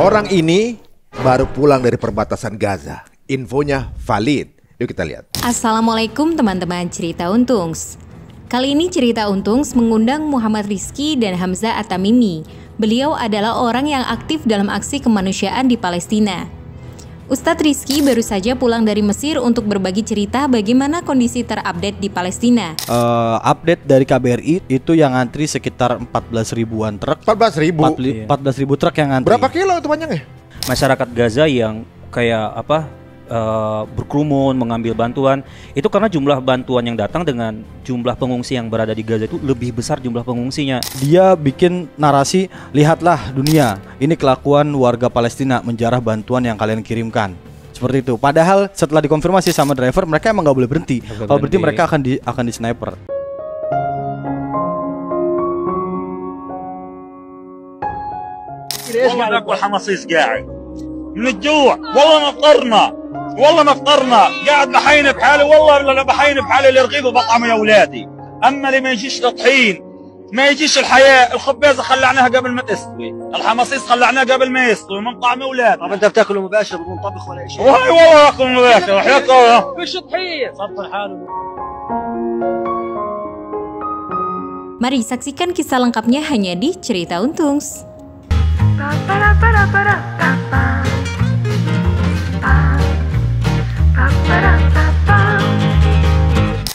Orang ini baru pulang dari perbatasan Gaza. Infonya valid. Yuk kita lihat. Assalamualaikum teman-teman cerita Untungs. Kali ini cerita Untungs mengundang Muhammad Rizki dan Hamzah Atamimi. Beliau adalah orang yang aktif dalam aksi kemanusiaan di Palestina. Ustadz Rizky baru saja pulang dari Mesir untuk berbagi cerita bagaimana kondisi terupdate di Palestina. Uh, update dari KBRI itu yang antri sekitar 14 ribuan truk. 14 ribu? 14, 14 iya. ribu truk yang antri. Berapa kilo itu panjangnya? Masyarakat Gaza yang kayak apa Eh, berkerumun mengambil bantuan itu karena jumlah bantuan yang datang dengan jumlah pengungsi yang berada di Gaza itu lebih besar jumlah pengungsinya. Dia bikin narasi lihatlah dunia ini kelakuan warga Palestina menjarah bantuan yang kalian kirimkan seperti itu. Padahal setelah dikonfirmasi sama driver, mereka emang nggak boleh berhenti. Gak Kalau berhenti mereka akan di akan di sniper. من الجوع والله والله ما فطرنا قاعد بحين بحالي والله انا بحين بحالي لرغيف وبطعم يا اولادي اما اللي ما يجيش الطحين ما يجيش الحياه الخبازه خلعناها قبل ما تستوي الحماصيص خلعناها قبل ما يستوي من طعم اولاد طب انت بتاكله مباشر بدون طبخ ولا شيء والله والله اكل مباشر وحياك الله مش طحين صرت لحاله Mari saksikan kisah lengkapnya hanya di Cerita Untungs. Ba, ba, ba,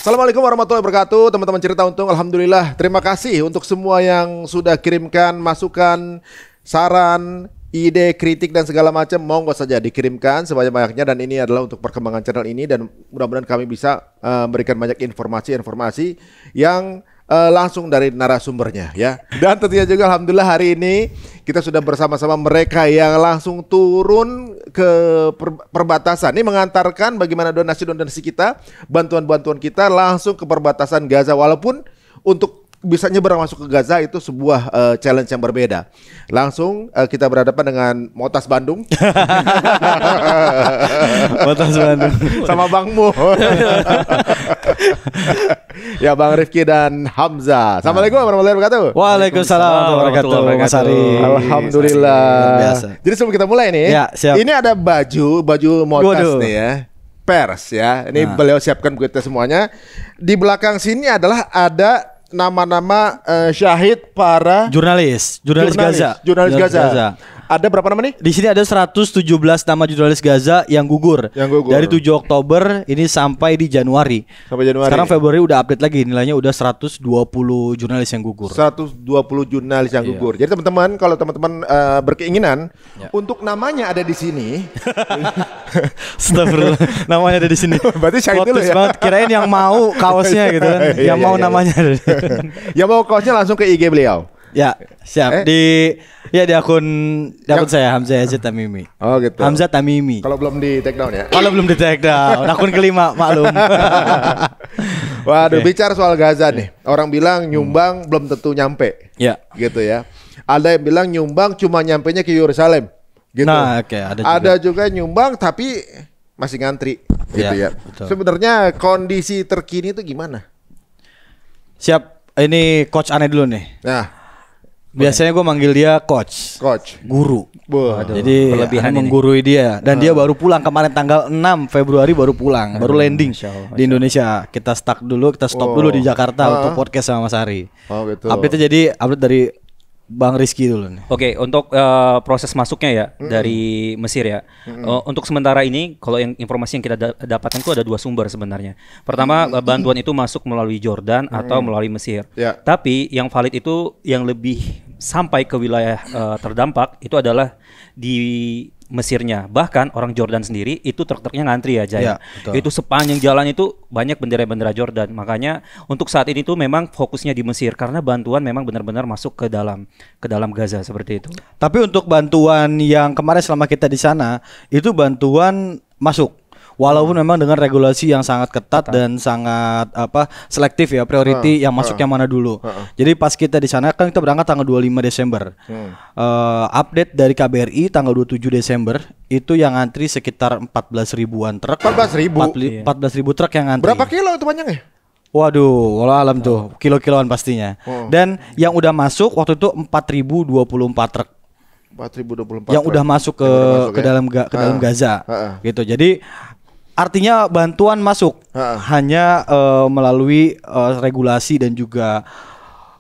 Assalamualaikum warahmatullahi wabarakatuh Teman-teman cerita untung Alhamdulillah Terima kasih untuk semua yang sudah kirimkan masukan Saran, ide, kritik dan segala macam monggo saja dikirimkan sebanyak-banyaknya dan ini adalah untuk perkembangan channel ini dan mudah-mudahan kami bisa uh, memberikan banyak informasi-informasi yang uh, langsung dari narasumbernya ya. Dan tentunya juga alhamdulillah hari ini kita sudah bersama-sama mereka yang langsung turun ke per perbatasan. Ini mengantarkan bagaimana donasi-donasi kita, bantuan-bantuan kita langsung ke perbatasan Gaza walaupun untuk bisa nyebrang masuk ke Gaza itu sebuah uh, challenge yang berbeda. Langsung uh, kita berhadapan dengan Motas Bandung. Motas Bandung sama Bang Mu. ya Bang Rifki dan Hamza. Assalamualaikum warahmatullahi wabarakatuh. Waalaikumsalam warahmatullahi wabarakatuh. Alhamdulillah. Jadi sebelum kita mulai nih, ya, siap. ini ada baju baju Motas Waduh. nih ya pers ya. Ini nah. beliau siapkan kita semuanya. Di belakang sini adalah ada nama-nama uh, syahid para jurnalis, jurnalis, jurnalis Gaza. Jurnalis, jurnalis Gaza. Gaza. Ada berapa nama nih? Di sini ada 117 nama jurnalis Gaza yang gugur. Yang gugur. Dari 7 Oktober ini sampai di Januari. Sampai Januari. Sekarang Februari udah update lagi nilainya udah 120 jurnalis yang gugur. 120 jurnalis yang iya. gugur. Iya. Jadi teman-teman kalau teman-teman uh, berkeinginan ya. untuk namanya ada di sini. Astagfirullah. namanya ada di sini. Berarti saya ya. Banget. Kirain yang mau kaosnya gitu kan. Iya, yang iya, mau iya, iya. namanya Iya ya mau kosnya langsung ke IG beliau. Ya, siap. Eh? Di ya di akun di akun ya. saya Hamzah Yazid Tamimi. Oh gitu. Hamzah Tamimi. Kalau belum di take down ya. Kalau belum di take down, akun kelima maklum. Waduh, okay. bicara soal Gaza nih. Ya. Orang bilang hmm. nyumbang hmm. belum tentu nyampe. Ya. Gitu ya. Ada yang bilang nyumbang cuma nyampe nya ke Yerusalem. Gitu. Nah, oke, okay, ada juga. Ada juga nyumbang tapi masih ngantri gitu ya. ya. Sebenarnya kondisi terkini itu gimana? Siap. Ini coach aneh dulu nih. Nah. Biasanya gue manggil dia coach. Coach. Guru. Wah, Jadi lebihan menggurui dia dan dia ah. baru pulang kemarin tanggal 6 Februari baru pulang, baru landing di Indonesia. Kita stuck dulu, kita stop Oh. dulu di Jakarta uh. untuk podcast sama Mas Ari. Oh, gitu. update jadi update dari Bang Rizky dulu nih. Oke, okay, untuk uh, proses masuknya ya mm -hmm. dari Mesir ya. Mm -hmm. uh, untuk sementara ini, kalau yang informasi yang kita da dapatkan itu ada dua sumber sebenarnya. Pertama, mm -hmm. bantuan itu masuk melalui Jordan mm -hmm. atau melalui Mesir. Yeah. Tapi yang valid itu yang lebih sampai ke wilayah uh, terdampak itu adalah di Mesirnya. Bahkan orang Jordan sendiri itu truk-truknya ngantri ya, Jaya. itu sepanjang jalan itu banyak bendera-bendera Jordan. Makanya untuk saat ini tuh memang fokusnya di Mesir karena bantuan memang benar-benar masuk ke dalam ke dalam Gaza seperti itu. Tapi untuk bantuan yang kemarin selama kita di sana itu bantuan masuk walaupun memang dengan regulasi yang sangat ketat, dan sangat apa selektif ya priority yang masuknya yang mana dulu. Jadi pas kita di sana kan kita berangkat tanggal 25 Desember. Hmm. Uh, update dari KBRI tanggal 27 Desember itu yang antri sekitar 14 ribuan truk. 14 ribu. 14, iya. ribu truk yang antri. Berapa kilo itu panjangnya? Waduh, walau alam tuh, kilo-kiloan pastinya. Oh. Dan yang udah masuk waktu itu 4024 truk. 4024 yang udah masuk ke masuk, ke ya? dalam ga, ke ah. dalam Gaza. Ah. Gitu. Jadi Artinya bantuan masuk uh. hanya uh, melalui uh, regulasi dan juga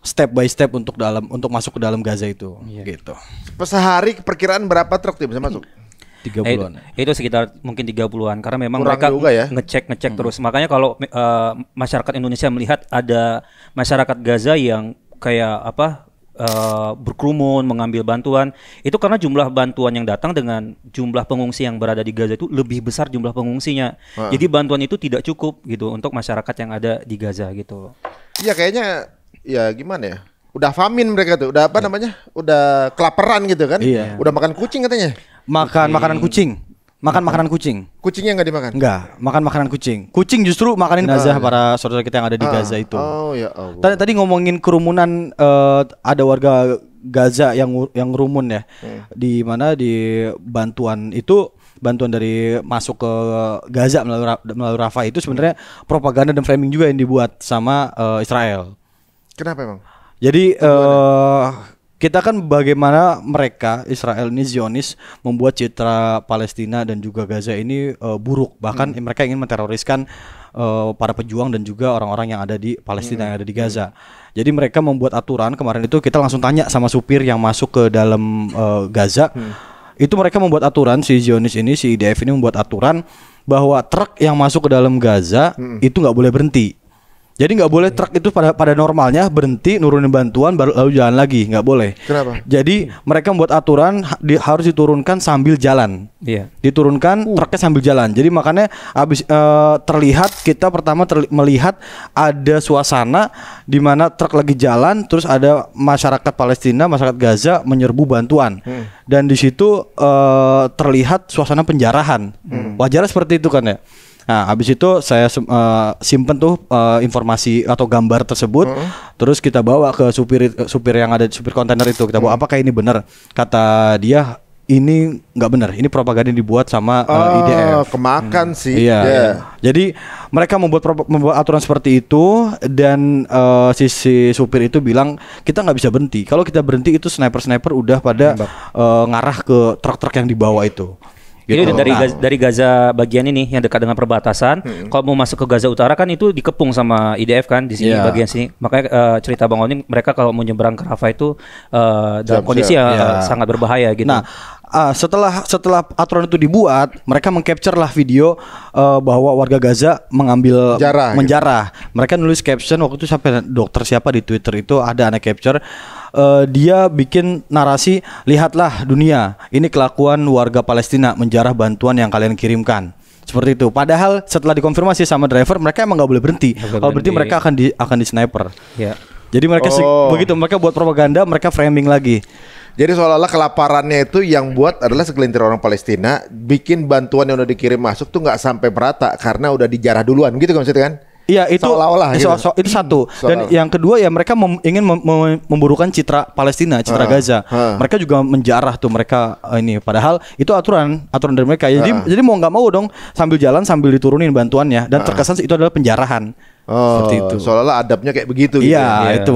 step by step untuk dalam untuk masuk ke dalam Gaza itu yeah. gitu. Sehari perkiraan berapa truk tuh bisa masuk? tiga an Eh, itu sekitar mungkin 30-an karena memang Kurang mereka ya. ngecek ngecek hmm. terus. Makanya kalau uh, masyarakat Indonesia melihat ada masyarakat Gaza yang kayak apa uh, berkerumun mengambil bantuan itu karena jumlah bantuan yang datang dengan jumlah pengungsi yang berada di Gaza itu lebih besar jumlah pengungsinya. Uh. Jadi bantuan itu tidak cukup gitu untuk masyarakat yang ada di Gaza gitu. Iya kayaknya ya gimana ya? Udah famin mereka tuh, udah apa yeah. namanya? Udah kelaparan gitu kan? Iya. Udah makan kucing katanya. Makan kucing. makanan kucing. Makan makanan kucing. Kucingnya nggak dimakan? Nggak, makan makanan kucing. Kucing justru makanin Gaza nah, eh, para saudara kita yang ada di ah, Gaza itu. Oh ya Allah. Tadi, tadi ngomongin kerumunan uh, ada warga Gaza yang yang rumun ya. Hmm. Di mana di bantuan itu bantuan dari masuk ke Gaza melalui, melalui Rafa itu sebenarnya propaganda dan framing juga yang dibuat sama uh, Israel. Kenapa emang? Jadi kita kan bagaimana mereka Israel ini Zionis membuat citra Palestina dan juga Gaza ini uh, buruk bahkan hmm. mereka ingin menteroriskan uh, para pejuang dan juga orang-orang yang ada di Palestina hmm. yang ada di Gaza. Hmm. Jadi mereka membuat aturan kemarin itu kita langsung tanya sama supir yang masuk ke dalam uh, Gaza. Hmm. Itu mereka membuat aturan si Zionis ini si IDF e ini membuat aturan bahwa truk yang masuk ke dalam Gaza hmm. itu nggak boleh berhenti jadi nggak boleh truk itu pada pada normalnya berhenti nurunin bantuan baru lalu jalan lagi nggak boleh. Kenapa? Jadi mereka membuat aturan di, harus diturunkan sambil jalan. Iya. Diturunkan uh. truknya sambil jalan. Jadi makanya abis uh, eh, terlihat kita pertama terli melihat ada suasana di mana truk lagi jalan, terus ada masyarakat Palestina, masyarakat Gaza menyerbu bantuan. Hmm. Dan di situ uh, terlihat suasana penjarahan. Hmm. Wajar seperti itu kan ya. Nah, habis itu saya uh, simpen tuh uh, informasi atau gambar tersebut. Hmm. Terus kita bawa ke supir eh, supir yang ada di supir kontainer itu. Kita bawa hmm. apakah ini benar? Kata dia ini nggak benar. Ini propaganda yang dibuat sama oh, uh, IDF. Kemakan hmm. sih. Iya. Yeah. Iya. Jadi mereka membuat membuat aturan seperti itu dan uh, si, si supir itu bilang kita nggak bisa berhenti. Kalau kita berhenti itu sniper sniper udah pada uh, ngarah ke truk-truk yang dibawa itu. Gitu. Jadi dari nah. Gaza, dari Gaza bagian ini yang dekat dengan perbatasan, hmm. kalau mau masuk ke Gaza Utara kan itu dikepung sama IDF kan di sini yeah. bagian sini. Makanya uh, cerita Bang Onim mereka kalau mau nyebrang ke Rafah itu uh, dalam siap, kondisi kondisi yang yeah. Iya. sangat berbahaya gitu. Nah, uh, setelah setelah aturan itu dibuat, mereka mengcapture lah video uh, bahwa warga Gaza mengambil menjarah. Gitu. Mereka nulis caption waktu itu sampai dokter siapa di Twitter itu ada anak capture uh, dia bikin narasi lihatlah dunia ini kelakuan warga Palestina menjarah bantuan yang kalian kirimkan seperti itu. Padahal setelah dikonfirmasi sama driver, mereka emang nggak boleh berhenti. Kalau berhenti mereka akan di akan di sniper. Ya. Jadi mereka oh. begitu mereka buat propaganda, mereka framing lagi. Jadi seolah-olah kelaparannya itu yang buat adalah segelintir orang Palestina bikin bantuan yang udah dikirim masuk tuh nggak sampai merata karena udah dijarah duluan gitu kan maksudnya kan? Iya itu seolah-olah gitu. so, so, ya? itu satu dan yang kedua ya mereka mem, ingin mem, memburukan citra Palestina citra uh, Gaza uh. mereka juga menjarah tuh mereka eh, ini padahal itu aturan aturan dari mereka jadi uh. jadi mau nggak mau dong sambil jalan sambil diturunin bantuannya dan uh. terkesan itu adalah penjarahan Oh, seperti itu. Seolah-olah adabnya kayak begitu iya, gitu. Iya, ya? iya. itu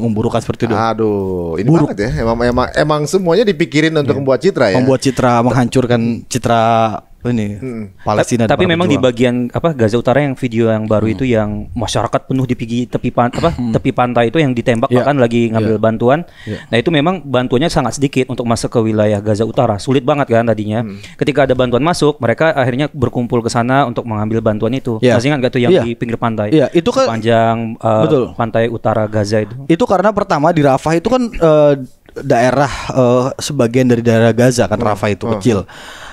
memburukan seperti itu. Aduh, ini Buruk. banget ya. Emang emang emang semuanya dipikirin untuk iya. membuat citra ya. Membuat citra, menghancurkan citra Oh, ini Palestina. Tapi, memang di bagian apa Gaza Utara yang video yang baru itu mm. yang masyarakat penuh di pigi, tepi apa mm. tepi pantai itu yang ditembak yeah. bahkan lagi ngambil bantuan. Nah itu memang bantuannya sangat sedikit untuk masuk ke wilayah Gaza Utara. Sulit banget kan tadinya. Mm. Ketika ada bantuan masuk, mereka akhirnya berkumpul ke sana untuk mengambil bantuan itu. Yeah. Masih ingat gak tuh yang di pinggir pantai? itu kan panjang eh, pantai utara Gaza itu. Itu karena pertama di Rafah itu kan eh, daerah eh, sebagian dari daerah Gaza kan Rafah itu kecil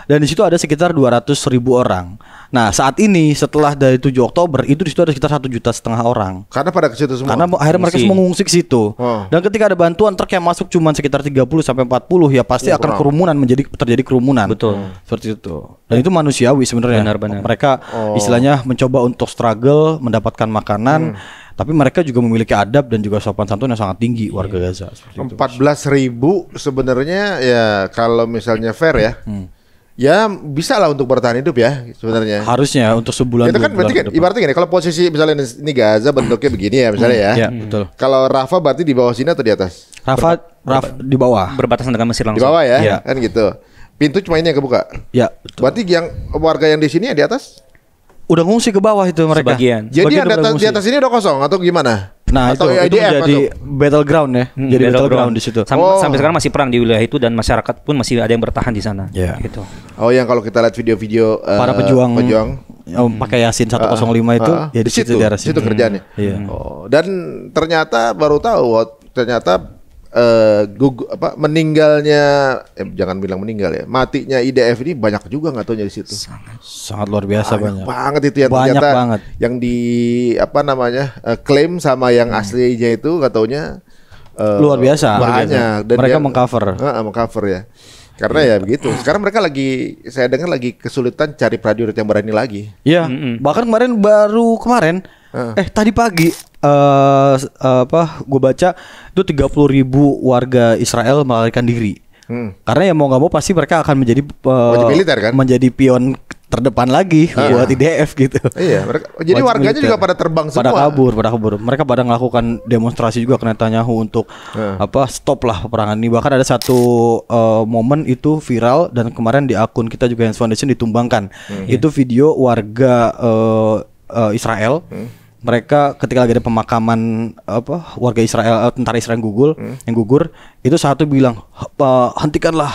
dan di situ ada sekitar 200 ribu orang. Nah saat ini setelah dari 7 Oktober itu di situ ada sekitar satu juta setengah orang. Karena pada ke situ semua. Karena akhirnya mereka semua mengungsi ke situ. Oh. Dan ketika ada bantuan truk yang masuk cuma sekitar 30 sampai 40 ya pasti oh, akan kurang. kerumunan menjadi terjadi kerumunan. Betul. Seperti itu. Dan itu manusiawi sebenarnya. Benar-benar. Mereka oh. istilahnya mencoba untuk struggle mendapatkan makanan. Hmm tapi mereka juga memiliki adab dan juga sopan santun yang sangat tinggi iya. warga Gaza. Empat belas ribu sebenarnya ya kalau misalnya fair ya. Hmm ya bisa lah untuk bertahan hidup ya sebenarnya. Harusnya untuk sebulan. Itu kan berarti kan, ibaratnya gini, kalau posisi misalnya ini Gaza bentuknya begini ya misalnya ya. Iya, betul. Kalau Rafa berarti di bawah sini atau di atas? Rafa Rafa di bawah. Berbatasan dengan Mesir langsung. Di bawah ya, ya. kan gitu. Pintu cuma ini yang kebuka. Ya, Berarti yang warga yang di sini ya di atas? Udah ngungsi ke bawah itu mereka. Sebagian. Jadi Sebagian yang di atas, di atas ini udah kosong atau gimana? Nah atau itu, ya, IDF, itu menjadi atau? battleground ya, hmm, jadi battleground, battleground di situ. Sam oh. Sampai sekarang masih perang di wilayah itu dan masyarakat pun masih ada yang bertahan di sana. Yeah. Gitu. Oh yang kalau kita lihat video-video uh, para pejuang, pejuang oh, pakai Yasin 105 hmm. uh, ah, ah, itu uh, ya di situ, situ daerah situ. situ kerjanya. Hmm. Iya. Yeah. Oh, dan ternyata baru tahu oh, ternyata uh, eh, gug apa meninggalnya eh, jangan bilang meninggal ya matinya IDF ini banyak juga nggak tahu di situ sangat, sangat luar biasa banyak, banyak banget itu yang banyak ternyata banget. yang di apa namanya uh, eh, klaim sama yang hmm. aslinya itu nggak uh, luar biasa banyak luar biasa. dan mereka mengcover uh, mengcover ya karena ya. begitu. Iya. Sekarang mereka lagi, saya dengar lagi kesulitan cari prajurit yang berani lagi. Iya. Mm -hmm. Bahkan kemarin baru kemarin Uh. Eh tadi pagi uh, apa? Gue baca itu tiga puluh ribu warga Israel melarikan diri. Hmm. Karena ya mau nggak mau pasti mereka akan menjadi uh, militer kan? Menjadi pion terdepan lagi uh. buat IDF gitu. Iya, mereka, jadi Wajib warganya militer. juga pada terbang semua. Pada kabur, pada kabur. Mereka pada melakukan demonstrasi juga ke Netanyahu untuk uh. apa stop lah peperangan ini. Bahkan ada satu uh, momen itu viral dan kemarin di akun kita juga yang Foundation ditumbangkan. Hmm. Itu video warga uh, uh, Israel. Hmm mereka ketika lagi ada pemakaman apa warga Israel eh, tentara Israel gugur hmm. yang gugur itu satu bilang eh, hentikanlah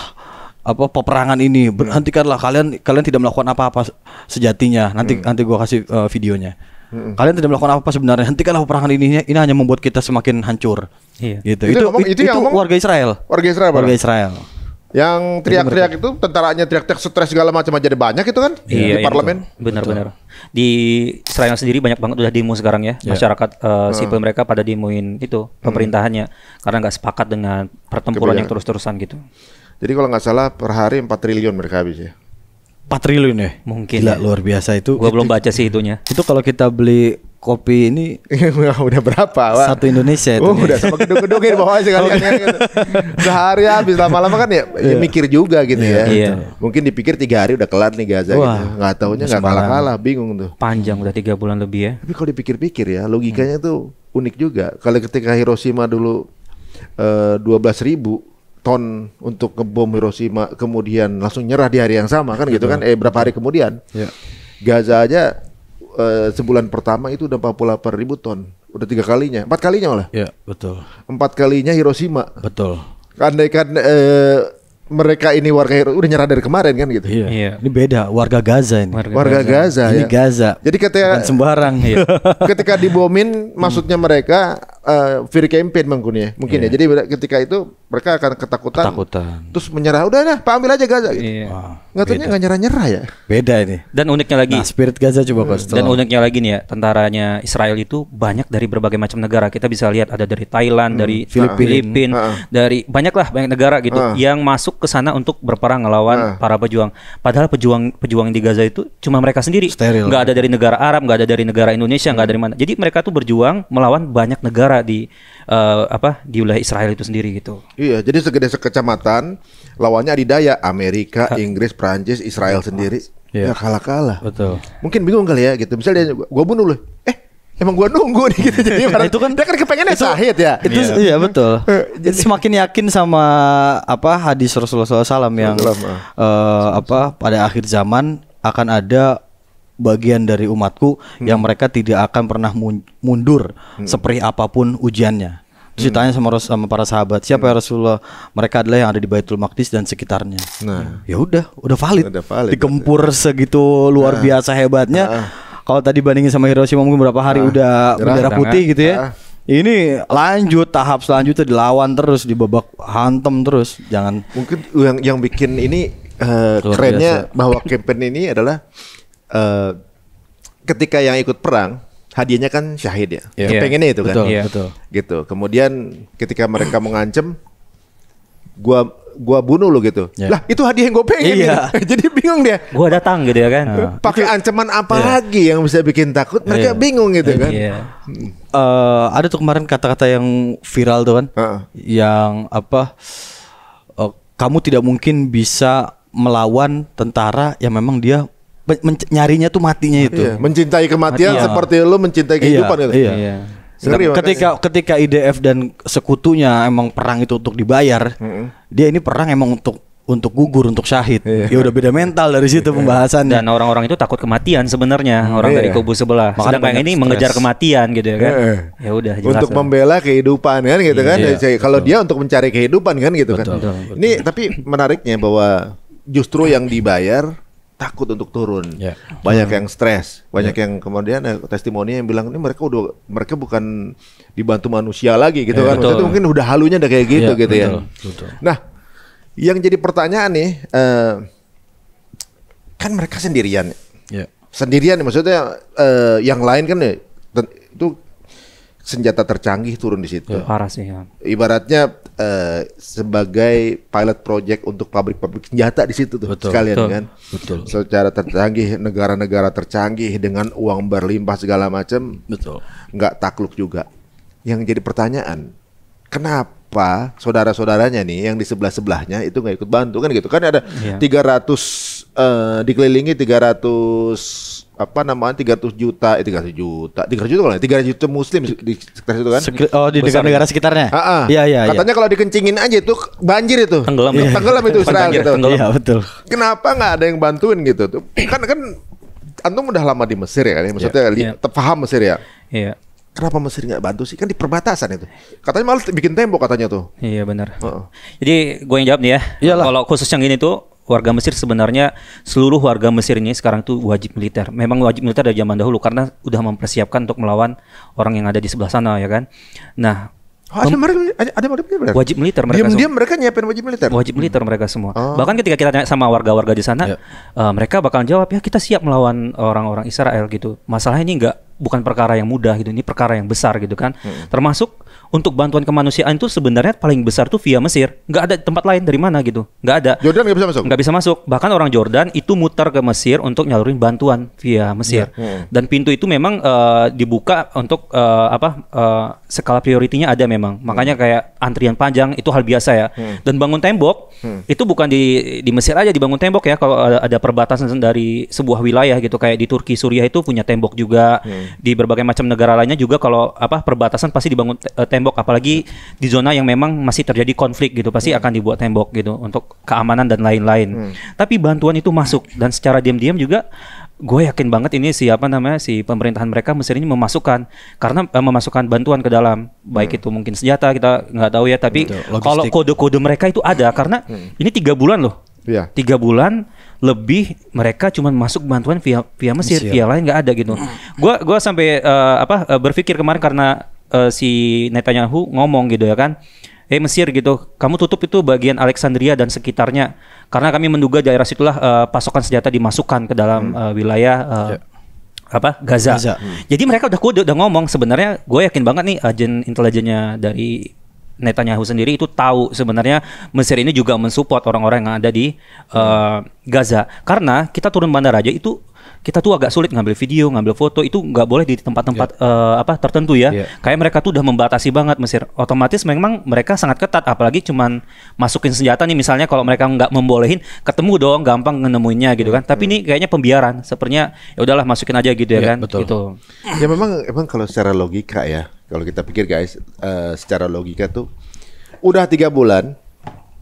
apa peperangan ini hmm. berhentikanlah kalian kalian tidak melakukan apa-apa sejatinya nanti hmm. nanti gua kasih uh, videonya hmm. kalian tidak melakukan apa-apa sebenarnya hentikanlah peperangan ini ini hanya membuat kita semakin hancur iya. gitu itu itu, itu, itu, itu warga Israel warga Israel warga Israel, warga Israel. Yang teriak-teriak itu tentaranya teriak-teriak stres segala macam aja ada banyak itu kan iya, di iya, parlemen. Benar-benar. Di Israel sendiri banyak banget udah demo sekarang ya yeah. masyarakat uh, hmm. sipil mereka pada demoin itu hmm. pemerintahannya hmm. karena nggak sepakat dengan pertempuran yang terus-terusan gitu. Jadi kalau nggak salah per hari 4 triliun mereka habis ya. 4 triliun ya? Mungkin. Gila, ya. luar biasa itu. Gua itu, belum baca sih itunya. Itu kalau kita beli kopi ini udah berapa Wak? satu Indonesia itu oh, udah sama gedung-gedungin bawahnya sekalian okay. gitu. sehari habis lama-lama kan ya, ya iya. mikir juga gitu iya, ya iya. mungkin dipikir tiga hari udah kelar nih Gaza gitu. Wah, gitu nggak tahunya nggak kalah-kalah bingung tuh panjang udah tiga bulan lebih ya tapi kalau dipikir-pikir ya logikanya hmm. tuh unik juga kalau ketika Hiroshima dulu eh, dua belas ribu ton untuk ngebom Hiroshima kemudian langsung nyerah di hari yang sama kan gitu, gitu kan eh berapa hari kemudian ya. Gaza aja uh, sebulan pertama itu udah 48 ribu ton. Udah tiga kalinya, empat kalinya lah Ya betul. Empat kalinya Hiroshima. Betul. Andai kan uh, eh, mereka ini warga Hiroshima udah nyerah dari kemarin kan gitu. Iya. iya. Ini beda warga Gaza ini. Warga, warga Gaza. Gaza. Ini ya. Gaza. Jadi ketika Bukan sembarang. ya. ketika dibomin maksudnya mereka uh, fear campaign ya, mungkin ya, mungkin yeah. ya. Jadi ketika itu mereka akan ketakutan, ketakutan. terus menyerah. Udah nah Pak ambil aja Gaza. Gitu. Yeah. Iya. Wow, nggak tanya nggak nyerah-nyerah ya. Beda ini. Dan uniknya lagi, nah, spirit Gaza coba kos. Dan uniknya lagi nih ya, tentaranya Israel itu banyak dari berbagai macam negara. Kita bisa lihat ada dari Thailand, hmm. dari Filipina, Filipin, uh ah. dari banyaklah banyak negara gitu uh yang masuk ke sana untuk berperang melawan uh ah. para pejuang. Padahal pejuang pejuang di Gaza itu cuma mereka sendiri. nggak ada dari negara Arab, nggak ada dari negara Indonesia, nggak hmm. dari mana. Jadi mereka tuh berjuang melawan banyak negara di uh, apa di wilayah Israel itu sendiri gitu. Iya, jadi segede sekecamatan lawannya adidaya Amerika, ha. Inggris, Prancis, Israel sendiri. Ya, Ya kalah-kalah. Betul. Mungkin bingung kali ya gitu. Misalnya dia gua bunuh loh. Eh, Emang gua nunggu nih gitu jadi nah, itu kan dia kan kepengennya itu, Sahid ya. Itu iya, iya betul. jadi, semakin yakin sama apa hadis Rasulullah SAW yang Uh, apa pada akhir zaman akan ada bagian dari umatku hmm. yang mereka tidak akan pernah mundur hmm. seperti apapun ujiannya. Terus hmm. ditanya sama sama para sahabat, siapa ya hmm. ya Rasulullah? Mereka adalah yang ada di Baitul Maqdis dan sekitarnya. Nah, ya udah, udah valid. Udah valid. Dikempur ya. segitu luar nah. biasa hebatnya. Nah. Kalau tadi bandingin sama Hiroshima mungkin berapa hari nah. udah bendera putih gitu ya. Nah. Ini lanjut tahap selanjutnya dilawan terus di babak hantem terus. Jangan Mungkin yang yang bikin ini uh, kerennya biasa. bahwa campaign ini adalah uh, ketika yang ikut perang hadiahnya kan syahid ya. Yeah. Iya. Pengennya itu kan. Betul, yeah. betul. Gitu. Kemudian ketika mereka mengancam gua gua bunuh lo gitu. Yeah. Lah, itu hadiah yang gue pengen. Yeah. Gitu. Jadi bingung dia. Gua datang gitu ya kan. Iya. Pakai ancaman apa yeah. lagi yang bisa bikin takut? Mereka yeah. bingung gitu kan. Yeah. Iya. Uh, ada tuh kemarin kata-kata yang viral tuh kan. Uh -uh. Yang apa uh, kamu tidak mungkin bisa melawan tentara yang memang dia nyarinya tuh matinya itu. Iya. Mencintai kematian Mati, seperti lo mencintai kehidupan iya, gitu. Iya. iya. Seri, ketika ya, makanya. ketika IDF dan sekutunya emang perang itu untuk dibayar, mm -hmm. dia ini perang emang untuk untuk gugur untuk syahid. Iya. Ya udah beda mental dari situ iya. pembahasannya. Dan orang-orang itu takut kematian sebenarnya, orang iya. dari kubu sebelah. Makanya Sedangkan ini stress. mengejar kematian gitu ya kan. Iya. Ya udah jelas. Untuk membela kehidupan kan gitu iya, kan. Iya. Kalau dia untuk mencari kehidupan kan gitu betul, kan. betul. Ini tapi menariknya bahwa justru yang dibayar takut untuk turun. Yeah. Banyak hmm. yang stres, banyak yeah. yang kemudian ya, testimoni yang bilang ini mereka udah mereka bukan dibantu manusia lagi gitu yeah, kan. Betul. Itu mungkin udah halunya udah kayak ya, gitu yeah, gitu ya. betul, ya. Betul. Nah, yang jadi pertanyaan nih uh, kan mereka sendirian. Yeah. Ya. Sendirian maksudnya uh, yang lain kan itu senjata tercanggih turun di situ. Ya, parah sih. Ya. Ibaratnya uh, sebagai pilot project untuk pabrik-pabrik senjata di situ tuh betul, sekalian betul, kan. Betul. Secara tercanggih negara-negara tercanggih dengan uang berlimpah segala macam. Betul. Nggak takluk juga. Yang jadi pertanyaan, kenapa saudara-saudaranya nih yang di sebelah-sebelahnya itu nggak ikut bantu kan gitu kan ada yeah. 300 uh, dikelilingi 300 apa namanya 300 juta eh 300 juta 300 juta kalau 300 juta muslim di sekitar situ kan Sek oh di negara-negara sekitarnya ah, Iya, iya katanya iya. kalau dikencingin aja itu banjir itu tenggelam ya. tenggelam itu Israel banjir, gitu Iya, betul kenapa nggak ada yang bantuin gitu tuh kan kan antum udah lama di Mesir ya kan maksudnya yeah, iya. iya. yeah. paham Mesir ya iya Kenapa Mesir nggak bantu sih? Kan di perbatasan itu. Katanya malah bikin tembok katanya tuh. Iya benar. Uh -uh. Jadi gue yang jawab nih ya. Kalau khusus yang ini tuh warga Mesir sebenarnya seluruh warga Mesir ini sekarang tuh wajib militer. Memang wajib militer dari zaman dahulu karena udah mempersiapkan untuk melawan orang yang ada di sebelah sana ya kan. Nah, Oh, ada mereka ada wajib militer. Wajib militer mereka. Diam, diam mereka nyiapin wajib militer. Wajib militer mereka semua. Oh. Bahkan ketika kita tanya sama warga-warga di sana, yeah. Ya. uh, mereka bakal jawab ya kita siap melawan orang-orang Israel gitu. Masalahnya ini enggak bukan perkara yang mudah gitu. Ini perkara yang besar gitu kan. Hmm. Termasuk untuk bantuan kemanusiaan itu sebenarnya paling besar tuh via Mesir. Gak ada tempat lain dari mana gitu. Gak ada. Jordan nggak bisa masuk. Nggak bisa masuk. Bahkan orang Jordan itu mutar ke Mesir untuk nyalurin bantuan via Mesir. Yeah. Hmm. Dan pintu itu memang uh, dibuka untuk uh, apa uh, skala prioritinya ada memang. Makanya hmm. kayak antrian panjang itu hal biasa ya. Hmm. Dan bangun tembok hmm. itu bukan di di Mesir aja dibangun tembok ya. Kalau ada, ada perbatasan dari sebuah wilayah gitu kayak di Turki, Suriah itu punya tembok juga. Hmm. Di berbagai macam negara lainnya juga kalau apa perbatasan pasti dibangun tembok tembok apalagi di zona yang memang masih terjadi konflik gitu pasti hmm. akan dibuat tembok gitu untuk keamanan dan lain-lain. Hmm. Tapi bantuan itu masuk dan secara diam-diam juga gue yakin banget ini siapa namanya si pemerintahan mereka Mesir ini memasukkan karena eh, memasukkan bantuan ke dalam baik hmm. itu mungkin senjata kita nggak tahu ya tapi kalau kode-kode mereka itu ada karena hmm. ini tiga bulan loh yeah. tiga bulan lebih mereka cuma masuk bantuan via via Mesir, Mesir. via lain nggak ada gitu. Gue gue sampai uh, apa eh, berpikir kemarin karena uh, si Netanyahu ngomong gitu ya kan eh Mesir gitu, kamu tutup itu bagian Alexandria dan sekitarnya karena kami menduga daerah situlah uh, pasokan senjata dimasukkan ke dalam hmm. uh, wilayah uh, yeah. apa Gaza. Gaza. Hmm. Jadi mereka udah kode udah ngomong sebenarnya gue yakin banget nih agen intelijennya dari Netanyahu sendiri itu tahu sebenarnya Mesir ini juga mensupport orang-orang yang ada di uh, Gaza karena kita turun bandar aja itu kita tuh agak sulit ngambil video, ngambil foto itu nggak boleh di tempat-tempat yeah. Iya. uh, apa tertentu ya. Yeah. Kayak mereka tuh udah membatasi banget Mesir. Otomatis memang mereka sangat ketat, apalagi cuman masukin senjata nih misalnya kalau mereka nggak membolehin, ketemu dong gampang nemuinnya gitu iya, kan. Tapi iya. ini kayaknya pembiaran. Sepertinya ya udahlah masukin aja gitu ya kan. Betul. Gitu. Ya memang emang kalau secara logika ya, kalau kita pikir guys, uh, secara logika tuh udah tiga bulan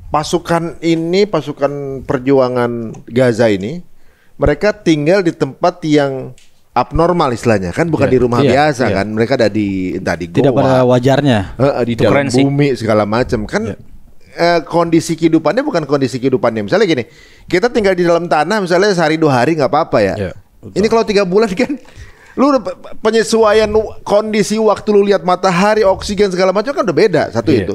pasukan ini pasukan perjuangan Gaza ini mereka tinggal di tempat yang abnormal istilahnya kan bukan yeah, di rumah yeah, biasa yeah. kan mereka ada di tadi di goa tidak pada wajarnya uh, di dalam bumi segala macam kan yeah. Iya. uh, kondisi kehidupannya bukan kondisi kehidupannya misalnya gini kita tinggal di dalam tanah misalnya sehari dua hari nggak apa-apa ya yeah, iya, ini kalau tiga bulan kan lu penyesuaian kondisi waktu lu lihat matahari oksigen segala macam kan udah beda satu yeah, itu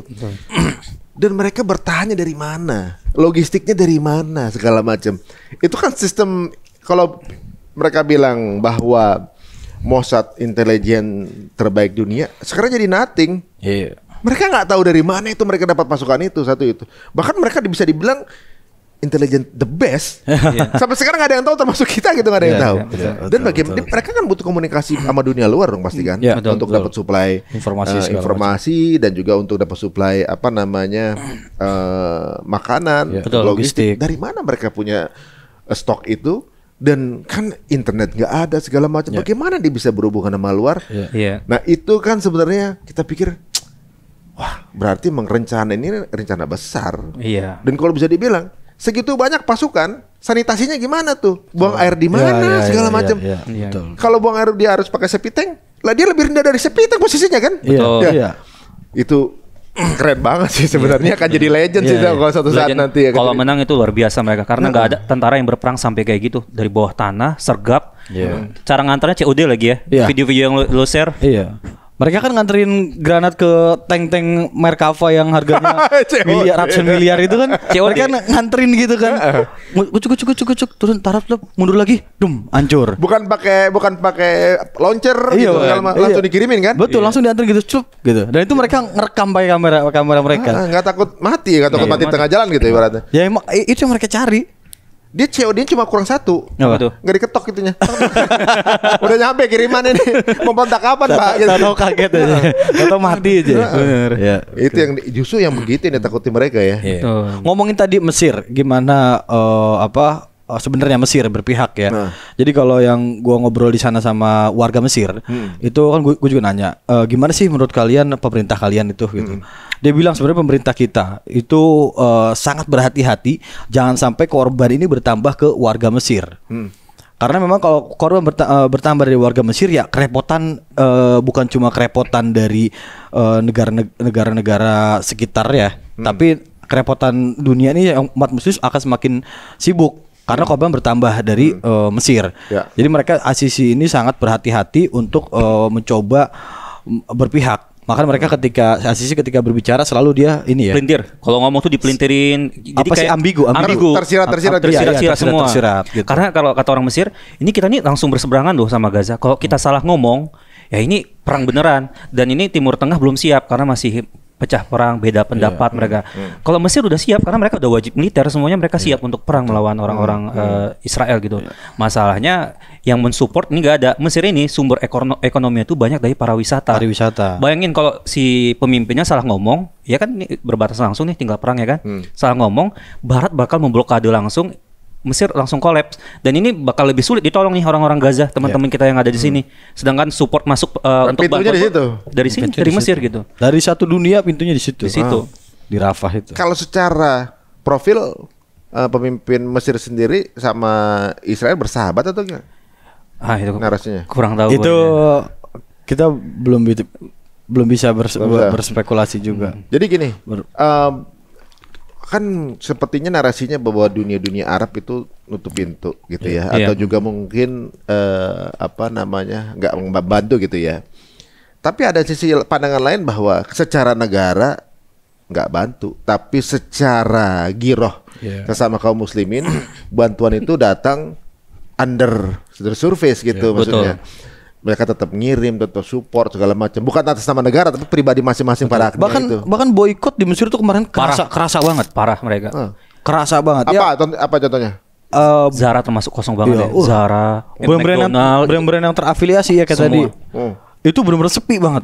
dan mereka bertanya dari mana logistiknya dari mana segala macam. Itu kan sistem kalau mereka bilang bahwa Mossad intelijen terbaik dunia sekarang jadi nothing. Yeah. Mereka nggak tahu dari mana itu mereka dapat pasukan itu satu itu. Bahkan mereka bisa dibilang intelligent the best yeah. sampai sekarang nggak ada yang tahu termasuk kita gitu nggak ada yeah, yang iya, tahu yeah, betul, dan bagaimana mereka kan butuh komunikasi sama dunia luar dong pasti kan yeah, betul, untuk dapat suplai informasi uh, informasi macam. dan juga untuk dapat suplai apa namanya uh, makanan yeah, iya. logistik. logistik dari mana mereka punya eh, stok itu dan kan internet nggak ada segala macam yeah. bagaimana dia bisa berhubungan sama luar yeah. Yeah. nah itu kan sebenarnya kita pikir wah berarti mengrencana ini rencana besar iya dan kalau bisa dibilang segitu banyak pasukan sanitasinya gimana tuh buang air di mana ya, ya, ya segala ya, macam ya, ya, kalau buang air dia harus pakai sepiteng lah dia lebih rendah dari sepiteng posisinya kan iya, betul ya. Ya. itu keren banget sih sebenarnya iya. akan jadi legend sih yeah. Iya. kalau satu saat legend, nanti ya. Kan? Kalau menang itu luar biasa mereka karena nggak ada tentara yang berperang sampai kayak gitu dari bawah tanah sergap. Yeah. Cara ngantarnya COD lagi ya. Video-video yeah. yang lo, lo share. Yeah. Mereka kan nganterin granat ke tank-tank Merkava yang harganya miliar, ratusan miliar itu kan. COD. Mereka nganterin gitu kan. Kucuk kucuk kucuk kucuk turun taraf lep, mundur lagi, dum, hancur. Bukan pakai bukan pakai launcher gitu. iya, gitu, kan. langsung iya. dikirimin kan? Betul, iya. langsung diantar gitu, cup gitu. Dan itu mereka ngerekam pakai kamera kamera mereka. Ah, gak takut mati, gak takut iya, mati, mati, mati tengah jalan gitu ibaratnya. Ya emang itu yang mereka cari dia COD-nya cuma kurang satu. Apa tuh? Gak diketok itunya. Udah nyampe kiriman ini. Mau kontak kapan pak? Ya Tahu kaget aja. Atau mati aja. Bener. Ya, itu yang justru yang begitu yang takutin mereka ya. Yeah. Iya. Ngomongin tadi Mesir, gimana eh, apa uh, sebenarnya Mesir berpihak ya. Nah. Jadi kalau yang gua ngobrol di sana sama warga Mesir, hmm. itu kan gua, gua juga nanya, e, gimana sih menurut kalian pemerintah kalian itu gitu. Hmm. Dia bilang sebenarnya pemerintah kita itu uh, sangat berhati-hati jangan sampai korban ini bertambah ke warga Mesir. Hmm. Karena memang kalau korban bertambah dari warga Mesir ya kerepotan uh, bukan cuma kerepotan dari negara-negara uh, sekitar ya, hmm. tapi kerepotan dunia ini yang umat muslim akan semakin sibuk karena iya. korban bertambah dari hmm. uh, Mesir. Ya. Jadi mereka Asisi ini sangat berhati-hati untuk uh, mencoba mm, berpihak Maka mereka hmm. ketika Asisi ketika berbicara selalu dia ini ya. Pelintir. Kalau ngomong tuh dipelintirin. Jadi apa sih ambigu? Ambigu. Tersirat tersirat iya, iya, tersirat, tersirat, semua. Tersirat, gitu. Karena kalau kata orang Mesir, ini kita nih langsung berseberangan loh sama Gaza. Kalau kita hmm. salah ngomong, ya ini perang beneran. Dan ini Timur Tengah belum siap karena masih pecah perang, beda pendapat yeah. mereka. Mm. Kalau Mesir udah siap karena mereka udah wajib militer, semuanya mereka iya, siap untuk perang melawan orang-orang mm. uh, Israel gitu. Yeah. Masalahnya yang mensupport ini gak ada. Mesir ini sumber ekono ekonomi itu banyak dari para wisata Bayangin kalau si pemimpinnya salah ngomong, ya kan ini berbatas langsung nih tinggal perang ya kan. Mm. Salah ngomong, barat bakal memblokade langsung Mesir langsung kolaps dan ini bakal lebih sulit ditolong nih orang-orang Gaza teman-teman yeah. kita yang ada di hmm. sini sedangkan support masuk uh, untuk bantuan dari sini dari Mesir situ. gitu dari satu dunia pintunya di situ di situ ah. di Rafah itu kalau secara profil uh, pemimpin Mesir sendiri sama Israel bersahabat atau enggak ah itu narasinya kurang tahu itu kita belum belum bisa bisa. berspekulasi juga hmm. jadi gini Ber eh, kan sepertinya narasinya bahwa dunia-dunia Arab itu nutup pintu gitu ya ya. atau ya. juga mungkin uh, apa namanya nggak membantu gitu ya. Tapi ada sisi pandangan lain bahwa secara negara nggak bantu, tapi secara giroh yeah. sesama kaum muslimin bantuan itu datang under the surface gitu yeah, iya, maksudnya. Betul mereka tetap ngirim, tetap support segala macam. Bukan atas nama negara, tapi pribadi masing-masing pada akhirnya bahkan, itu. Bahkan boykot di Mesir itu kemarin kerasa, parah. kerasa banget, parah mereka. Hmm. Kerasa banget. Apa, ya. apa contohnya? Uh, Zara termasuk kosong banget iya, ya. ya. Zara, brand-brand yang, brand-brand yang terafiliasi ya kayak semua. tadi. Hmm. Itu benar-benar sepi banget.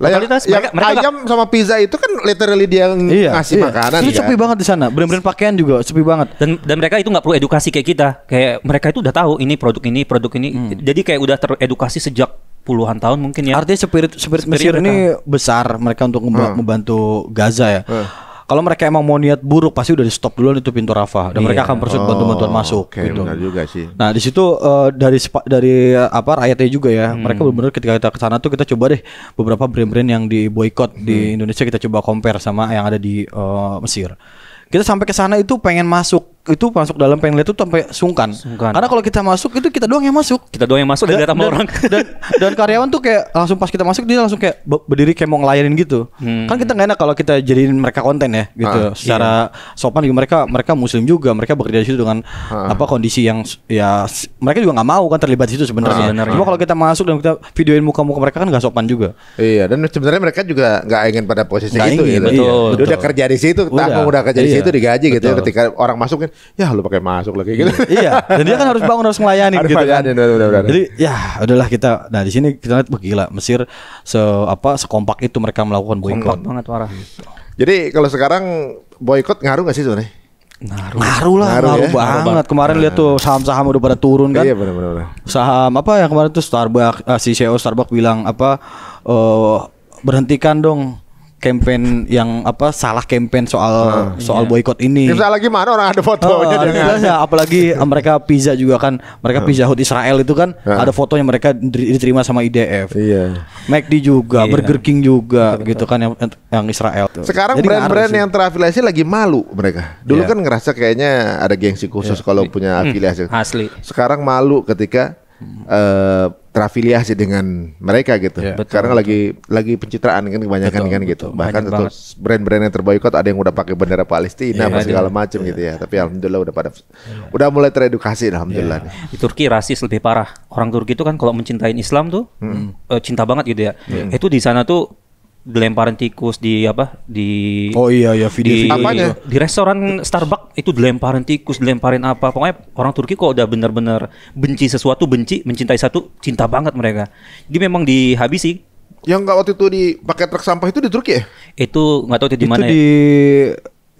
Lah kualitas yang, mereka, mereka ayam sama pizza itu kan literally dia yang iya, ngasih iya. makanan. Itu iya. kan? sepi banget di sana. Benar-benar pakaian juga sepi banget. Dan dan mereka itu nggak perlu edukasi kayak kita. Kayak mereka itu udah tahu ini produk ini, produk ini. Hmm. Jadi kayak udah teredukasi sejak puluhan tahun mungkin ya. Artinya spirit spirit, spirit Mesir ini besar mereka untuk hmm. membantu Gaza ya. Hmm kalau mereka emang mau niat buruk pasti udah di stop duluan itu pintu Rafa dan yeah. mereka akan bersut oh, bantuan-bantuan masuk okay, gitu. Benar juga sih. Nah, di situ uh, dari dari eh, apa rakyatnya juga ya. Hmm. Mereka benar-benar ketika kita ke sana tuh kita coba deh beberapa brand-brand yang di boykot hmm. di Indonesia kita coba compare sama yang ada di uh, Mesir. Kita sampai ke sana itu pengen masuk itu masuk dalam pengen itu sampai sungkan. sungkan. Karena kalau kita masuk itu kita doang yang masuk. Kita doang yang masuk dan, sama orang. Dan, dan karyawan tuh kayak langsung pas kita masuk dia langsung kayak berdiri kayak mau ngelayanin gitu. Hmm. Kan kita nggak enak kalau kita jadiin mereka konten ya gitu. Ah, Secara iya. sopan juga mereka mereka muslim juga, mereka bekerja di situ dengan ah. apa kondisi yang ya mereka juga nggak mau kan terlibat di situ sebenarnya. Ah, Cuma iya. kalau kita masuk dan kita videoin muka-muka mereka kan nggak sopan juga. Iya, dan sebenarnya mereka juga nggak ingin pada posisi gak itu ingin, gitu. Betul, betul. Udah kerja di situ, udah, udah kerja iya, di situ digaji gitu. betul. gitu ketika orang masuk ya lu pakai masuk lagi gitu. iya, iya. dan dia kan harus bangun harus melayani gitu. Melayani, kan. udah, udah, Jadi ya udahlah kita nah di sini kita lihat oh, Mesir se apa sekompak itu mereka melakukan boykot banget warah. Jadi kalau sekarang boykot ngaruh gak sih sebenarnya? Ngaruh. Ngaruh lah, ngaruh, ngaruh ya? banget. Ngaruh kemarin nah. lihat tuh nah. saham-saham udah pada turun kan. Iya benar benar. Saham apa yang kemarin tuh Starbucks uh, si CEO Starbucks bilang apa uh, berhentikan dong campaign yang apa salah campaign soal uh, soal iya. boykot ini. Bisa lagi mana orang ada oh, fotonya uh, dengan ya, apalagi mereka pizza juga kan mereka ah. pizza hut Israel itu kan uh. ada fotonya mereka diterima sama IDF. Iya. McD juga, iya. Burger King juga Betul. gitu kan yang yang Israel tuh. Sekarang brand-brand yang terafiliasi lagi malu mereka. Dulu yeah. kan ngerasa kayaknya ada gengsi khusus yeah. kalau punya hmm. afiliasi. asli. Sekarang malu ketika hmm. uh, terafiliasi dengan mereka gitu. Yeah. Betul, Karena betul. lagi lagi pencitraan kan kebanyakan betul, kan gitu. Betul. Bahkan terus brand-brand yang terboikot ada yang udah pakai bendera Palestina yeah, iya. segala macam yeah. gitu ya. Iya. Tapi alhamdulillah udah pada yeah. udah mulai teredukasi alhamdulillah. Yeah. Di Turki rasis lebih parah. Orang Turki itu kan kalau mencintai Islam tuh hmm. Eh, cinta banget gitu ya. Hmm. Itu di sana tuh dilemparin tikus di apa di oh iya ya video, di, video. Apanya? di restoran Starbucks itu dilemparin tikus dilemparin apa pokoknya orang Turki kok udah bener-bener benci sesuatu benci mencintai satu cinta banget mereka jadi memang dihabisi yang nggak waktu itu di pakai truk sampah itu di Turki ya? Itu nggak tahu itu di mana. ya? di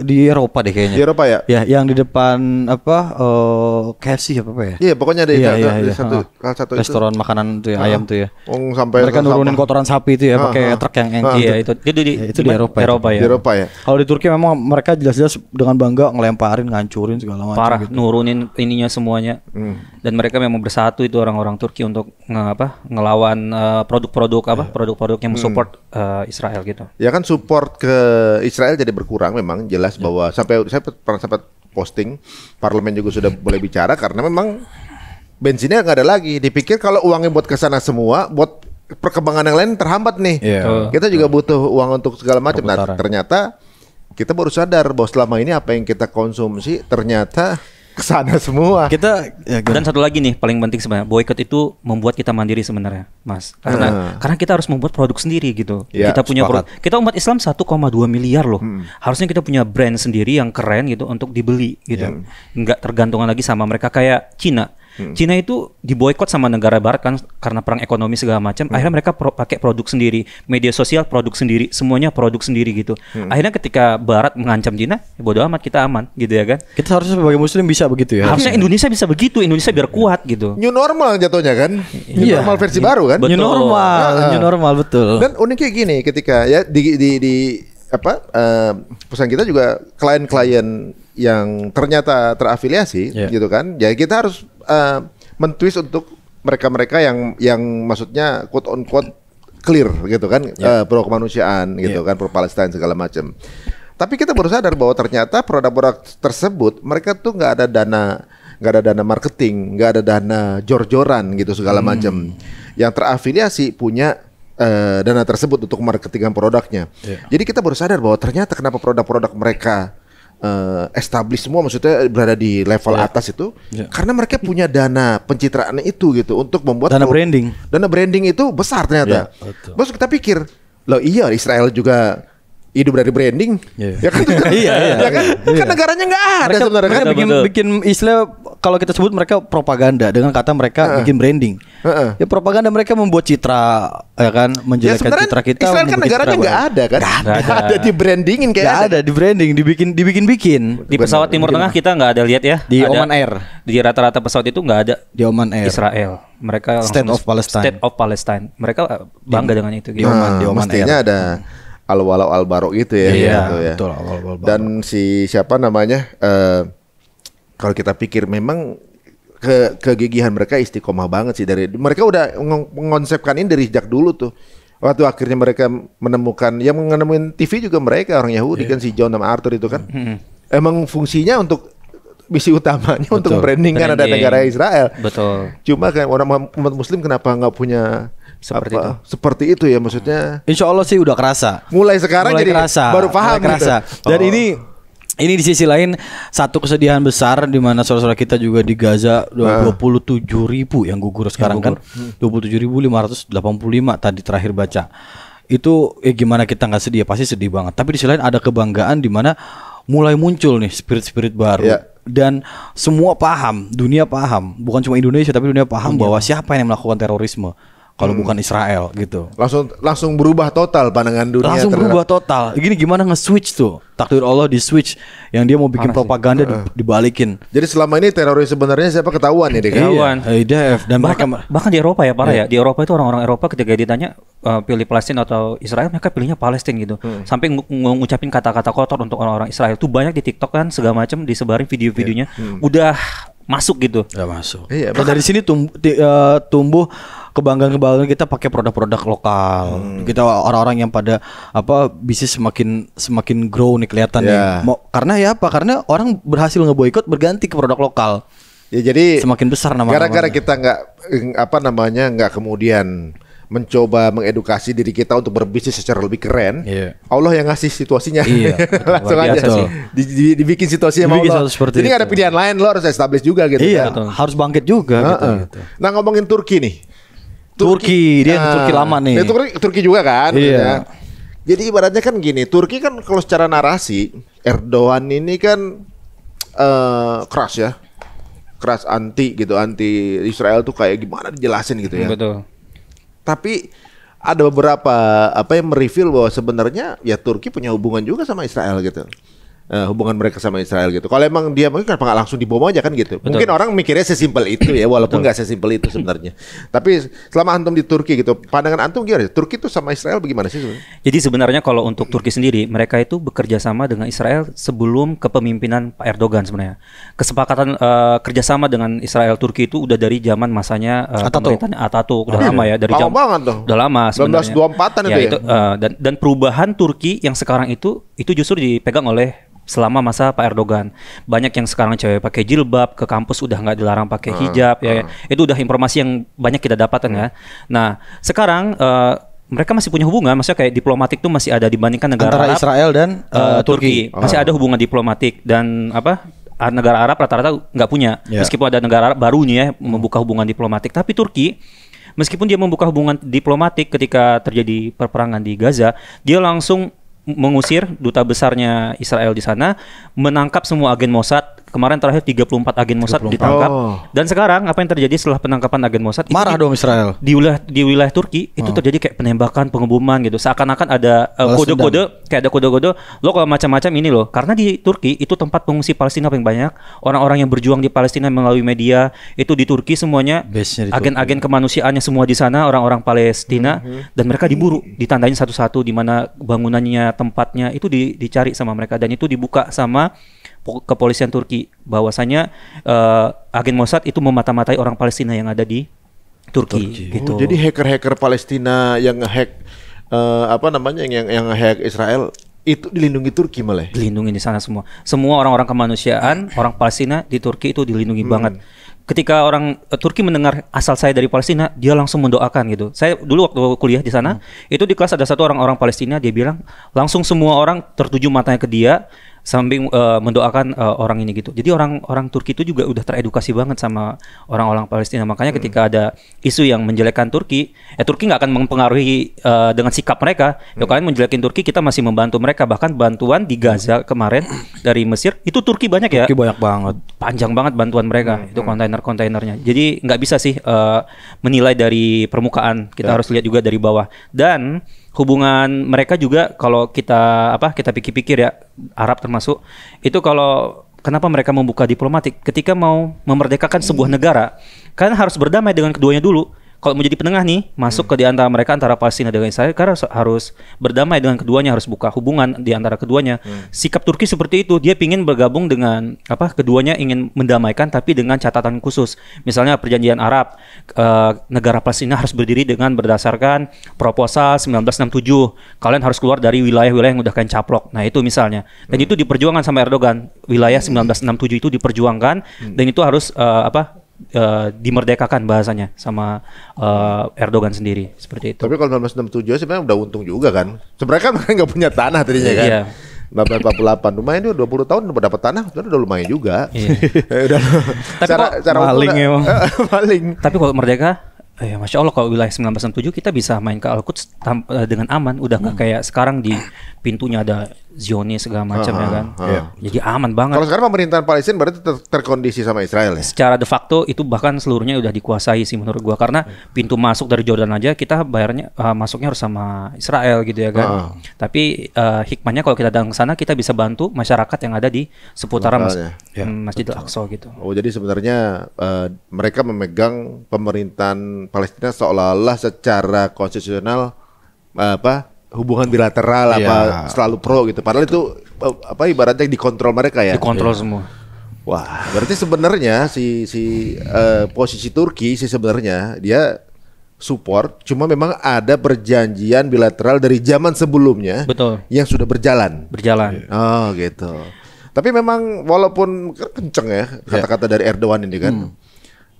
di Eropa deh kayaknya. Di Eropa ya? Ya, yang di depan apa uh, eh, KFC apa apa ya? Iya, pokoknya ada ya, iya, ya, satu uh, satu restoran itu. makanan tuh ya, uh, ayam tuh ya. Ong sampai mereka nurunin sampah. kotoran sapi itu ya uh, pakai uh, truk yang engki uh, ya itu. Itu di, ya, itu di, di Eropa, ya, Eropa ya. Di Eropa ya. Kalau di Turki memang mereka jelas-jelas dengan bangga ngelemparin, ngancurin segala macam Parah, gitu. nurunin ininya semuanya. Hmm. Dan mereka memang bersatu itu orang-orang Turki untuk nge apa ngelawan eh, produk-produk uh, apa iya. produk-produk yang hmm. mensupport hmm. uh, Israel gitu. Ya kan support ke Israel jadi berkurang memang jelas yeah. bahwa sampai saya pernah sempat posting parlemen juga sudah boleh bicara karena memang bensinnya nggak ada lagi. Dipikir kalau uangnya buat ke sana semua buat perkembangan yang lain terhambat nih. Yeah. Iya. Kita juga butuh uang untuk segala macam. Nah, ternyata kita baru sadar bahwa selama ini apa yang kita konsumsi ternyata kesana semua. Kita ya, dan satu lagi nih paling penting sebenarnya boycott itu membuat kita mandiri sebenarnya, Mas. Karena uh. karena kita harus membuat produk sendiri gitu. Ya, kita punya produk. Kita umat Islam 1,2 miliar loh. Hmm. Harusnya kita punya brand sendiri yang keren gitu untuk dibeli gitu. Yeah. Enggak tergantungan lagi sama mereka kayak Cina. Hmm. Cina itu diboykot sama negara barat kan karena perang ekonomi segala macam. Hmm. Akhirnya mereka pro pakai produk sendiri, media sosial produk sendiri, semuanya produk sendiri gitu. Hmm. Akhirnya ketika barat mengancam Cina, ya bodoh amat kita aman gitu ya kan. Kita harusnya sebagai muslim bisa begitu ya. Harusnya iya. Indonesia bisa begitu, Indonesia biar kuat gitu. New normal jatuhnya kan. New yeah. normal versi yeah. baru kan. Betul. New normal, new normal betul. Dan uniknya gini ketika ya di di di apa uh, eh, pesan kita juga klien-klien yang ternyata terafiliasi yeah. gitu kan. Ya kita harus uh, mentwist untuk mereka-mereka yang yang maksudnya quote on quote clear gitu kan yeah. Iya. uh, pro kemanusiaan iya. gitu yeah. kan pro Palestina segala macam. Tapi kita baru sadar bahwa ternyata produk-produk tersebut mereka tuh nggak ada dana nggak ada dana marketing, nggak ada dana jor-joran gitu segala hmm. macam. Yang terafiliasi punya uh, dana tersebut untuk marketingan produknya. Yeah. Jadi kita baru sadar bahwa ternyata kenapa produk-produk mereka uh, eh, establish semua maksudnya berada di level yeah. atas itu yeah. karena mereka punya dana pencitraan itu gitu untuk membuat dana branding. Dana branding itu besar ternyata. Yeah, iya, kita pikir, loh iya Israel juga hidup dari branding. Yeah. Ya kan? iya, iya, ya kan? Iya. Kan negaranya nggak ada mereka, sebenarnya mereka Bikin, bikin istilah kalau kita sebut mereka propaganda dengan kata mereka uh-uh. bikin branding. Uh-uh. Ya propaganda mereka membuat citra ya kan menjelekkan ya, citra kita. Israel kan negaranya nggak ada kan? Gak ada. ada di brandingin kayak gak ada. ada di branding, dibikin dibikin bikin. Di pesawat Timur Tengah kita nggak ada lihat ya. Di ada, Oman Air. Di rata-rata pesawat itu nggak ada. Di Oman Air. Israel mereka State of Palestine. State of Palestine. Mereka eh, bangga dengan itu gitu. Oman. di ah, Oman mestinya Air. ada al walau al baro itu ya, iya, gitu ya. Betul, al Dan si siapa namanya? Uh, kalau kita pikir memang ke kegigihan mereka istiqomah banget sih dari mereka udah mengonsepkan ini dari sejak dulu tuh. Waktu akhirnya mereka menemukan yang menemukan TV juga mereka orang Yahudi yeah. kan si John sama Arthur itu kan. Mm -hmm. Emang fungsinya untuk misi utamanya Betul. untuk branding, kan ada negara Israel. Betul. Cuma kayak orang Muslim kenapa nggak punya seperti apa, itu. Seperti itu ya maksudnya. Insya Allah sih udah kerasa. Mulai sekarang mulai jadi kerasa, baru paham mulai gitu. kerasa. Gitu. Dan oh. ini ini di sisi lain satu kesedihan besar di mana saudara-saudara kita juga di Gaza dua ah. puluh tujuh ribu yang gugur sekarang yang gugur. kan dua puluh tujuh ribu lima ratus delapan puluh lima tadi terakhir baca itu ya gimana kita nggak sedih ya, pasti sedih banget tapi di sisi lain ada kebanggaan di mana mulai muncul nih spirit-spirit baru ya. dan semua paham dunia paham bukan cuma Indonesia tapi dunia paham dunia. bahwa siapa yang melakukan terorisme kalau hmm. bukan Israel gitu. Langsung langsung berubah total pandangan dunia. Langsung terhadap... berubah total. Gini gimana nge-switch tuh? Takdir Allah di switch yang dia mau bikin Parah propaganda sih. dibalikin. Jadi selama ini teroris sebenarnya siapa ketahuan ya iya, Ketahuan. Iya. dan bahkan, mereka bahkan di Eropa ya parah yeah. ya. Di Eropa itu orang-orang Eropa ketika ditanya uh, eh, pilih Palestina atau Israel mereka pilihnya Palestina gitu. Hmm. Sampai ngucapin kata-kata kotor untuk orang-orang Israel. Tuh banyak di TikTok kan segala macam disebarin video-videonya. Yeah. Hmm. Udah masuk gitu. Udah masuk. Iya, dari sini eh, tumbuh, tumbuh kebanggaan kebanggaan kita pakai produk-produk lokal hmm. kita orang-orang yang pada apa bisnis semakin semakin grow nih kelihatan yeah. nih mau karena ya apa karena orang berhasil ngeboikot berganti ke produk lokal ya jadi semakin besar nama Karena gara kita nggak apa namanya nggak kemudian mencoba mengedukasi diri kita untuk berbisnis secara lebih keren. Iya. Allah yang ngasih situasinya. Iya, Langsung aja sih. di, di, dibikin situasinya dibikin Jadi itu. gak ada pilihan lain, lo harus establish juga gitu. Iya, kan? harus bangkit juga uh -uh. Gitu, gitu. Nah, ngomongin Turki nih. Turki, Turki. dia nah, Turki ah. lama nih. Dia Turki, Turki juga kan. Iya. Yeah. Jadi ibaratnya kan gini, Turki kan kalau secara narasi Erdogan ini kan uh, keras ya, keras anti gitu, anti Israel tuh kayak gimana dijelasin gitu ya. Betul. Tapi ada beberapa apa yang mereveal bahwa sebenarnya ya Turki punya hubungan juga sama Israel gitu uh, hubungan mereka sama Israel gitu. Kalau emang dia mungkin kenapa nggak langsung dibom aja kan gitu. Betul. Mungkin orang mikirnya sesimpel itu ya, walaupun nggak sesimpel itu sebenarnya. Tapi selama antum di Turki gitu, pandangan antum gimana? Turki itu sama Israel bagaimana sih sebenarnya? Jadi sebenarnya kalau untuk Turki sendiri, mereka itu bekerja sama dengan Israel sebelum kepemimpinan Pak Erdogan sebenarnya. Kesepakatan uh, kerjasama dengan Israel Turki itu udah dari zaman masanya uh, Ataturk. pemerintahan Ataturk udah oh, lama iya. ya dari jam banget tuh. Udah lama sebenarnya. 1924-an ya, itu ya. uh, dan dan perubahan Turki yang sekarang itu itu justru dipegang oleh selama masa Pak Erdogan. Banyak yang sekarang cewek pakai jilbab ke kampus udah nggak dilarang pakai ah, hijab uh, ya, uh. ya. Ah. Itu udah informasi yang banyak kita dapatkan ya. Hmm. Nah, sekarang uh, mereka masih punya hubungan, maksudnya kayak diplomatik tuh masih ada dibandingkan negara antara Arab, Israel dan uh, Turki. Turki. Uh. Masih ah. ada hubungan diplomatik dan apa? negara Arab rata-rata nggak punya. Yeah. Meskipun ada negara Arab barunya ya, membuka hubungan diplomatik, tapi Turki meskipun dia membuka hubungan diplomatik ketika terjadi perperangan di Gaza, dia langsung mengusir duta besarnya Israel di sana, menangkap semua agen Mossad kemarin terakhir 34 agen Mossad 34. ditangkap. Oh. Dan sekarang apa yang terjadi setelah penangkapan agen Mossad? Marah dong Israel. Di wilayah di wilayah Turki itu oh. terjadi kayak penembakan, pengeboman gitu. Seakan-akan ada eh, kode-kode uh, kayak ada kode-kode lo kalau macam-macam ini loh. Karena di Turki itu tempat pengungsi Palestina paling banyak. Orang-orang yang berjuang di Palestina melalui media itu di Turki semuanya. Agen-agen kemanusiaannya semua di sana orang-orang Palestina mm -hmm. dan mereka diburu, ditandain satu-satu di mana bangunannya, tempatnya itu di, dicari sama mereka dan itu dibuka sama kepolisian Turki bahwasanya uh, eh, agen Mossad itu memata-matai orang Palestina yang ada di Turki, Turki. Oh, gitu. Oh, jadi hacker-hacker Palestina yang ngehack uh, apa namanya yang yang ngehack Israel itu dilindungi Turki malah. Dilindungi di sana semua. Semua orang-orang kemanusiaan, orang Palestina di Turki itu dilindungi hmm. banget ketika orang eh, Turki mendengar asal saya dari Palestina, dia langsung mendoakan gitu. Saya dulu waktu kuliah di sana, hmm. itu di kelas ada satu orang-orang Palestina, dia bilang langsung semua orang tertuju matanya ke dia samping uh, mendoakan uh, orang ini gitu. Jadi orang orang Turki itu juga udah teredukasi banget sama orang-orang Palestina. Makanya hmm. ketika ada isu yang menjelekkan Turki, ya Turki nggak akan mempengaruhi uh, dengan sikap mereka. Hmm. Ya kalian menjelekin Turki, kita masih membantu mereka. Bahkan bantuan di Gaza kemarin dari Mesir itu Turki banyak ya. Turki banyak banget. Panjang banget bantuan mereka hmm. itu hmm. kontainer-kontainernya. Jadi nggak bisa sih uh, menilai dari permukaan. Kita ya. harus lihat juga dari bawah. Dan hubungan mereka juga kalau kita apa kita pikir-pikir ya Arab termasuk itu kalau kenapa mereka membuka diplomatik ketika mau memerdekakan sebuah negara kan harus berdamai dengan keduanya dulu kalau mau jadi penengah nih masuk hmm. ke di antara mereka antara Palestina dengan Israel karena harus berdamai dengan keduanya harus buka hubungan di antara keduanya hmm. sikap Turki seperti itu dia ingin bergabung dengan apa keduanya ingin mendamaikan tapi dengan catatan khusus misalnya perjanjian Arab eh, negara Palestina harus berdiri dengan berdasarkan proposal 1967 kalian harus keluar dari wilayah-wilayah yang udah kalian caplok nah itu misalnya dan hmm. itu diperjuangkan sama Erdogan wilayah 1967 hmm. itu diperjuangkan hmm. dan itu harus eh, apa uh, dimerdekakan bahasanya sama uh, Erdogan sendiri seperti itu. Tapi kalau 1967 sebenarnya udah untung juga kan. Sebenarnya kan mereka nggak punya tanah tadinya kan. Iya. 1948 lumayan dia 20 tahun udah dapat tanah itu udah lumayan juga. Iya. Eh, udah, Tapi cara, kok cara maling ya. emang. maling. Tapi kalau merdeka Ya, Masya Allah kalau wilayah 1967 kita bisa main ke Al-Quds dengan aman Udah nggak hmm. kayak sekarang di pintunya ada Zionis segala macam ya kan. Ha, ha. Iya. Jadi aman banget. Kalau sekarang pemerintahan Palestina berarti ter terkondisi sama Israel ya. Secara de facto itu bahkan seluruhnya udah dikuasai sih menurut gua karena pintu masuk dari Jordan aja kita bayarnya uh, masuknya harus sama Israel gitu ya kan. Ha. Tapi uh, hikmahnya kalau kita datang ke sana kita bisa bantu masyarakat yang ada di seputaran mas ya. ya. Mm, al Aqsa gitu. Oh jadi sebenarnya uh, mereka memegang pemerintahan Palestina seolah-olah secara konstitusional apa hubungan bilateral yeah. apa iya. selalu pro gitu. Padahal itu eh, apa ibaratnya dikontrol mereka ya. Dikontrol yeah. semua. Wah, berarti sebenarnya si si uh, posisi Turki sih sebenarnya dia support, cuma memang ada perjanjian bilateral dari zaman sebelumnya Betul. yang sudah berjalan. Berjalan. Iya. Oh, gitu. Tapi memang walaupun kenceng ya kata-kata yeah. dari Erdogan ini kan. Hmm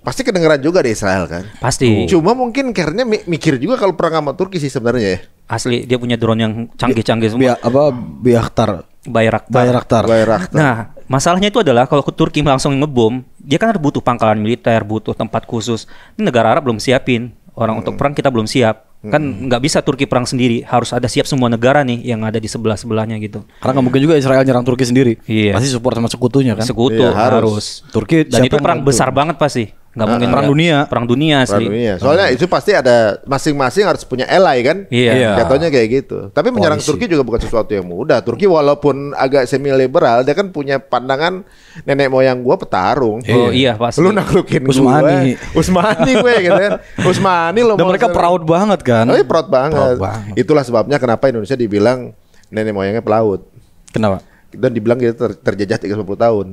Pasti kedengeran juga di Israel kan? Pasti. Cuma mungkin kayaknya mikir juga kalau perang sama Turki sih sebenarnya ya. Asli dia punya drone yang canggih-canggih semua. Bia, apa Biaktar. Bayraktar. Bayraktar. Bayraktar. Nah, masalahnya itu adalah kalau ke Turki langsung ngebom, dia kan harus butuh pangkalan militer, butuh tempat khusus. Ini negara Arab belum siapin orang hmm. untuk perang kita belum siap kan hmm. nggak hmm. bisa Turki perang sendiri harus ada siap semua negara nih yang ada di sebelah sebelahnya gitu karena nggak mungkin juga Israel nyerang Turki sendiri iya. pasti support sama sekutunya kan sekutu iya, harus. harus Turki dan itu perang besar banget pasti nggak mungkin perang dunia perang dunia sih perang dunia. soalnya itu pasti ada masing-masing harus punya ally kan iya yeah. kayak gitu tapi menyerang Turki juga bukan sesuatu yang mudah Turki walaupun agak semi liberal dia kan punya pandangan nenek moyang gue petarung oh iya. iya pasti lu naklukin Usmani gue. Usmani gue gitu kan Usmani lo dan mereka proud banget kan oh iya proud banget. proud banget itulah sebabnya kenapa Indonesia dibilang nenek moyangnya pelaut kenapa dan dibilang kita terjajah 30 tahun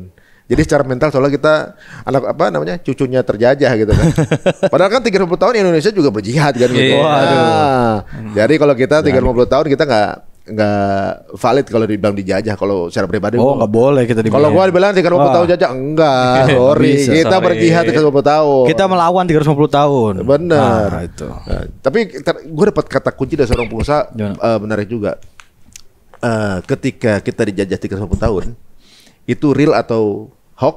jadi secara mental soalnya kita anak apa namanya cucunya terjajah gitu kan. Padahal kan 30 tahun Indonesia juga berjihad kan gitu. Yeah. Nah, hmm. jadi kalau kita 30 tahun kita nggak nggak valid kalau dibilang dijajah kalau secara pribadi oh nggak boleh kita dibilang kalau gua ya? dibilang 350 tahun ah. jajah enggak sorry bisa, kita sorry. berjihad 350 tahun kita melawan 350 tahun benar nah, itu nah, tapi gua dapat kata kunci dari seorang pengusaha uh, menarik juga uh, ketika kita dijajah 350 tahun itu real atau hoax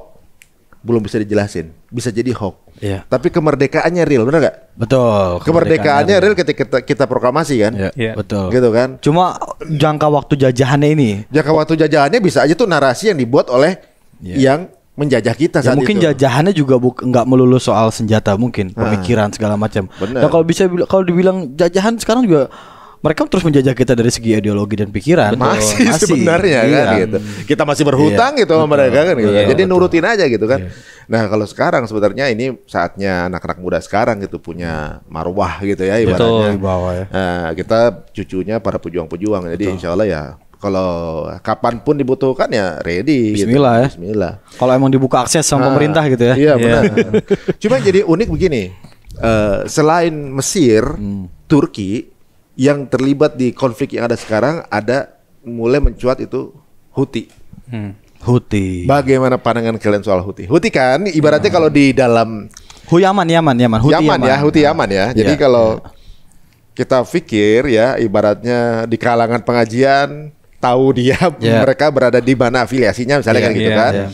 belum bisa dijelasin. Bisa jadi hoax. ya. Tapi kemerdekaannya real, benar nggak? Betul. Kemerdekaannya, real ketika kita, kita proklamasi kan? ya. Ya. Betul. Gitu kan? Cuma jangka waktu jajahannya ini. Jangka waktu jajahannya bisa aja tuh narasi yang dibuat oleh ya. yang menjajah kita ya, saat mungkin itu. jajahannya juga nggak melulu soal senjata mungkin ah. pemikiran segala macam. Nah, kalau bisa kalau dibilang jajahan sekarang juga mereka terus menjajah kita dari segi ideologi dan pikiran. Betul. Masih, sebenarnya kan, iya. kan gitu. Kita masih berhutang iya. gitu sama mereka kan gitu. Iya, Jadi betul. nurutin aja gitu kan. Iya. Nah, kalau sekarang sebenarnya ini saatnya anak-anak muda sekarang gitu punya marwah gitu ya ibaratnya. Betul, ya. Nah, kita cucunya para pejuang-pejuang. Jadi betul. insya Allah ya kalau kapanpun dibutuhkan ya ready. Gitu. Bismillah gitu. ya. Bismillah. Kalau emang dibuka akses sama nah, pemerintah gitu ya. Iya, iya benar. Cuma jadi unik begini. Uh, selain Mesir, hmm. Turki yang terlibat di konflik yang ada sekarang ada mulai mencuat itu Houthi. Hmm. Houthi. Bagaimana pandangan kalian soal Houthi? Houthi kan ibaratnya hmm. kalau di dalam huyaman, Yaman, Yaman, Yaman, Houthi Yaman, ya, Yaman ya, Houthi Yaman ya. ya jadi ya, kalau ya. kita pikir ya ibaratnya di kalangan pengajian tahu dia ya. mereka berada di mana afiliasinya misalnya ya, kan gitu ya, kan. Ya.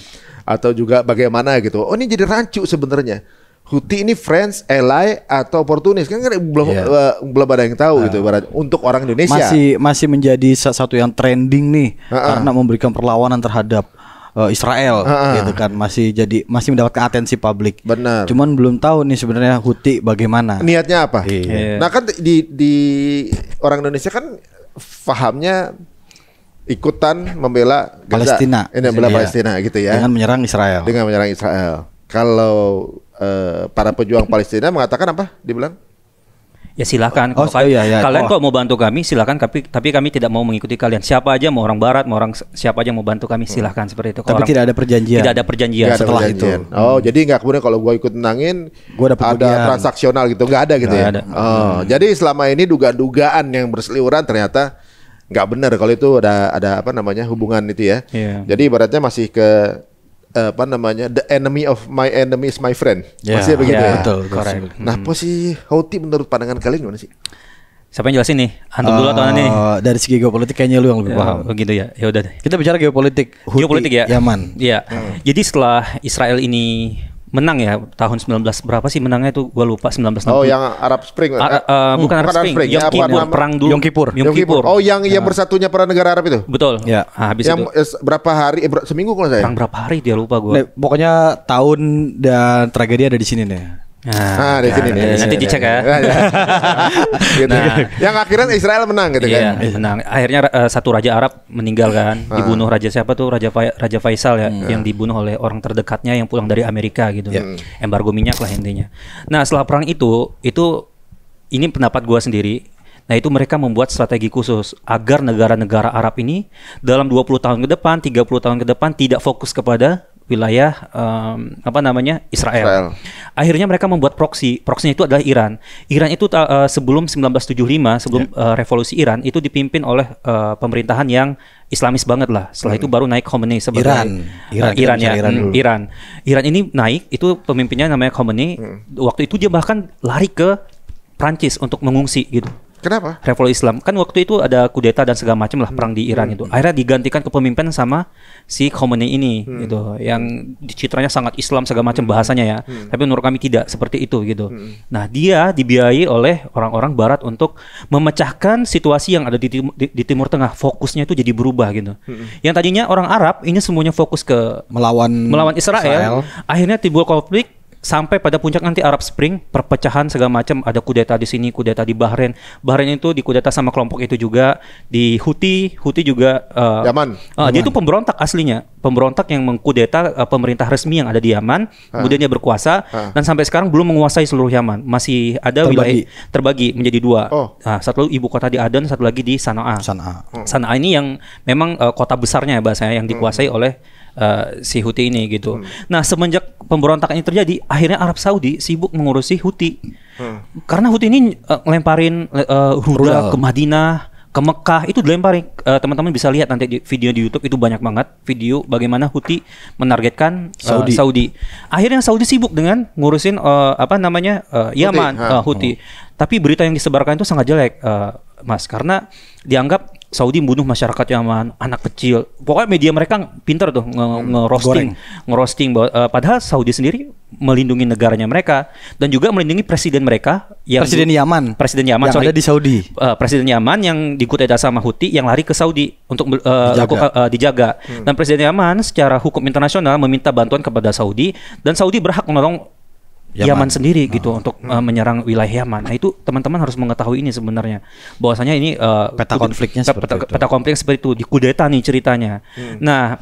Atau juga bagaimana gitu. Oh ini jadi rancu sebenarnya Huti ini friends, ally atau oportunis kan, kan belum yeah. Iya. belum ada yang tahu uh, gitu ibarat untuk orang Indonesia masih masih menjadi satu yang trending nih uh -uh. karena memberikan perlawanan terhadap uh, Israel uh -uh. gitu kan masih jadi masih mendapatkan atensi publik. Benar. Cuman belum tahu nih sebenarnya Huti bagaimana. Niatnya apa? Yeah. Iya. Nah kan di di orang Indonesia kan fahamnya ikutan membela Palestina, Ini membela iya. Palestina gitu ya. Dengan menyerang Israel. Dengan menyerang Israel. Kalau Eh, para pejuang Palestina mengatakan apa? Dibilang Ya silahkan. Oh, kalau, oh, iya, iya. Kalian oh. kok mau bantu kami silahkan. Tapi tapi kami tidak mau mengikuti kalian. Siapa aja mau orang Barat, mau orang siapa aja mau bantu kami hmm. silahkan seperti itu. Kalo tapi orang, tidak ada perjanjian. Tidak ada perjanjian tidak setelah perjanjian. itu. Oh hmm. jadi nggak kemudian kalau gue ikut nangin, gue ada kemudian. transaksional gitu nggak ada gitu gak ya. Ada. Oh, hmm. Jadi selama ini dugaan-dugaan yang berseliuran ternyata nggak benar kalau itu ada ada apa namanya hubungan itu ya. Yeah. Jadi ibaratnya masih ke Eh, apa namanya the enemy of my enemy is my friend yeah. masih begitu yeah, ya betul, betul. nah posisi hmm. Houthi menurut pandangan kalian gimana sih Siapa yang jelasin nih? Antum dulu atau nanti? Eh, dari segi geopolitik kayaknya lu yang lebih ya, paham. Begitu ya. Ya udah Kita bicara geopolitik. Houthi, geopolitik ya. Yaman. Iya. Hmm. Jadi setelah Israel ini menang ya tahun 19 berapa sih menangnya itu gue lupa 1960. Oh yang Arab Spring. A uh, bukan Arab, Spring, Spring. Yom ya, perang dulu. Yom Kipur, Yom Kipur. Oh yang ya. yang nah. bersatunya para negara Arab itu. Betul. Ya. Nah, habis yang itu. berapa hari eh, ber seminggu kalau saya. Perang berapa hari dia lupa gue. pokoknya tahun dan tragedi ada di sini nih. Nah, nah dari sini nih. Nanti dicek ya. Iya, iya. gitu. Nah, yang akhirnya Israel menang gitu iya, kan. menang. Akhirnya uh, satu raja Arab meninggal kan, ah. dibunuh raja siapa tuh? Raja Fa Raja Faisal ya, hmm. yang dibunuh oleh orang terdekatnya yang pulang dari Amerika gitu. Ya. Embargo minyak lah intinya. Nah, setelah perang itu, itu ini pendapat gua sendiri, Nah itu mereka membuat strategi khusus agar negara-negara Arab ini dalam 20 tahun ke depan, 30 tahun ke depan tidak fokus kepada wilayah um, apa namanya Israel. Israel. Akhirnya mereka membuat proksi. Proksinya itu adalah Iran. Iran itu uh, sebelum 1975, sebelum yeah. Ya. uh, revolusi Iran itu dipimpin oleh uh, pemerintahan yang Islamis banget lah. Setelah hmm. itu baru naik Khomeini sebagai Iran. Eh, Iran, uh, Iran ya. Iran, hmm. dulu. Iran. Iran ini naik itu pemimpinnya namanya Khomeini. Hmm. Waktu itu dia bahkan lari ke Prancis untuk mengungsi gitu Kenapa? Revolusi Islam. Kan waktu itu ada kudeta dan segala macam lah hmm. perang di hmm. Iran hmm. itu. Akhirnya digantikan kepemimpinan sama si Khomeini ini hmm. gitu yang citranya sangat Islam segala macam hmm. bahasanya ya. Hmm. Tapi menurut kami tidak seperti itu gitu. Hmm. Nah, dia dibiayai oleh orang-orang barat untuk memecahkan situasi yang ada di, tim, di, di Timur Tengah. Fokusnya itu jadi berubah gitu. Hmm. Yang tadinya orang Arab ini semuanya fokus ke melawan melawan Israel. Israel. Akhirnya timbul konflik sampai pada puncak nanti Arab Spring perpecahan segala macam ada kudeta di sini kudeta di Bahrain Bahrain itu dikudeta sama kelompok itu juga di Houthi Houthi juga uh, Yaman. Uh, eh, Yaman dia itu pemberontak aslinya pemberontak yang mengkudeta uh, pemerintah resmi yang ada di Yaman ha. Ah. kemudian dia berkuasa ha. Ah. dan sampai sekarang belum menguasai seluruh Yaman masih ada terbagi. wilayah terbagi menjadi dua oh. nah, satu ibu kota di Aden satu lagi di Sana'a Sana'a hmm. Sana ini yang memang uh, kota besarnya ya bahasanya yang hmm. dikuasai hmm. oleh Eh, si huti ini gitu. Hmm. Nah, semenjak pemberontakan ini terjadi, akhirnya Arab Saudi sibuk mengurusi huti. Hmm. Karena huti ini uh, eh, lemparin uh, eh, rudal ke Madinah, ke Mekah itu dilemparin uh, teman-teman bisa lihat nanti di video di YouTube itu banyak banget video bagaimana Houthi menargetkan uh, Saudi. Saudi. Akhirnya Saudi sibuk dengan ngurusin uh, apa namanya uh, Yaman Houthi. Uh, Houthi. Hmm. Tapi berita yang disebarkan itu sangat jelek, uh, Mas, karena dianggap Saudi bunuh masyarakat Yaman, anak kecil. Pokoknya media mereka pinter tuh nge, nge roasting, Uh, padahal Saudi sendiri melindungi negaranya mereka dan juga melindungi presiden mereka yang presiden Yaman, presiden Yaman yang sorry, ada di Saudi, uh, presiden Yaman yang dikudeta sama Houthi yang lari ke Saudi untuk uh, dijaga. uh, dijaga. Hmm. Dan presiden Yaman secara hukum internasional meminta bantuan kepada Saudi dan Saudi berhak menolong Yaman, Yaman sendiri oh. gitu untuk uh, menyerang wilayah Yaman. Nah itu teman-teman harus mengetahui ini sebenarnya. Bahwasanya ini uh, peta konfliknya peta, seperti peta, itu. peta konflik seperti itu di kudeta nih ceritanya. Hmm. Nah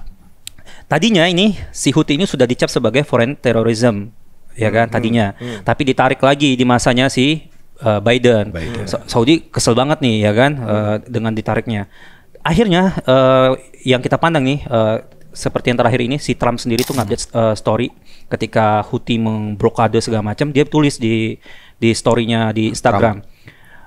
tadinya ini si Houthi ini sudah dicap sebagai foreign terrorism ya kan hmm. hmm tadinya. Hmm. Tapi ditarik lagi di masanya si uh, Biden. Biden. Saudi kesel banget nih ya kan hmm. uh, dengan ditariknya. Akhirnya uh, yang kita pandang nih uh, seperti yang terakhir ini si Trump sendiri tuh ngupdate uh, story ketika Houthi memblokade segala macam dia tulis di di storynya di Instagram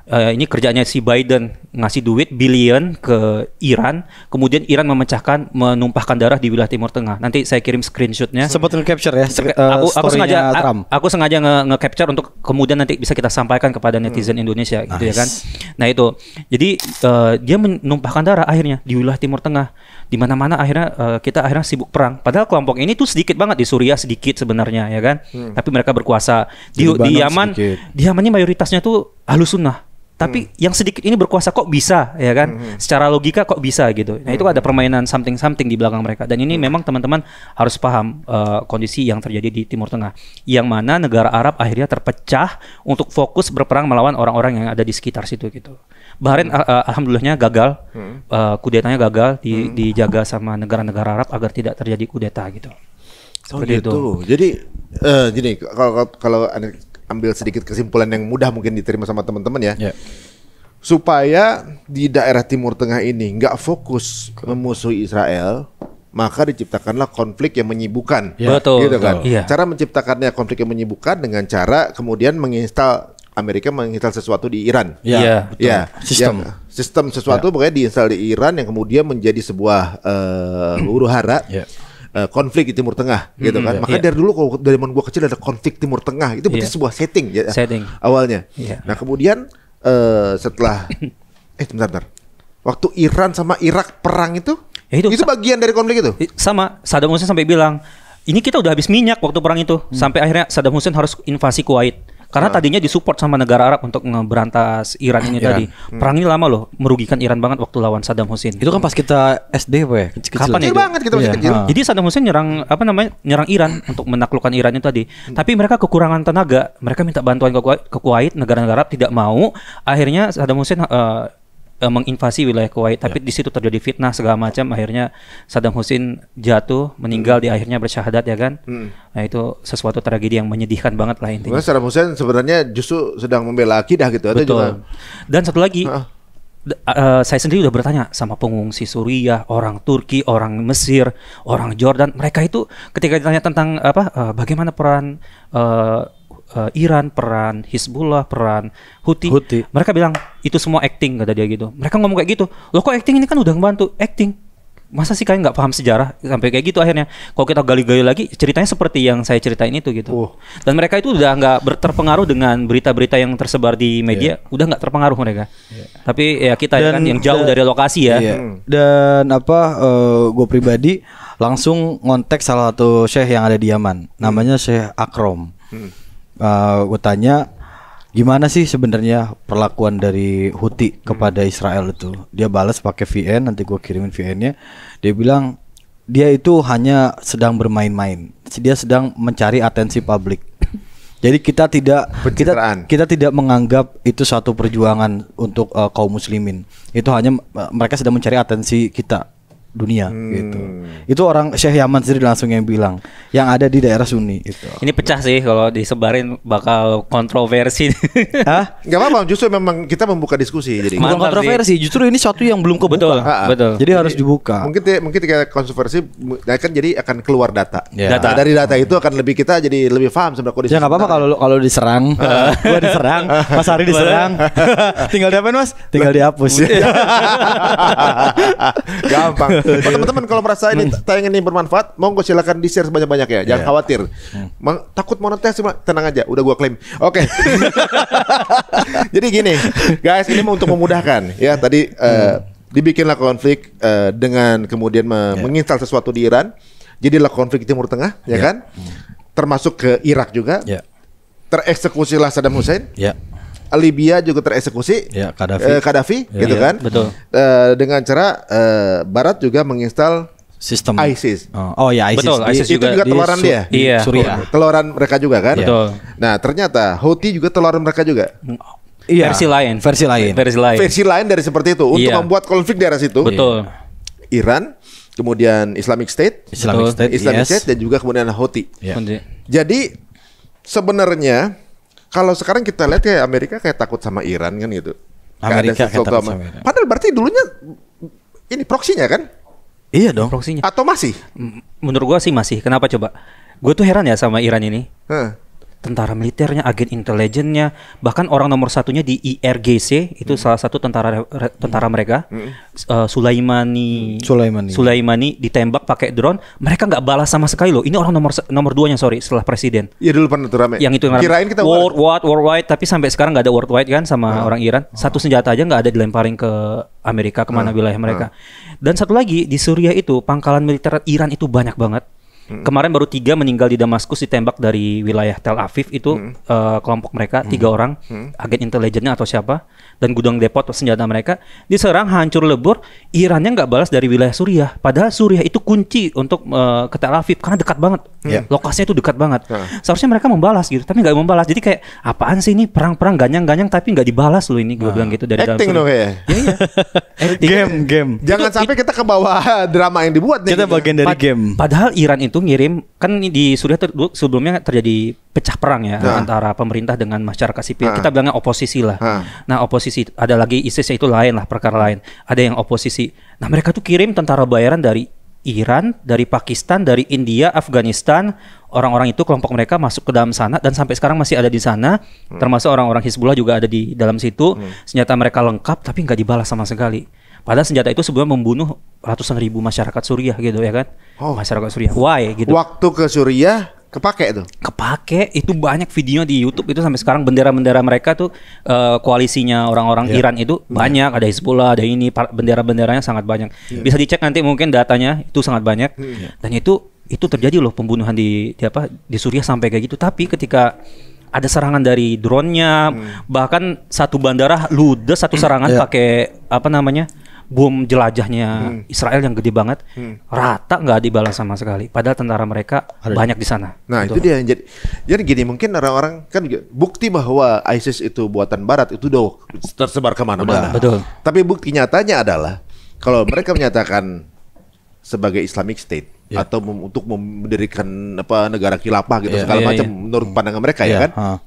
Uh, ini kerjanya si Biden ngasih duit billion ke Iran, kemudian Iran memecahkan, menumpahkan darah di wilayah Timur Tengah. Nanti saya kirim screenshotnya. Sempat capture ya. Sek uh, eh, aku, aku sengaja, Trump. aku sengaja nge-capture untuk kemudian nanti bisa kita sampaikan kepada hmm. netizen hmm. Indonesia, nice. gitu ya kan. Nah itu, jadi uh, dia menumpahkan darah akhirnya di wilayah Timur Tengah di mana-mana akhirnya uh, kita akhirnya sibuk perang. Padahal kelompok ini tuh sedikit banget di Suriah sedikit sebenarnya ya kan. Hmm. Tapi mereka berkuasa di, di, di Yaman. Di Yaman ini mayoritasnya tuh halus sunnah. Tapi hmm. yang sedikit ini berkuasa kok bisa ya kan? Hmm. Secara logika kok bisa gitu. Nah, itu hmm. ada permainan something something di belakang mereka. Dan ini hmm. memang teman-teman harus paham uh, kondisi yang terjadi di Timur Tengah. Yang mana negara Arab akhirnya terpecah untuk fokus berperang melawan orang-orang yang ada di sekitar situ gitu. Bahrain hmm. uh, alhamdulillahnya gagal, hmm. uh, kudetanya gagal di, hmm. dijaga sama negara-negara Arab agar tidak terjadi kudeta gitu. Oh, Seperti oh, gitu. itu. Jadi uh, gini kalau kalau ambil sedikit kesimpulan yang mudah mungkin diterima sama teman-teman ya. Yeah. Supaya di daerah Timur Tengah ini nggak fokus okay. memusuhi Israel, maka diciptakanlah konflik yang menyibukkan. Yeah. Betul. Gitu kan. Betul. Iya. Cara menciptakannya konflik yang menyibukkan dengan cara kemudian menginstal Amerika menginstal sesuatu di Iran. Iya. iya, iya sistem. Eh, sistem sesuatu ya. pokoknya diinstal di Iran yang kemudian menjadi sebuah uh, huru hara. Yeah. Iya. konflik di Timur Tengah hmm, gitu kan. Iya, Maka iya. dari dulu kalau dari zaman gua kecil ada konflik Timur Tengah itu berarti iya. sebuah setting ya setting. awalnya. Iya. Nah, kemudian uh, setelah eh sebentar, sebentar, Waktu Iran sama Irak perang itu ya itu, itu bagian dari konflik itu. Sama Saddam Hussein sampai bilang, "Ini kita udah habis minyak waktu perang itu." Hmm. Sampai akhirnya Saddam Hussein harus invasi Kuwait. Karena ah. tadinya disupport sama negara Arab untuk ngeberantas Iran ini ah, tadi. Hmm. Perang ini lama loh, merugikan Iran banget waktu lawan Saddam Hussein. Itu kan pas kita SD, we. Ya? Ya kecil -kecil. Kapan kecil banget kita masih iya. kecil. Ah. Jadi Saddam Hussein nyerang apa namanya? Nyerang Iran untuk menaklukkan Iran itu tadi. Hmm. Tapi mereka kekurangan tenaga. Mereka minta bantuan ke Kuwait, negara-negara Arab tidak mau. Akhirnya Saddam Hussein eh, uh, menginvasi wilayah Kuwait, tapi ya. di situ terjadi fitnah segala macam. Akhirnya Saddam Hussein jatuh, meninggal mm. di akhirnya bersyahadat ya kan. Mm. Nah itu sesuatu tragedi yang menyedihkan banget lah intinya. Karena Saddam Hussein sebenarnya justru sedang membela akidah gitu Betul. juga. Dan satu lagi. Uh. saya sendiri udah bertanya sama pengungsi Suriah, orang Turki, orang Mesir, orang Jordan. Mereka itu ketika ditanya tentang apa uh, bagaimana peran uh, Iran peran, Hizbullah peran, Houthi. Houthi. Mereka bilang itu semua acting kata dia gitu. Mereka ngomong kayak gitu. lo kok acting ini kan udah membantu acting. Masa sih kalian nggak paham sejarah sampai kayak gitu akhirnya. Kalau kita gali-gali lagi ceritanya seperti yang saya ceritain itu gitu. uh. Dan mereka itu udah nggak terpengaruh dengan berita-berita yang tersebar di media, yeah. udah nggak terpengaruh mereka. Yeah. Tapi ya kita ya kan dan, kan yang jauh dari lokasi ya. Iya. Hmm. Dan apa uh, eh, gue pribadi langsung ngontek salah satu syekh yang ada di Yaman. Namanya Syekh Akrom. Hmm uh, eh, gue tanya gimana sih sebenarnya perlakuan dari Houthi hmm. kepada Israel itu dia balas pakai VN nanti gue kirimin VN-nya dia bilang dia itu hanya sedang bermain-main dia sedang mencari atensi publik jadi kita tidak kita kita tidak menganggap itu satu perjuangan untuk uh, kaum muslimin itu hanya uh, mereka sedang mencari atensi kita dunia hmm. gitu. Itu orang Syekh Yaman sendiri langsung yang bilang yang ada di daerah Sunni itu. Ini pecah sih kalau disebarin bakal kontroversi. Hah? Gak apa-apa, justru memang kita membuka diskusi jadi. Bukan kontroversi, sih. justru ini satu yang belum kebuka. Betul, ha -ha. betul. Jadi, jadi harus dibuka. Mungkin mungkin kayak kontroversi ya kan jadi akan keluar data. Yeah. data. Nah, dari data itu akan lebih kita jadi lebih paham sebenarnya kondisi. Ya enggak apa-apa kalau kalau diserang, gua diserang, Mas Hari diserang. Tinggal diapain Mas? Tinggal dihapus. Gampang teman-teman kalau merasa ini hmm. tayangan ini bermanfaat, monggo silakan di-share sebanyak-banyak ya. Jangan iya. khawatir. Hmm. takut monetisasi, tenang aja, udah gua klaim. Oke. Jadi gini, guys, ini mau untuk memudahkan ya tadi eh, hmm. dibikinlah konflik eh, dengan kemudian me iya. menginstal sesuatu di Iran. Jadilah konflik Timur Tengah, ya iya. kan? Termasuk ke Irak juga. Yeah. Tereksekusilah Saddam Hussein. Yeah Libya juga tereksekusi ya Kadhafi, eh, Kadhafi ya, gitu ya, kan betul eh, dengan cara eh, Barat juga menginstal sistem ISIS. Oh, oh ya ISIS. Betul, ISIS di, juga, itu juga teloran dia. Iya. Suriah. Teloran mereka juga kan? Iya. Betul. Nah, ternyata Houthi juga teloran mereka juga. Iya. Versi lain. Versi lain. Versi lain. Versi lain dari seperti itu untuk ya. membuat konflik di arah situ. Betul. Iran, kemudian Islamic State, Islamic State, Islamic yes. State dan juga kemudian Houthi. Yeah. Jadi sebenarnya kalau sekarang kita lihat kayak Amerika kayak takut sama Iran kan gitu. Amerika kayak takut sama. Iran. Padahal berarti dulunya ini proksinya kan? Iya dong. Proksinya. Atau masih? Menurut gua sih masih. Kenapa coba? Gue tuh heran ya sama Iran ini. Huh tentara militernya, agen intelijennya, bahkan orang nomor satunya di IRGC itu hmm. salah satu tentara tentara hmm. mereka hmm. Uh, Sulaimani, hmm. Sulaimani Sulaimani ditembak pakai drone, mereka nggak balas sama sekali loh. Ini orang nomor nomor duanya sorry setelah presiden. Iya dulu pernah terame. Yang itu yang Kirain kita world wide worldwide tapi sampai sekarang nggak ada worldwide kan sama hmm. orang Iran. Satu ah. senjata aja nggak ada dilemparin ke Amerika kemana hmm. wilayah mereka. Hmm. Dan satu lagi di Suriah itu pangkalan militer Iran itu banyak banget Hmm. Kemarin baru tiga meninggal di Damaskus ditembak dari wilayah Tel Aviv itu hmm. uh, kelompok mereka hmm. tiga orang hmm. agen intelijennya atau siapa dan gudang depot senjata mereka diserang hancur lebur. Irannya nggak balas dari wilayah Suriah. Padahal Suriah itu kunci untuk uh, ke Tel Aviv karena dekat banget. Mm. yeah. Lokasinya itu dekat banget. Ah. Seharusnya mereka membalas gitu, tapi nggak membalas. Jadi kayak apaan sih ini perang-perang ganyang-ganyang tapi nggak dibalas loh ini gue ah. bilang gitu dari Acting dalam. Acting ya. Iya iya. Game game. Jangan itu, sampai kita ke bawah drama yang dibuat nih. Kita gitu. bagian dari Pad game. Padahal Iran itu itu ngirim kan di surya ter, sebelumnya terjadi pecah perang ya nah. antara pemerintah dengan masyarakat sipil. Nah. Kita bilangnya oposisi lah. Nah. nah, oposisi ada lagi ISIS itu lain lah perkara lain. Ada yang oposisi. Nah, mereka tuh kirim tentara bayaran dari Iran, dari Pakistan, dari India, Afghanistan, orang-orang itu kelompok mereka masuk ke dalam sana dan sampai sekarang masih ada di sana, hmm. termasuk orang-orang Hizbullah juga ada di dalam situ. Hmm. Senjata mereka lengkap tapi nggak dibalas sama sekali. Padahal senjata itu sebenarnya membunuh ratusan ribu masyarakat Suriah gitu ya kan. Oh. Masyarakat Suriah. Why gitu. Waktu ke Suriah kepake itu. Kepake itu banyak videonya di YouTube itu sampai sekarang bendera-bendera mereka tuh uh, koalisinya orang-orang yeah. Iran itu yeah. banyak ada Hizbullah, ada ini bendera-benderanya sangat banyak. Yeah. Bisa dicek nanti mungkin datanya itu sangat banyak. Hmm, yeah. Dan itu itu terjadi loh pembunuhan di, di apa di Suriah sampai kayak gitu. Tapi ketika ada serangan dari drone-nya, hmm. bahkan satu bandara ludes satu serangan yeah. pakai apa namanya? boom jelajahnya hmm. Israel yang gede banget hmm. rata nggak dibalas sama sekali padahal tentara mereka Ada. banyak di sana nah Betul. Gitu. itu dia jadi jadi gini mungkin orang-orang kan bukti bahwa ISIS itu buatan barat itu do tersebar kemana-mana Betul. tapi bukti nyatanya adalah kalau mereka menyatakan sebagai Islamic State yeah. atau untuk mendirikan apa negara khilafah gitu yeah, segala yeah, macam yeah. menurut pandangan mereka yeah. ya kan. Huh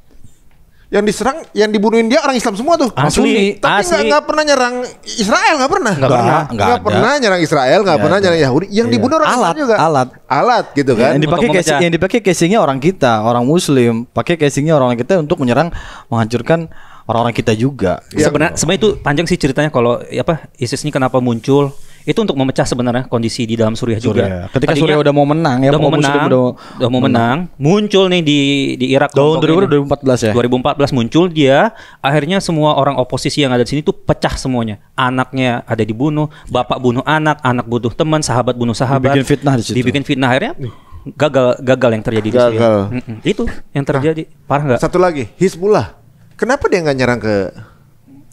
yang diserang, yang dibunuhin dia orang Islam semua tuh. Asli, Tapi asli. nggak pernah nyerang Israel, nggak pernah. Nggak pernah, nggak pernah nyerang Israel, nggak pernah nyerang Yahudi. Yang ya. dibunuh orang alat, juga. Alat, alat gitu kan. Yang dipakai casing, yang dipakai casingnya orang kita, orang Muslim. Pakai casingnya orang kita untuk menyerang, menghancurkan orang-orang kita juga. Ya. Sebenarnya, sebenarnya itu panjang sih ceritanya kalau ya apa ISIS ini kenapa muncul itu untuk memecah sebenarnya kondisi di dalam Suriah juga. Suriah. Ketika Suriah udah mau menang ya, udah mau menang, udah, udah mau menang, menang, muncul nih di di Irak tahun 2014 ya. 2014 muncul dia, akhirnya semua orang oposisi yang ada di sini tuh pecah semuanya. Anaknya ada dibunuh, bapak bunuh anak, anak bunuh teman, sahabat bunuh sahabat. Dibikin fitnah di situ. Dibikin fitnah akhirnya gagal gagal yang terjadi gagal. di Suriah. Mm Itu yang terjadi. Nah. Parah nggak? Satu lagi, Hizbullah. Kenapa dia nggak nyerang ke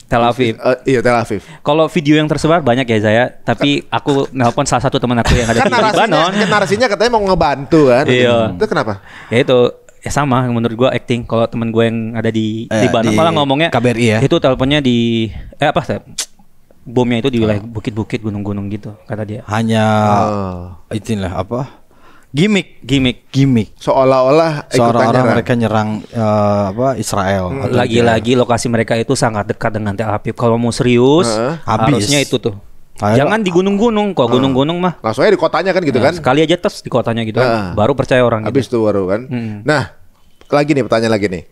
Tel Aviv. Uh, iya Tel Aviv. Kalau video yang tersebar banyak ya saya, tapi aku nelpon salah satu teman aku yang ada kan di Lebanon. Kan narasinya katanya mau ngebantu kan. Iya. Itu kenapa? Ya itu ya sama menurut gua acting kalau teman gue yang ada di eh, Lebanon malah ngomongnya KBRI ya. Itu teleponnya di eh apa sih? Bomnya itu di ah. wilayah bukit-bukit gunung-gunung gitu kata dia. Hanya oh. itulah apa? gimmick gimmick gimmick seolah-olah seolah-olah mereka nyerang uh, apa Israel hmm. lagi-lagi lokasi mereka itu sangat dekat dengan Tel Aviv kalau mau serius uh, harusnya itu tuh Ayo. Jangan di gunung-gunung, kok gunung-gunung mah. Langsung aja di kotanya kan gitu uh, kan. Sekali aja tes di kotanya gitu uh, kan. Baru percaya orang Habis gitu. tuh baru kan. Hmm. Nah, lagi nih pertanyaan lagi nih.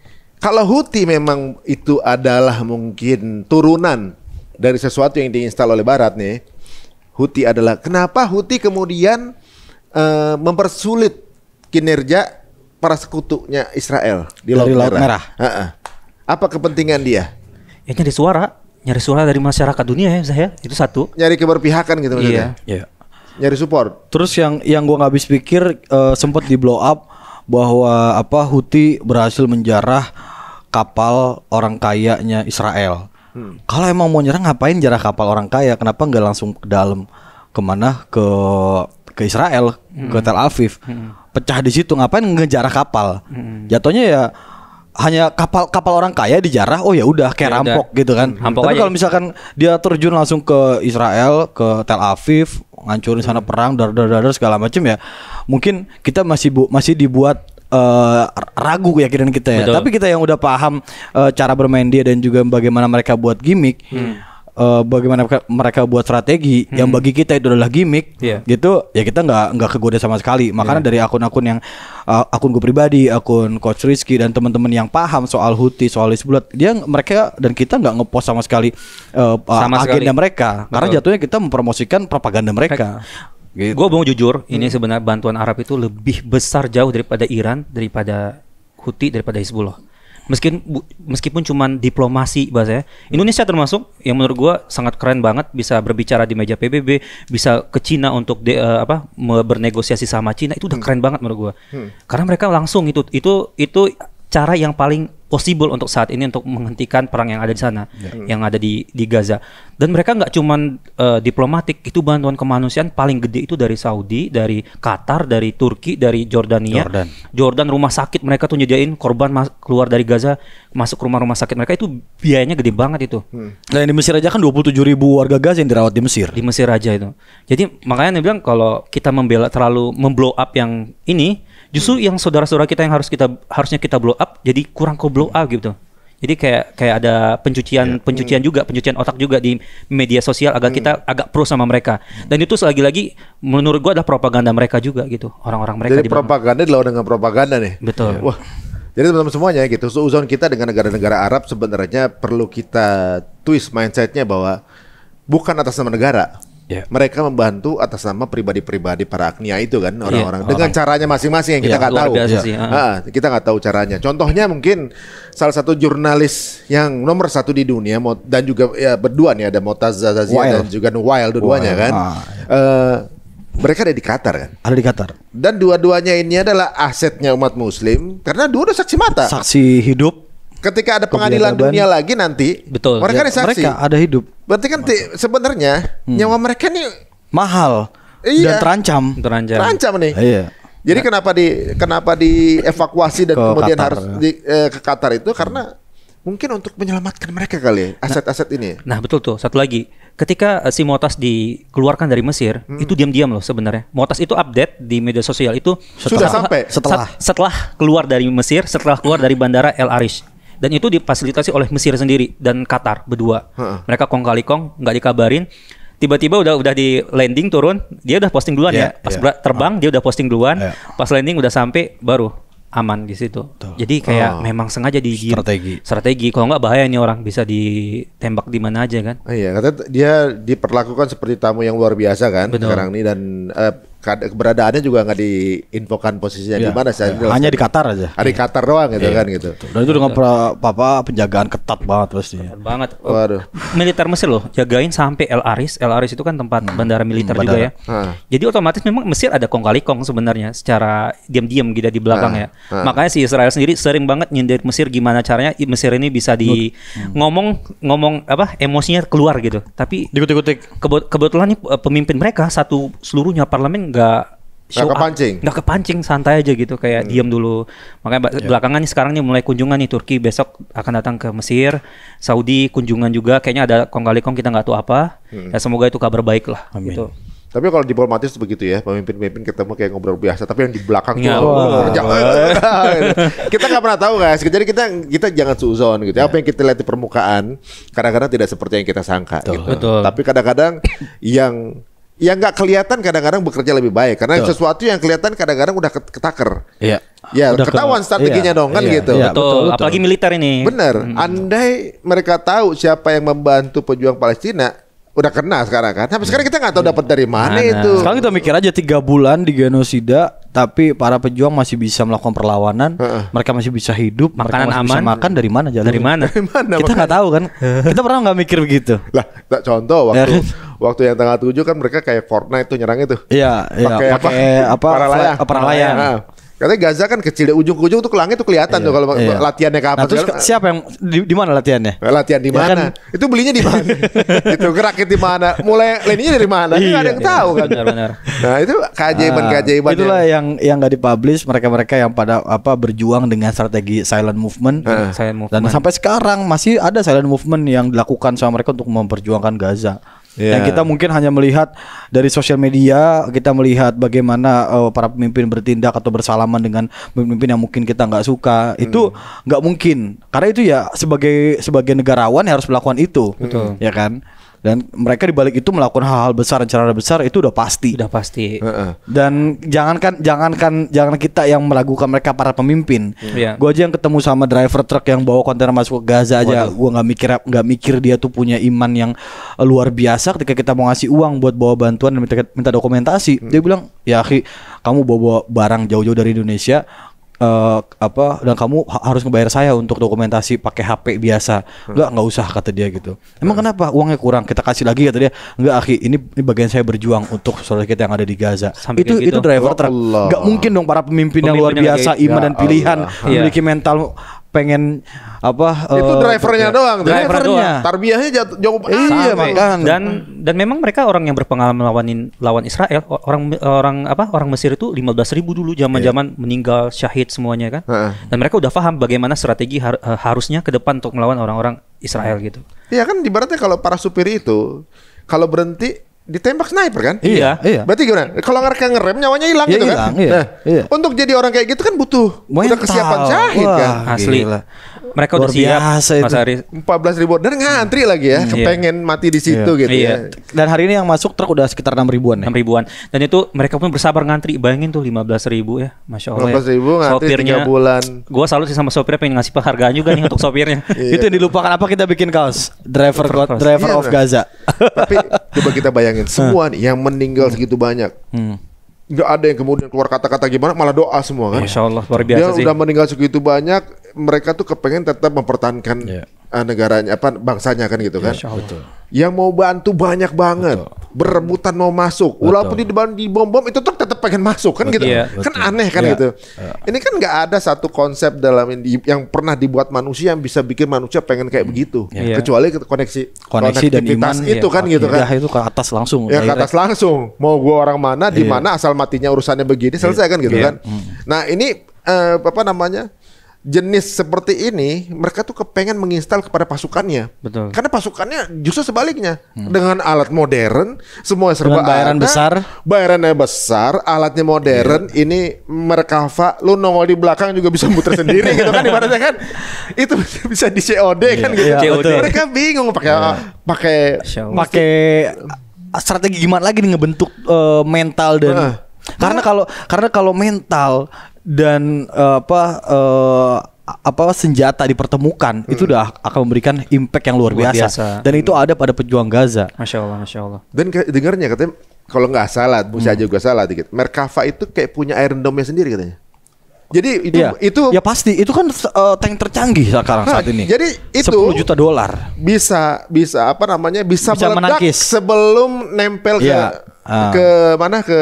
Kalau Houthi memang itu adalah mungkin turunan dari sesuatu yang diinstal oleh barat nih. Houthi adalah kenapa Houthi kemudian Eh, mempersulit kinerja para sekutunya Israel di Laut Dari Laut Merah. Merah. Uh -uh. Apa kepentingan dia? Ya nyari suara, nyari suara dari masyarakat dunia ya saya. Itu satu. Nyari keberpihakan gitu maksudnya. Iya. Yeah. Nyari support. Terus yang yang gua nggak habis pikir uh, eh, sempat di blow up bahwa apa Huti berhasil menjarah kapal orang kayanya Israel. Hmm. Kalau emang mau nyerang ngapain jarah kapal orang kaya? Kenapa nggak langsung ke dalam? Kemana ke ke Israel, hmm. ke Tel Aviv. Hmm. Pecah di situ ngapain ngejarah kapal? Hmm. Jatuhnya ya hanya kapal kapal orang kaya dijarah oh ya udah kayak yaudah. rampok gitu kan rampok tapi kalau misalkan dia terjun langsung ke Israel ke Tel Aviv ngancurin sana perang dar dar dar, dar segala macam ya mungkin kita masih bu masih dibuat uh, ragu keyakinan kita ya Betul. tapi kita yang udah paham uh, cara bermain dia dan juga bagaimana mereka buat gimmick hmm uh, bagaimana mereka buat strategi hmm. yang bagi kita itu adalah gimmick yeah. gitu ya kita nggak nggak kegoda sama sekali makanya yeah. dari akun-akun yang uh, akun gue pribadi akun coach Rizky dan teman-teman yang paham soal Huti soal isbulat dia mereka dan kita nggak ngepost sama sekali uh, sama agenda sekali. mereka Betul. karena jatuhnya kita mempromosikan propaganda mereka Gitu. Gue mau jujur, hmm. ini sebenarnya bantuan Arab itu lebih besar jauh daripada Iran, daripada Huti daripada Hizbullah meskipun meskipun cuman diplomasi bahasa ya. Indonesia termasuk yang menurut gua sangat keren banget bisa berbicara di meja PBB, bisa ke Cina untuk de, uh, apa bernegosiasi sama Cina itu udah hmm. keren banget menurut gua. Hmm. Karena mereka langsung itu itu itu cara yang paling possible untuk saat ini untuk menghentikan perang yang ada di sana, yeah. Hmm. yang ada di di Gaza. Dan mereka nggak cuman uh, diplomatik, itu bantuan kemanusiaan paling gede itu dari Saudi, dari Qatar, dari Turki, dari Jordania. Jordan. Jordan rumah sakit mereka tuh nyediain korban mas- keluar dari Gaza masuk rumah-rumah sakit mereka itu biayanya gede banget itu. Hmm. Nah, yang di Mesir aja kan 27 ribu warga Gaza yang dirawat di Mesir. Di Mesir aja itu. Jadi makanya dia bilang kalau kita membela terlalu memblow up yang ini Justru yang saudara-saudara kita yang harus kita harusnya kita blow up jadi kurang kok blow hmm. up gitu. Jadi kayak kayak ada pencucian yeah. pencucian hmm. juga pencucian otak juga di media sosial agar hmm. kita agak pro sama mereka. Dan itu lagi-lagi menurut gua adalah propaganda mereka juga gitu orang-orang mereka. Jadi propaganda dilawan dengan propaganda nih. Betul. Yeah. Wah. Jadi teman-teman semuanya gitu, seuzon kita dengan negara-negara Arab sebenarnya perlu kita twist mindsetnya bahwa bukan atas nama negara yeah. mereka membantu atas nama pribadi-pribadi para agnia itu kan ya, orang-orang yeah, dengan caranya masing-masing yang kita ya, nggak yeah, tahu biasa sih, uh. kita nggak tahu caranya contohnya mungkin salah satu jurnalis yang nomor satu di dunia dan juga ya berdua nih ada Motaz Zazia dan juga Wild dua-duanya kan ah. uh, mereka ada di Qatar kan? Ada di Qatar. Dan dua-duanya ini adalah asetnya umat Muslim karena dua udah saksi mata. Saksi hidup ketika ada pengadilan dunia lagi nanti betul mereka ya, saksi mereka ada hidup berarti kan sebenarnya hmm. nyawa mereka nih mahal iya. dan terancam terancam terancam nih iya. jadi ya. kenapa di kenapa dievakuasi dan ke kemudian Qatar, harus di, eh, ke Qatar itu karena mungkin untuk menyelamatkan mereka kali ya, nah, aset-aset ini. Nah betul tuh satu lagi ketika eh, si Motas dikeluarkan dari Mesir hmm. itu diam-diam loh sebenarnya Motas itu update di media sosial itu setelah, sudah sampai setelah setelah keluar dari Mesir setelah keluar dari bandara El Arish dan itu difasilitasi oleh Mesir sendiri dan Qatar berdua. Uh-uh. Mereka kong kali kong nggak dikabarin. Tiba-tiba udah udah di landing turun, dia udah posting duluan yeah, ya. Pas yeah. terbang uh. dia udah posting duluan. Yeah. Pas landing udah sampai baru aman di situ. Tuh. Jadi kayak oh. memang sengaja di strategi. Strategi. Kalau nggak bahaya nih orang bisa ditembak di mana aja kan? Oh, iya, kata dia diperlakukan seperti tamu yang luar biasa kan Betul. sekarang ini dan uh, keberadaannya juga nggak diinfokan posisinya ya, di iya. mana sih ya, iya. hanya di Qatar aja ah, di iya. Qatar doang gitu ya, kan gitu dan itu dengan pra, apa penjagaan ketat banget pasti banget oh, waduh militer Mesir loh jagain sampai El Aris El Aris itu kan tempat hmm. bandara militer hmm, bandara. juga ya Hmm. jadi otomatis memang Mesir ada kong kali kong sebenarnya secara diam-diam gitu di belakang hmm. ya Hmm. makanya si Israel sendiri sering banget nyindir Mesir gimana caranya Mesir ini bisa di hmm. ngomong ngomong apa emosinya keluar gitu tapi dikutik-kutik kebetulan nih eh, pemimpin mereka satu seluruhnya parlemen nggak nggak kepancing nggak kepancing santai aja gitu kayak hmm. diem dulu makanya yeah. belakangan nih sekarang nih mulai kunjungan nih Turki besok akan datang ke Mesir Saudi kunjungan juga kayaknya ada kong kali kong kita nggak tahu apa hmm. ya semoga itu kabar baik lah Amin. gitu tapi kalau diplomatis begitu ya, pemimpin-pemimpin ketemu kayak ngobrol biasa, tapi yang di belakang iya, tuh kita nggak pernah tahu guys. Jadi kita kita jangan suzon gitu. Ya. Apa iya. yang kita lihat di permukaan kadang-kadang tidak seperti yang kita sangka. Betul. Gitu. Betul. Tapi kadang-kadang yang Ya nggak kelihatan kadang-kadang bekerja lebih baik karena betul. sesuatu yang kelihatan kadang-kadang udah ketaker. Iya. Ya, udah ketahuan ke, strateginya iya, dong kan iya, gitu. Iya, betul, betul, betul. Apalagi militer ini. Bener. Andai mereka tahu siapa yang membantu pejuang Palestina, udah kena sekarang kan. Tapi sekarang kita nggak tahu iya. dapat dari mana, nah, itu. Sekarang kita mikir aja tiga bulan di genosida, tapi para pejuang masih bisa melakukan perlawanan, uh-uh. mereka masih bisa hidup, makanan masih aman. bisa makan dari mana jadi Dari mana? Dari mana kita nggak tahu kan. kita pernah nggak mikir begitu. Lah, tak contoh waktu ya. waktu yang tanggal 7 kan mereka kayak Fortnite tuh nyerang itu. Iya, iya. Pakai apa? Apa? Para layang. Para layang. Nah, Katanya Gaza kan kecil, ujung ke ujung tuh ke langit tuh kelihatan iya, tuh kalau iya. latihannya kapan. Nah, terus segala, siapa yang di, di mana latihannya? Eh, latihan di mana? Ya kan? Itu belinya di mana? itu geraknya di mana? Mulai lininya dari mana? Iya, ada yang iya, tahu kan. Benar, benar. Nah, itu keajaiban uh, ah, keajaiban. Itulah yang yang nggak dipublish mereka-mereka yang pada apa berjuang dengan strategi silent movement. Uh, silent movement. Dan sampai sekarang masih ada silent movement yang dilakukan sama mereka untuk memperjuangkan Gaza. Yeah. Yang iya. kita mungkin hanya melihat dari sosial media, kita melihat bagaimana uh, para pemimpin bertindak atau bersalaman dengan pemimpin yang mungkin kita nggak suka. Hmm. Itu nggak mungkin. Karena itu ya sebagai sebagai negarawan ya harus melakukan itu. Betul. Ya kan? dan mereka di balik itu melakukan hal-hal besar rencana besar itu udah pasti udah pasti uh-uh. dan jangankan jangankan jangan kita yang meragukan mereka para pemimpin yeah. gue aja yang ketemu sama driver truk yang bawa kontainer masuk ke Gaza aja gue nggak mikir nggak mikir dia tuh punya iman yang luar biasa ketika kita mau ngasih uang buat bawa bantuan dan minta, minta dokumentasi hmm. dia bilang ya akhi kamu bawa, -bawa barang jauh-jauh dari Indonesia uh, apa dan kamu ha harus ngebayar saya untuk dokumentasi pakai HP biasa hmm. nggak nggak usah kata dia gitu emang hmm. kenapa uangnya kurang kita kasih lagi kata dia nggak akhi. ini, ini bagian saya berjuang untuk saudara kita yang ada di Gaza Sampai itu gitu. itu driver ya truk nggak mungkin dong para pemimpin, pemimpin yang luar biasa iman ya, dan pilihan Allah. Iya. memiliki mental pengen apa itu uh, drivernya doang driver doang tarbiyahnya jauh, eh, iya makan dan dan memang mereka orang yang berpengalaman lawanin lawan Israel orang orang apa orang Mesir itu 15 ribu dulu zaman zaman iya. yeah. meninggal syahid semuanya kan uh -uh. dan mereka udah paham bagaimana strategi har eh, harusnya ke depan untuk melawan orang-orang Israel gitu iya kan ibaratnya kalau para supir itu kalau berhenti ditembak sniper kan? Iya, iya. iya. Berarti gimana? Kalau ngereka ngerem nyawanya hilang ya gitu ilang, kan? Iya, nah, iya. Untuk jadi orang kayak gitu kan butuh Mental. udah kesiapan jahit Wah, kan? Asli. Gila. Mereka Luar udah siap itu. Mas Ari. 14 ribu dan ngantri hmm. lagi ya, hmm, kepengen iya. mati di situ iya. gitu ya. iya. ya. Dan hari ini yang masuk truk udah sekitar 6 ribuan ya. 6 ribuan. Dan itu mereka pun bersabar ngantri. Bayangin tuh 15 ribu ya, Masya Allah. 15 ya. ribu ya. ngantri sopirnya, 3 bulan. Gua salut sih sama sopirnya pengen ngasih penghargaan juga nih untuk sopirnya. Iya. itu yang dilupakan apa kita bikin kaos driver driver, driver of Gaza. Tapi coba kita bayangin bayangin semua nih yang meninggal segitu banyak. Hmm Gak ada yang kemudian keluar kata-kata gimana malah doa semua kan. Insya Allah luar biasa Dia sih. udah meninggal segitu banyak mereka tuh kepengen tetap mempertahankan yeah uh, negaranya apa bangsanya kan gitu kan. Iya, yang mau bantu banyak banget. Betul. Berebutan mau masuk. Betul. Walaupun di depan di bom-bom itu tetap tetap pengen masuk kan, gitu. Iya, kan Betul. gitu. Ya. Kan aneh kan ya. gitu. Ya. Ini kan nggak ada satu konsep dalam yang, yang pernah dibuat manusia yang bisa bikin manusia pengen kayak hmm. begitu. Ya. Kecuali koneksi koneksi dan iman itu ya, kan gitu kan. Ya itu ke atas langsung. Ya iya. ke atas langsung. Mau gua orang mana di mana asal matinya urusannya begini selesai kan gitu kan. Hmm. Nah, ini uh, apa namanya? jenis seperti ini mereka tuh kepengen menginstal kepada pasukannya. Betul. Karena pasukannya justru sebaliknya hmm. dengan alat modern, semua serba dengan bayaran ada, besar, bayarannya besar, alatnya modern, yeah. ini merkava, lu nongol di belakang juga bisa muter sendiri gitu kan ibaratnya kan itu bisa di COD yeah. kan gitu. Yeah, iya, COD. Mereka bingung pakai yeah. pakai pakai strategi gimana lagi nih ngebentuk uh, mental dan uh. Karena kalau karena kalau mental dan uh, apa uh, apa senjata dipertemukan hmm. itu udah akan memberikan impact yang luar, biasa. biasa dan itu hmm. ada pada pejuang Gaza. Masya Allah, masya Allah. Dan dengarnya katanya kalau nggak salah, bisa aja hmm. juga salah dikit. Merkava itu kayak punya Iron dome sendiri katanya. Jadi itu ya. itu ya pasti itu kan uh, tank tercanggih sekarang saat ini. Jadi itu 10 juta dolar. Bisa bisa apa namanya bisa, bisa meledak menangkis. sebelum nempel ya. ke iya ah. ke mana ke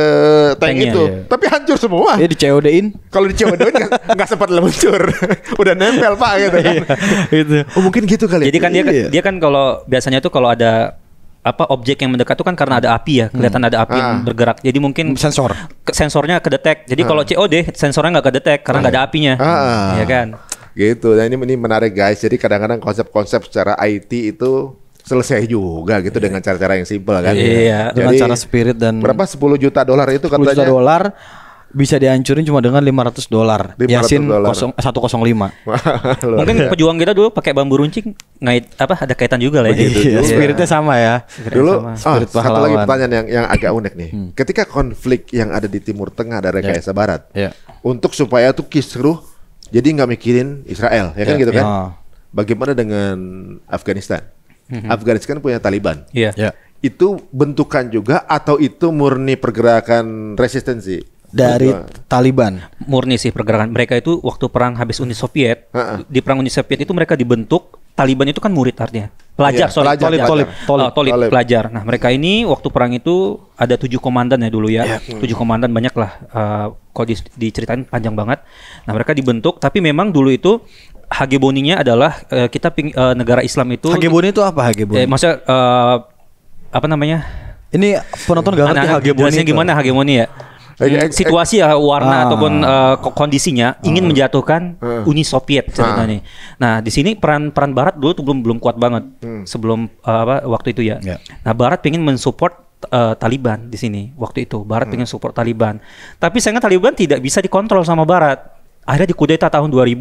tank, tank itu. Iya. Tapi hancur semua. Ya di COD-in. Kalau di COD-in nggak sempat meluncur. Udah nempel Pak gitu kan. gitu. Oh, mungkin gitu kali. Ya. Jadi kan dia iya. dia kan kalau biasanya tuh kalau ada apa objek yang mendekat itu kan karena ada api ya kelihatan hmm. ada api ah. yang bergerak jadi mungkin sensor ke, sensornya kedetek jadi ah. kalau COD sensornya nggak kedetek karena nggak ah. ada apinya ah. ya kan gitu dan nah, ini ini menarik guys jadi kadang-kadang konsep-konsep secara IT itu selesai juga gitu dengan cara-cara yang simpel kan. Iya, Jadi, dengan cara spirit dan berapa 10 juta dolar itu katanya. 10 juta dolar bisa dihancurin cuma dengan 500 dolar. Yasin kosong 105. Mungkin ya. pejuang kita dulu pakai bambu runcing ngait apa ada kaitan juga lah ya. iya, gitu, spiritnya sama ya. Spiritnya dulu sama. Spirit oh, satu lagi pertanyaan yang yang agak unik nih. Hmm. Ketika konflik yang ada di Timur Tengah dan ya. rekayasa yeah. Barat. Yeah. Untuk supaya tuh kisruh jadi nggak mikirin Israel ya kan yeah. gitu kan. Yeah. Bagaimana dengan Afghanistan? hmm Afghanistan punya Taliban. Iya. Yeah. Yeah. Itu bentukan juga atau itu murni pergerakan resistensi? dari Taliban. Murni sih pergerakan mereka itu waktu perang habis Uni Soviet. Uh -uh. Di perang Uni Soviet itu mereka dibentuk Taliban itu kan murid artinya. Pelajar, yeah, sorry, pelajar, tolib, ah, tolib, tolib, tolib, pelajar. Nah, mereka ini waktu perang itu ada tujuh komandan ya dulu ya. Yeah. Tujuh komandan banyak lah. Uh, ah, kalau diceritain panjang banget. Nah, mereka dibentuk, tapi memang dulu itu hageboninya adalah uh, kita ping, uh, negara Islam itu hageboni itu apa hageboni? Eh, maksudnya uh, apa namanya? Ini penonton gak ngerti hageboni. Nah, gimana hageboni ya? situasi ya warna ah. ataupun uh, kondisinya ingin ah. menjatuhkan ah. Uni Soviet ceritanya. Ah. Nah, di sini peran peran Barat dulu tuh belum belum kuat banget hmm. sebelum uh, apa waktu itu ya. Yeah. Nah, Barat pengen mensupport uh, Taliban di sini waktu itu. Barat hmm. pengen support Taliban. Tapi sayangnya Taliban tidak bisa dikontrol sama Barat. Akhirnya dikudeta tahun 2000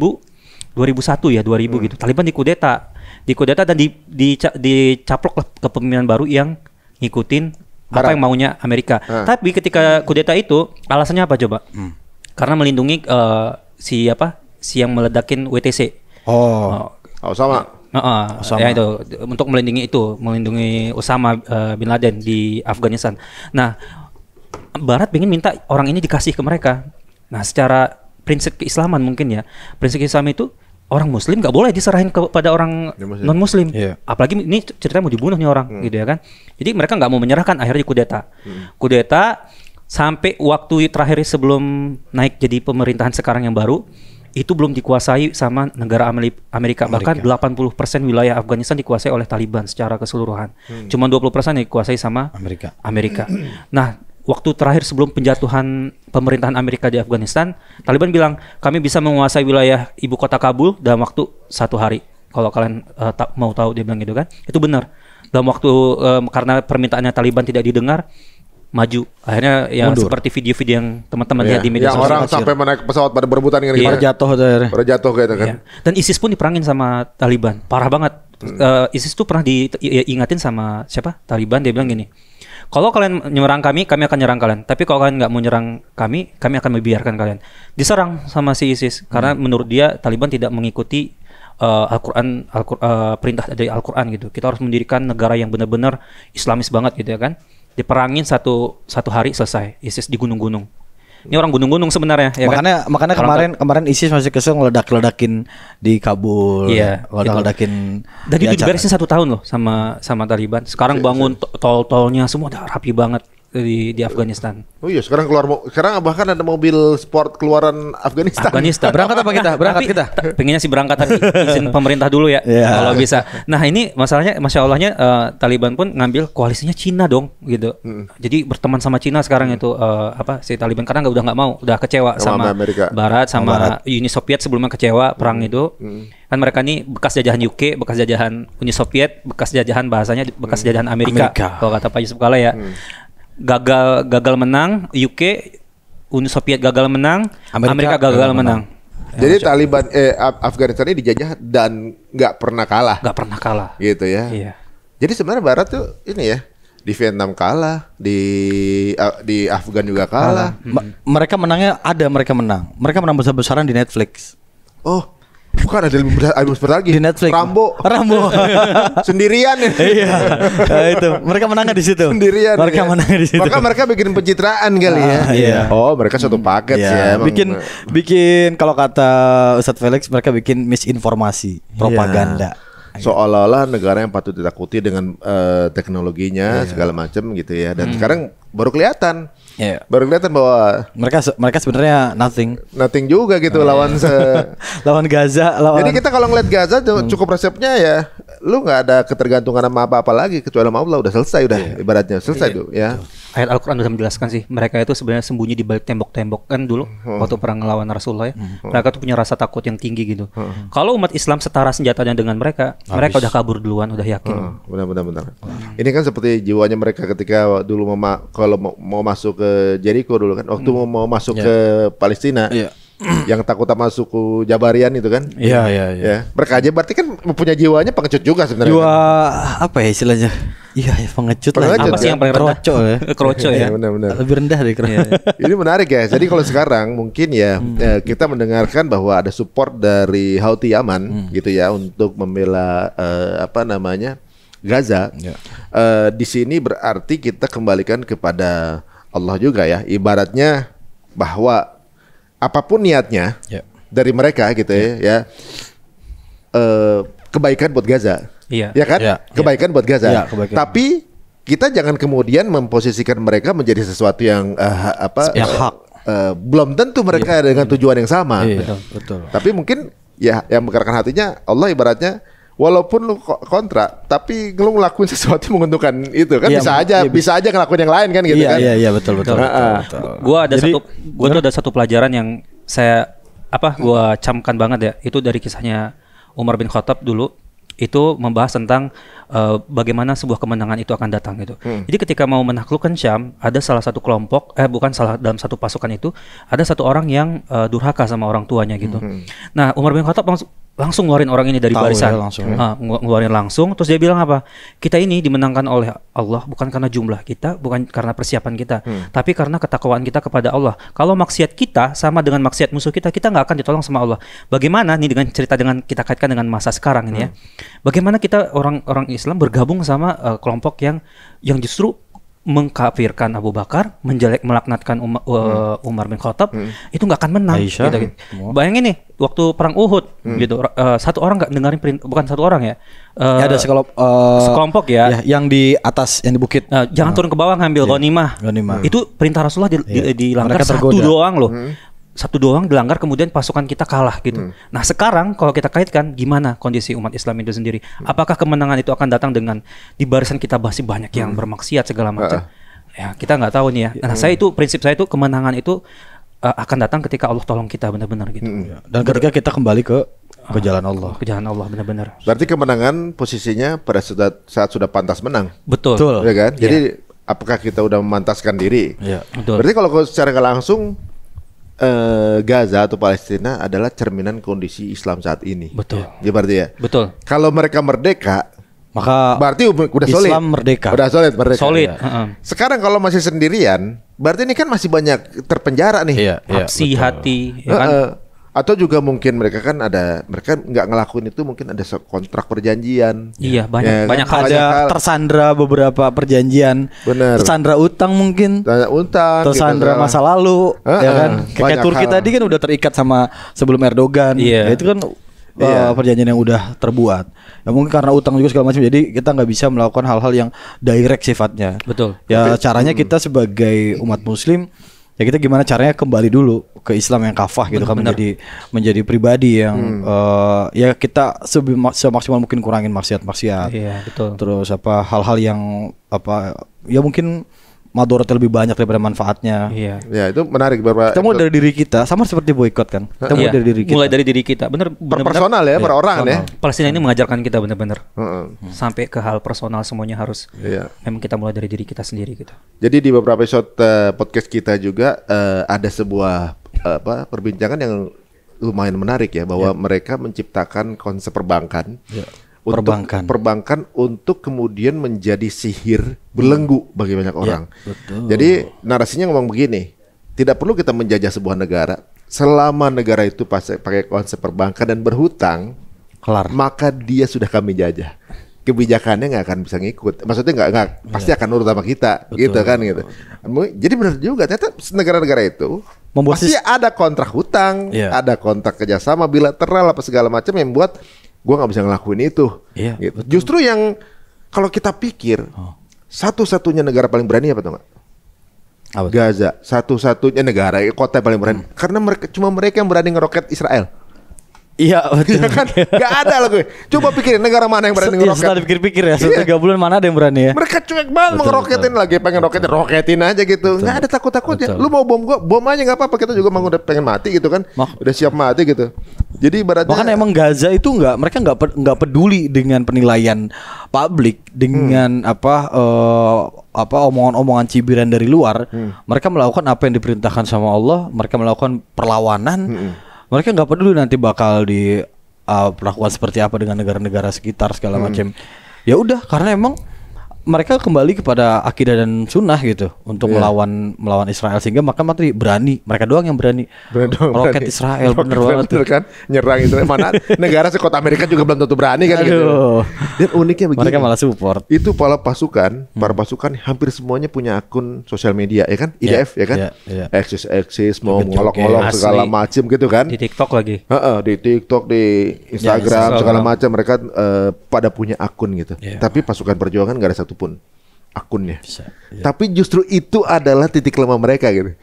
2001 ya 2000 hmm. gitu Taliban dikudeta dikudeta dan di, di, dicaplok kepemimpinan baru yang ngikutin Barat. apa yang maunya Amerika hmm. tapi ketika kudeta itu alasannya apa coba hmm. karena melindungi uh, si apa si yang meledakin WTC oh, oh sama Uh, Osama. Ya itu untuk melindungi itu, melindungi Osama uh, bin Laden di Afghanistan. Nah, Barat ingin minta orang ini dikasih ke mereka. Nah, secara prinsip keislaman mungkin ya, prinsip Islam itu orang muslim gak boleh diserahin kepada orang non muslim yeah. apalagi ini cerita mau dibunuh nih orang hmm. gitu ya kan jadi mereka nggak mau menyerahkan akhirnya kudeta hmm. kudeta sampai waktu terakhir sebelum naik jadi pemerintahan sekarang yang baru itu belum dikuasai sama negara Amerika, Amerika. bahkan 80% wilayah Afghanistan dikuasai oleh Taliban secara keseluruhan. Hmm. Cuma 20% yang dikuasai sama Amerika. Amerika. Nah, waktu terakhir sebelum penjatuhan pemerintahan Amerika di Afghanistan, Taliban bilang kami bisa menguasai wilayah ibu kota Kabul dalam waktu satu hari. Kalau kalian uh, eh, tak mau tahu dia bilang gitu kan, itu benar. Dalam waktu um, karena permintaannya Taliban tidak didengar, maju akhirnya yang seperti video-video yang teman-teman lihat iya. di media ya, sosial. orang sampai menaik pesawat pada berebutan yang Yeah. jatuh akhirnya. Pada jatuh gitu kan. Yeah. Dan ISIS pun diperangin sama Taliban, parah banget. Hmm. Uh, ISIS tuh pernah diingatin ya, sama siapa? Taliban dia bilang gini kalau kalian menyerang kami, kami akan menyerang kalian. Tapi kalau kalian nggak mau nyerang kami, kami akan membiarkan kalian. Diserang sama si ISIS karena hmm. menurut dia Taliban tidak mengikuti uh, Al-Qur'an Al uh, eh, perintah dari Al-Qur'an gitu. Kita harus mendirikan negara yang benar-benar Islamis banget gitu ya kan. Diperangin satu satu hari selesai ISIS di gunung-gunung ini orang gunung-gunung sebenarnya ya kan? Makanya kan? makanya orang kemarin kemarin ISIS masih kesel ngeledak-ledakin di Kabul. Iya, ngeledak-ledakin. Gitu. Dan itu diberesin satu tahun loh sama sama Taliban. Sekarang iya, bangun iya. tol-tolnya semua udah rapi banget di di Afghanistan. Oh iya, sekarang keluar sekarang bahkan ada mobil sport keluaran Afghanistan. Afghanistan. Berangkat apa kita? Berangkat Tapi, kita. Pengennya sih berangkat tapi izin pemerintah dulu ya yeah. kalau bisa. Nah, ini masalahnya masya Allahnya uh, Taliban pun ngambil koalisinya Cina dong gitu. Hmm. Jadi berteman sama Cina sekarang hmm. itu uh, apa si Taliban karena nggak udah nggak mau, udah kecewa sama, sama Amerika. Barat sama Barat. Uni Soviet sebelumnya kecewa perang hmm. itu. Hmm. Kan mereka ini bekas jajahan UK, bekas jajahan Uni Soviet, bekas jajahan bahasanya bekas hmm. jajahan Amerika, Amerika. kalau kata Pak Yusuf Kala ya. Hmm gagal gagal menang, UK Uni Soviet gagal menang, Amerika, Amerika gagal menang. menang. Jadi Taliban eh Afghanistan ini dijajah dan nggak pernah kalah. Nggak pernah kalah. Gitu ya. Iya. Jadi sebenarnya Barat tuh ini ya di Vietnam kalah, di uh, di Afgan juga kalah. kalah. Hmm. Mereka menangnya ada mereka menang. Mereka menang besar-besaran di Netflix. Oh, Bukan ada lebih berat, lebih berat lagi. Di Netflix. Rambo. Rambo. Sendirian ya. iya. Nah, itu. Mereka menang di situ. Sendirian. Mereka ya. menang di situ. Maka mereka bikin pencitraan kali ya. ah, ya. Iya. Oh, mereka satu paket iya. ya. Emang. Bikin bikin kalau kata Ustadz Felix mereka bikin misinformasi, iya. propaganda. Iya seolah-olah negara yang patut ditakuti dengan uh, teknologinya yeah. segala macam gitu ya dan hmm. sekarang baru kelihatan Yeah. Baru kelihatan bahwa mereka mereka sebenarnya nothing. Nothing juga gitu oh, lawan yeah. se lawan Gaza, lawan Jadi kita kalau ngeliat Gaza hmm. cukup resepnya ya lu nggak ada ketergantungan sama apa-apa lagi kecuali sama Allah udah selesai udah yeah. ibaratnya selesai yeah. tuh ya. Ayat Al-Qur'an udah menjelaskan sih mereka itu sebenarnya sembunyi di balik tembok-tembok kan dulu hmm. waktu perang melawan Rasulullah ya. Hmm. hmm. Mereka tuh punya rasa takut yang tinggi gitu. Hmm. Kalau umat Islam setara senjatanya dengan mereka, Habis. mereka udah kabur duluan, udah yakin. Hmm. Benar benar benar. Hmm. Ini kan seperti jiwanya mereka ketika dulu mau kalau mau, mau masuk ke Jericho dulu kan waktu hmm. mau masuk yeah. ke Palestina. Yeah yang takut sama suku Jabarian itu kan? Iya iya iya. Ya. Mereka aja berarti kan mempunyai jiwanya pengecut juga sebenarnya. Jiwa kan? apa ya istilahnya? Iya ya, pengecut, pengecut lah. Apa sih ya? yang paling rendah? Kroco ya. Kroco ya. ya. Benar, benar. Lebih rendah dari kroco. Iya, iya. Ini menarik ya. Jadi kalau sekarang mungkin ya hmm. Eh, kita mendengarkan bahwa ada support dari Houthi Yaman hmm. gitu ya untuk membela uh, apa namanya Gaza. Ya. Uh, di sini berarti kita kembalikan kepada Allah juga ya. Ibaratnya bahwa apapun niatnya yeah. dari mereka gitu yeah. ya, ya uh, kebaikan buat Gaza. Yeah. Ya kan? Yeah. Kebaikan yeah. buat Gaza. Yeah, kebaikan. Tapi kita jangan kemudian memposisikan mereka menjadi sesuatu yang uh, apa? Yang uh, eh, hak. Uh, belum tentu mereka yeah. dengan tujuan yang sama. yeah. betul, betul. Tapi mungkin ya yang menggerakkan hatinya Allah ibaratnya walaupun lu kontra, tapi lu ngelakuin sesuatu yang menguntungkan itu kan ya, bisa aja ya, bisa aja ngelakuin yang lain kan gitu ya, kan iya iya betul betul, betul, betul, betul. gue ada Jadi, satu gue tuh ada satu pelajaran yang saya apa gua camkan banget ya itu dari kisahnya Umar bin Khattab dulu itu membahas tentang uh, bagaimana sebuah kemenangan itu akan datang gitu. Hmm. Jadi ketika mau menaklukkan Syam, ada salah satu kelompok eh bukan salah dalam satu pasukan itu ada satu orang yang uh, durhaka sama orang tuanya gitu. Hmm. Nah, Umar bin Khattab langsung ngeluarin orang ini dari Tau ya, barisan. Ya, langsung. Ha, ngeluarin langsung terus dia bilang apa? Kita ini dimenangkan oleh Allah bukan karena jumlah kita, bukan karena persiapan kita, hmm. tapi karena ketakwaan kita kepada Allah. Kalau maksiat kita sama dengan maksiat musuh kita, kita nggak akan ditolong sama Allah. Bagaimana nih dengan cerita dengan kita kaitkan dengan masa sekarang ini ya? hmm. ya? Bagaimana kita orang-orang Islam bergabung sama uh, kelompok yang yang justru mengkafirkan Abu Bakar, menjelek melaknatkan Umar, uh, hmm. Umar bin Khattab, hmm. itu nggak akan menang. Gitu, gitu. Hmm. Bayangin nih, waktu perang Uhud, hmm. gitu, uh, satu orang nggak dengerin perintah, bukan satu orang ya, ya uh, ya ada sekelop, uh, sekelompok ya, ya, yang di atas, yang di bukit. Uh, jangan uh. turun ke bawah ngambil yeah. Iya. ghanimah. Itu perintah Rasulullah di, yeah. di, dilanggar satu doang loh. Hmm satu doang dilanggar kemudian pasukan kita kalah gitu. Hmm. Nah sekarang kalau kita kaitkan gimana kondisi umat Islam itu sendiri? Hmm. Apakah kemenangan itu akan datang dengan di barisan kita masih banyak yang hmm. bermaksiat segala macam? Uh. Ya kita nggak tahu nih ya. ya. Nah hmm. saya itu prinsip saya itu kemenangan itu uh, akan datang ketika Allah tolong kita benar-benar gitu. Hmm. Ya, dan ketika kita kembali ke ah, ke jalan Allah. Ke jalan Allah benar-benar. Berarti kemenangan posisinya pada saat, saat sudah pantas menang. Betul. Betul. Ya kan? Ya. Jadi yeah. apakah kita sudah memantaskan diri? Iya. Yeah. Betul. Berarti kalau secara langsung eh, Gaza atau Palestina adalah cerminan kondisi Islam saat ini. Betul. Ya, ya berarti ya. Betul. Kalau mereka merdeka, maka berarti udah solid. Islam merdeka. Udah solid merdeka. Solid. Ya. Sekarang kalau masih sendirian, berarti ini kan masih banyak terpenjara nih. Iya. Aksi iya, hati. Ya kan? Uh, uh, atau juga mungkin mereka kan ada mereka nggak ngelakuin itu mungkin ada kontrak perjanjian iya, iya banyak ya, kan? banyak kan? ada hal. tersandra beberapa perjanjian bener tersandra utang mungkin tersandra utang gitu tersandra gitu, masa lalu uh, ya kan kayak Turki hal. tadi kan udah terikat sama sebelum Erdogan iya. ya, itu kan uh, perjanjian yang udah terbuat. Ya mungkin karena utang juga segala macam, jadi kita nggak bisa melakukan hal-hal yang direct sifatnya. Betul. Ya Tapi, caranya hmm. kita sebagai umat Muslim ya kita gimana caranya kembali dulu ke Islam yang kafah gitu kan menjadi menjadi pribadi yang hmm. uh, ya kita semaksimal mungkin kurangin maksiat-maksiat. Iya, betul. Terus apa hal-hal yang apa ya mungkin madorotnya lebih banyak daripada manfaatnya. Iya. Ya, itu menarik beberapa Kita mulai dari diri kita, sama seperti boykot kan. Kita mulai iya. dari diri kita. Mulai dari diri kita. Bener, bener per personal bener, ya, per iya. orang ya. Palestina ini mengajarkan kita bener-bener Hmm. Sampai ke hal personal semuanya harus. Iya. Memang kita mulai dari diri kita sendiri gitu. Jadi di beberapa episode uh, podcast kita juga uh, ada sebuah uh, apa perbincangan yang lumayan menarik ya bahwa yeah. mereka menciptakan konsep perbankan. Yeah untuk perbankan. perbankan untuk kemudian menjadi sihir belenggu hmm. bagi banyak ya, orang. Ya, betul. Jadi narasinya ngomong begini, tidak perlu kita menjajah sebuah negara selama negara itu pakai konsep perbankan dan berhutang, kelar. Maka dia sudah kami jajah. Kebijakannya nggak akan bisa ngikut. Maksudnya nggak nggak ya. pasti akan nurut sama kita, betul, gitu kan betul. gitu. Jadi benar juga ternyata negara-negara itu membuat pasti ada kontrak hutang, ya. ada kontrak kerjasama bilateral apa segala macam yang buat gue nggak bisa ngelakuin itu. Iya. Gitu. Justru yang kalau kita pikir oh. satu-satunya negara paling berani apa tuh nggak? Gaza satu-satunya negara kota paling berani hmm. karena mereka cuma mereka yang berani ngeroket Israel. Iya betul. Ya kan? Gak ada loh gue. Coba pikirin negara mana yang berani ngeroket. Setelah dipikir-pikir ya, iya. setelah tiga bulan mana ada yang berani ya. Mereka cuek banget betul, ngeroketin betul. lagi, pengen roketin, roketin aja gitu. Betul. Gak ada takut-takutnya. Lu mau bom gue, bom aja nggak apa-apa. Kita juga emang udah pengen mati gitu kan. Mah. udah siap mati gitu. Jadi ibaratnya. Bahkan emang Gaza itu nggak, mereka nggak nggak peduli dengan penilaian publik, dengan hmm. apa uh, apa omongan-omongan cibiran dari luar. Hmm. Mereka melakukan apa yang diperintahkan sama Allah. Mereka melakukan perlawanan. Hmm mereka nggak peduli nanti bakal di uh, perlakuan seperti apa dengan negara-negara sekitar segala hmm. macam ya udah karena emang mereka kembali kepada akidah dan sunnah gitu untuk yeah. melawan melawan Israel sehingga maka mati berani mereka doang yang berani. Berani doang. Roket berani. Israel Roket bener banget bener kan nyerang Israel mana negara sekota Amerika juga belum tentu berani kan gitu. Ya? Dan uniknya begini. Mereka malah support. Itu para pasukan, hmm. para pasukan hampir semuanya punya akun sosial media ya kan? IDF iya, yeah, ya kan? Yeah, iya, iya. yeah. eksis mau ngolok-ngolok segala macam gitu kan? Di TikTok lagi. Heeh, di TikTok di Instagram yeah, segala macam mereka uh, pada punya akun gitu. Yeah. Tapi pasukan perjuangan gak ada satu satupun akunnya. Bisa, iya. Tapi justru itu adalah titik lemah mereka gitu.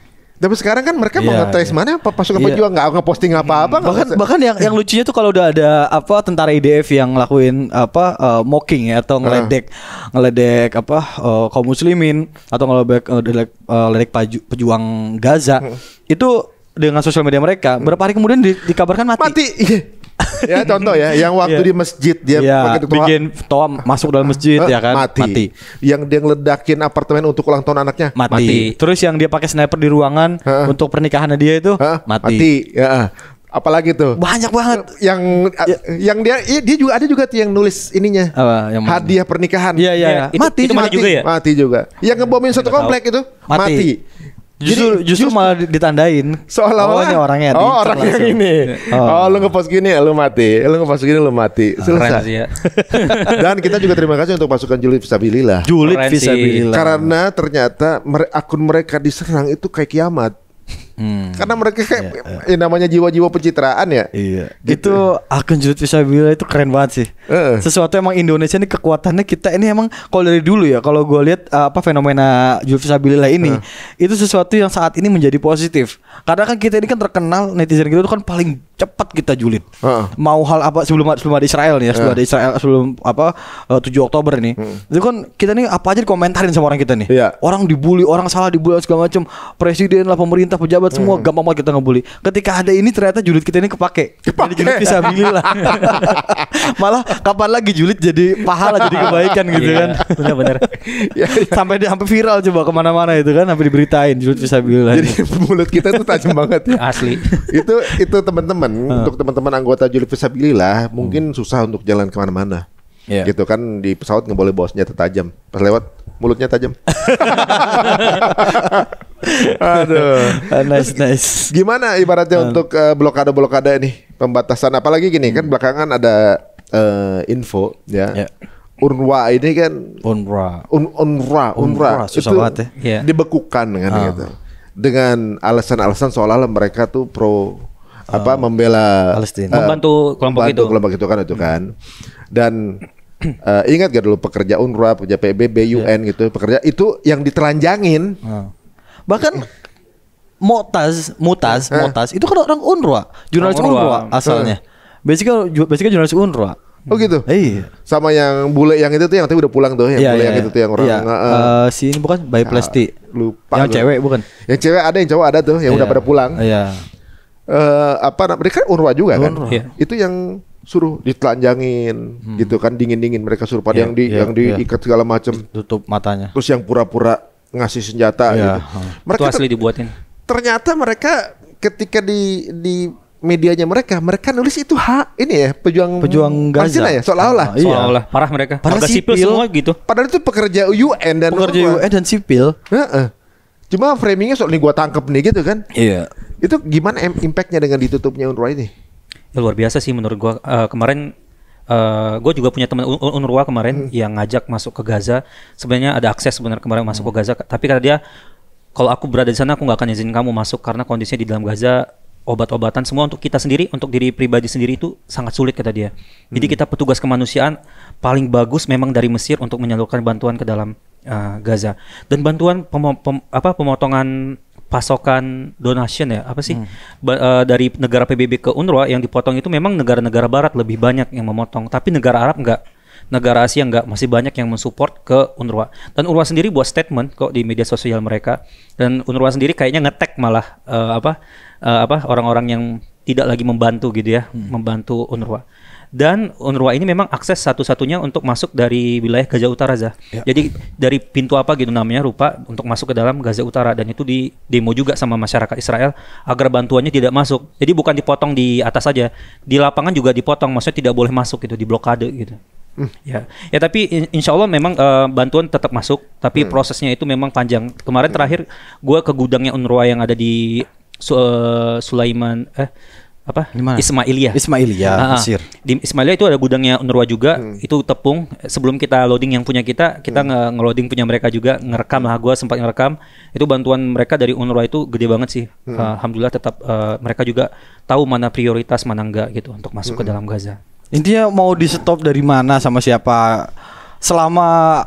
Tapi sekarang kan mereka yeah, mau iya, ngetes yeah. mana pas pasukan yeah. pejuang nggak posting apa-apa hmm. bahkan bahkan yang yang lucunya tuh kalau udah ada apa tentara IDF yang ngelakuin apa uh, mocking ya atau ngeledek uh. ngeledek apa uh, kaum muslimin atau ngeledek eh, ngeledek, uh, ngeledek pejuang Gaza uh. itu dengan sosial media mereka berapa hari kemudian di, dikabarkan mati. Mati. Iya ya contoh ya, yang waktu yeah. di masjid dia yeah. pakai bikin toa masuk dalam masjid ya kan mati. mati. Yang dia ngeledakin apartemen untuk ulang tahun anaknya mati. mati. Terus yang dia pakai sniper di ruangan ha? untuk pernikahannya dia itu ha? mati. Mati. Ya apalagi tuh banyak banget yang ya. yang dia dia juga ada juga tuh yang nulis ininya Apa, yang hadiah pernikahan ya, ya, ya. mati, itu mati juga ya mati juga yang ngebomin satu komplek itu mati, mati. Justru Jadi, justru, justru malah ditandain. Seolah-olah oh, ini orangnya. Oh, orang langsung. yang ini. Iya. Oh. oh, lu ngepost gini lu mati. Lu ngepost gini lu mati. Selesai. Sih, ya. Dan kita juga terima kasih untuk pasukan Julid Fisabilillah Julid Fisabilillah Karena ternyata akun mereka diserang itu kayak kiamat. Hmm. Karena mereka kayak yeah, iya. yeah. namanya jiwa-jiwa pencitraan ya. Iya. Gitu. Itu akun Judut Visabila itu keren banget sih. Uh. Sesuatu emang Indonesia ini kekuatannya kita ini emang kalau dari dulu ya kalau gue lihat uh, apa fenomena Judut Visabila ini uh. itu sesuatu yang saat ini menjadi positif. Karena kan kita ini kan terkenal netizen gitu kan paling cepat kita julid. uh Mau hal apa sebelum sebelum ada Israel nih ya, sebelum uh. ada Israel sebelum apa eh, uh, 7 Oktober nih. Hmm. Itu kan kita nih apa aja dikomentarin sama orang kita nih. Yeah. Orang dibully, orang salah dibully segala macam. Presiden lah, pemerintah, pejabat semua hmm. gampang banget kita ngebully. Ketika ada ini ternyata julid kita ini kepake. kepake. Jadi julid bisa lah. Malah kapan lagi julid jadi pahala jadi kebaikan gitu yeah. kan. benar-benar iya, iya. sampai sampai viral coba kemana-mana itu kan sampai diberitain julid bisa Jadi mulut kita itu tajam banget ya. Asli. itu itu teman-teman uh. untuk teman-teman anggota Juli Fisabili lah mungkin hmm. susah untuk jalan kemana-mana. Yeah. Gitu kan di pesawat nggak boleh bawa senjata tajam. Pas lewat mulutnya tajam. Aduh. Ah, nice nice. Gimana ibaratnya uh. untuk uh, blokade-blokade ini pembatasan apalagi gini hmm. kan belakangan ada uh, info ya. Yeah. Unwa ini kan unwa Un, unwa Unwa susah itu banget ya. Iya. dibekukan kan uh. gitu ah. dengan alasan-alasan seolah-olah mereka tuh pro apa oh. membela Palestina. Uh, membantu kelompok itu. kelompok itu kan itu kan. Dan uh, ingat gak dulu pekerja UNRWA, pekerja PBB, iya. UN yeah. gitu, pekerja itu yang ditelanjangin. Uh. Bahkan Motaz, Mutaz, eh. Motaz itu kan orang UNRWA, jurnalis UNRWA, UNRWA asalnya. Uh. Basically basically jurnalis UNRWA. Oh gitu. Hmm. Iya. Sama yang bule yang itu tuh yang tadi udah pulang tuh, yang yeah, bule yeah, yang iya. itu tuh yang orang. Yeah. Iya. Uh, eh, uh, si ini bukan Bay ah, Plasti. Lupa. Yang cewek bukan? Yang cewek ada, yang cowok ada tuh, yang yeah. udah pada pulang. Iya uh, apa mereka kan Unwa juga kan? Unwa. Iya. Itu yang suruh ditelanjangin hmm. gitu kan dingin-dingin mereka suruh pada yeah, yang di yeah, yang diikat iya. yeah. segala macam tutup matanya. Terus yang pura-pura ngasih senjata yeah. gitu. Mereka itu asli dibuatin. Ternyata mereka ketika di di medianya mereka mereka nulis itu hak ini ya pejuang pejuang Gaza ya seolah-olah oh, iya. seolah parah mereka parah sipil, sipil semua gitu padahal itu pekerja UN dan pekerja UN dan sipil Uh -uh. cuma framingnya soal ini gua tangkep nih gitu kan iya itu gimana impactnya dengan ditutupnya Unrwa ini? Ya, luar biasa sih menurut gua uh, kemarin Uh, eh, gue juga punya teman Un kemarin hmm. yang ngajak masuk ke Gaza. Sebenarnya ada akses sebenarnya kemarin masuk hmm. ke Gaza, tapi kata dia kalau aku berada di sana aku nggak akan izin kamu masuk karena kondisinya di dalam Gaza obat-obatan semua untuk kita sendiri, untuk diri pribadi sendiri itu sangat sulit kata dia. Hmm. Jadi kita petugas kemanusiaan paling bagus memang dari Mesir untuk menyalurkan bantuan ke dalam uh, Gaza. Dan bantuan pemo pem apa pemotongan pasokan donation ya apa sih hmm. ba uh, dari negara PBB ke UNRWA yang dipotong itu memang negara-negara Barat lebih banyak yang memotong tapi negara Arab enggak negara Asia enggak masih banyak yang mensupport ke UNRWA dan UNRWA sendiri buat statement kok di media sosial mereka dan UNRWA sendiri kayaknya ngetek malah uh, apa uh, apa orang-orang yang tidak lagi membantu gitu ya hmm. membantu UNRWA dan UNRWA ini memang akses satu-satunya untuk masuk dari wilayah Gaza Utara Zah. Ya. Jadi dari pintu apa gitu namanya rupa untuk masuk ke dalam Gaza Utara dan itu di demo juga sama masyarakat Israel agar bantuannya tidak masuk. Jadi bukan dipotong di atas saja, di lapangan juga dipotong, maksudnya tidak boleh masuk gitu, di blokade gitu. Hmm. Ya, ya tapi insya Allah memang uh, bantuan tetap masuk, tapi hmm. prosesnya itu memang panjang. Kemarin hmm. terakhir gue ke gudangnya UNRWA yang ada di uh, Sulaiman eh apa Dimana? Ismailia Ismailia Mesir di Ismailia itu ada gudangnya Unruwa juga hmm. itu tepung sebelum kita loading yang punya kita kita hmm. ngeloading punya mereka juga ngerekam lah gue sempat ngerekam itu bantuan mereka dari Unruwa itu gede banget sih hmm. uh, alhamdulillah tetap uh, mereka juga tahu mana prioritas mana enggak gitu untuk masuk hmm. ke dalam Gaza intinya mau di stop dari mana sama siapa selama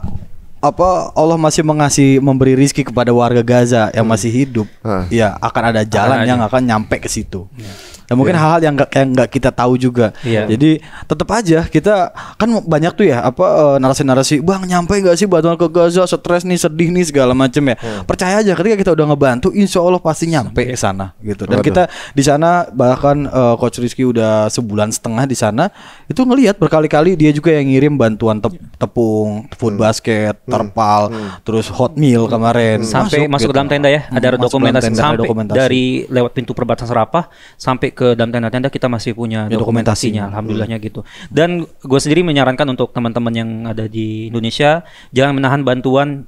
apa Allah masih mengasih memberi rizki kepada warga Gaza yang hmm. masih hidup, hmm. ya akan ada jalan akan yang aja. akan nyampe ke situ. Ya dan mungkin iya. hal-hal yang nggak yang nggak kita tahu juga yeah. jadi tetap aja kita kan banyak tuh ya apa eh, narasi-narasi bang nyampe nggak sih bantuan ke Gaza stres nih sedih nih segala macem ya yeah. Hmm. percaya aja ketika kita udah ngebantu insya Allah pasti nyampe ke sana gitu dan Betul. kita di sana bahkan uh, Coach Rizky udah sebulan setengah di sana itu ngelihat berkali-kali dia juga yang ngirim bantuan te tepung food hmm. basket hmm. terpal hmm. terus hot meal kemarin sampai masuk, masuk gitu. dalam tenda ya ada dokumentasi tenda, sampai dokumentasi. dari lewat pintu perbatasan Serapah sampai ke dalam tenda-tenda kita masih punya ya, dokumentasinya, ya. alhamdulillahnya gitu. Dan gue sendiri menyarankan untuk teman-teman yang ada di Indonesia jangan menahan bantuan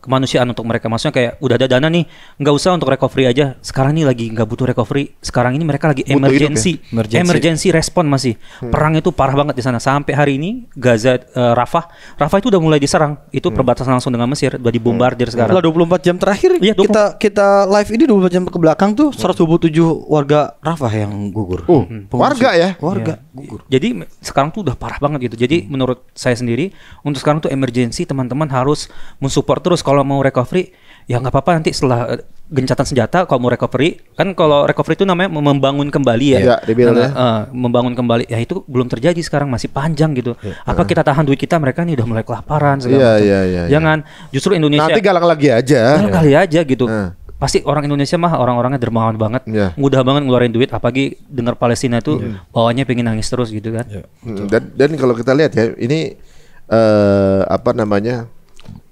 kemanusiaan untuk mereka maksudnya kayak udah ada dana nih nggak usah untuk recovery aja sekarang ini lagi nggak butuh recovery sekarang ini mereka lagi ya? emergency ya? emergency. emergency respon masih hmm. perang itu parah banget di sana sampai hari ini Gaza uh, Rafah Rafah itu udah mulai diserang itu hmm. perbatasan langsung dengan Mesir udah dibombardir hmm. sekarang 24 jam terakhir ya, kita kita live ini 24 jam ke belakang tuh 127 warga Rafah yang gugur uh, hmm. warga ya warga ya. gugur jadi sekarang tuh udah parah banget gitu jadi hmm. menurut saya sendiri untuk sekarang tuh emergency teman-teman harus mensupport terus kalau mau recovery ya nggak apa-apa nanti setelah eh, gencatan senjata kalau mau recovery kan kalau recovery itu namanya membangun kembali ya, iya, nah, ya uh, membangun kembali ya itu belum terjadi sekarang masih panjang gitu ya, apa uh. kita tahan duit kita mereka nih udah mulai kelaparan segala ya, macam ya, ya, jangan ya. justru Indonesia nanti galang lagi aja galang ya. kali aja gitu uh. pasti orang Indonesia mah orang-orangnya dermawan banget yeah. mudah banget ngeluarin duit apalagi dengar Palestina itu ya. bawahnya pengen nangis terus gitu kan Yeah. Gitu. dan dan kalau kita lihat ya ini uh, apa namanya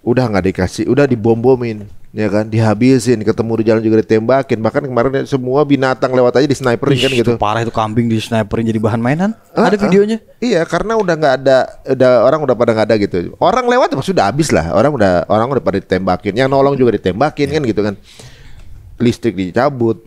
udah nggak dikasih udah dibombomin ya kan dihabisin ketemu di jalan juga ditembakin bahkan kemarin semua binatang lewat aja di sniperin Ish, kan gitu parah itu kambing di sniperin jadi bahan mainan ah, ada ah. videonya ah, iya karena udah nggak ada udah orang udah pada nggak ada gitu orang lewat pasti ya udah habis lah orang udah orang udah pada ditembakin yang nolong juga ditembakin kan gitu kan listrik dicabut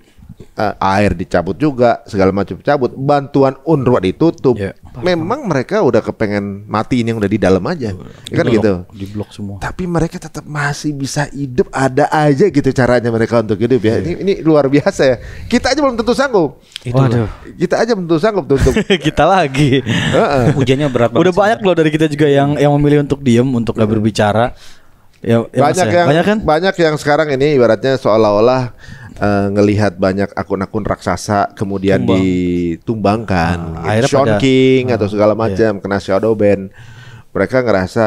uh, air dicabut juga segala macam dicabut bantuan UNRWA ditutup yeah memang mereka udah kepengen matiin yang udah di dalam aja iya, iya. Ya kan di kan gitu di blok semua tapi mereka tetap masih bisa hidup ada aja gitu caranya mereka untuk hidup ya yeah. ini ini luar biasa ya kita aja belum tentu sanggup Waduh. kita aja belum tentu sanggup untuk kita lagi uh hujannya berat udah banyak loh dari kita juga yang yang memilih untuk diem untuk gak berbicara ya, ya banyak ya. yang banyak kan banyak yang sekarang ini ibaratnya seolah-olah uh, ngelihat banyak akun-akun raksasa kemudian Tumbang. ditumbangkan, nah, gitu. Sean pada, King nah, atau ah, segala iya. macam iya. kena shadow ban, mereka ngerasa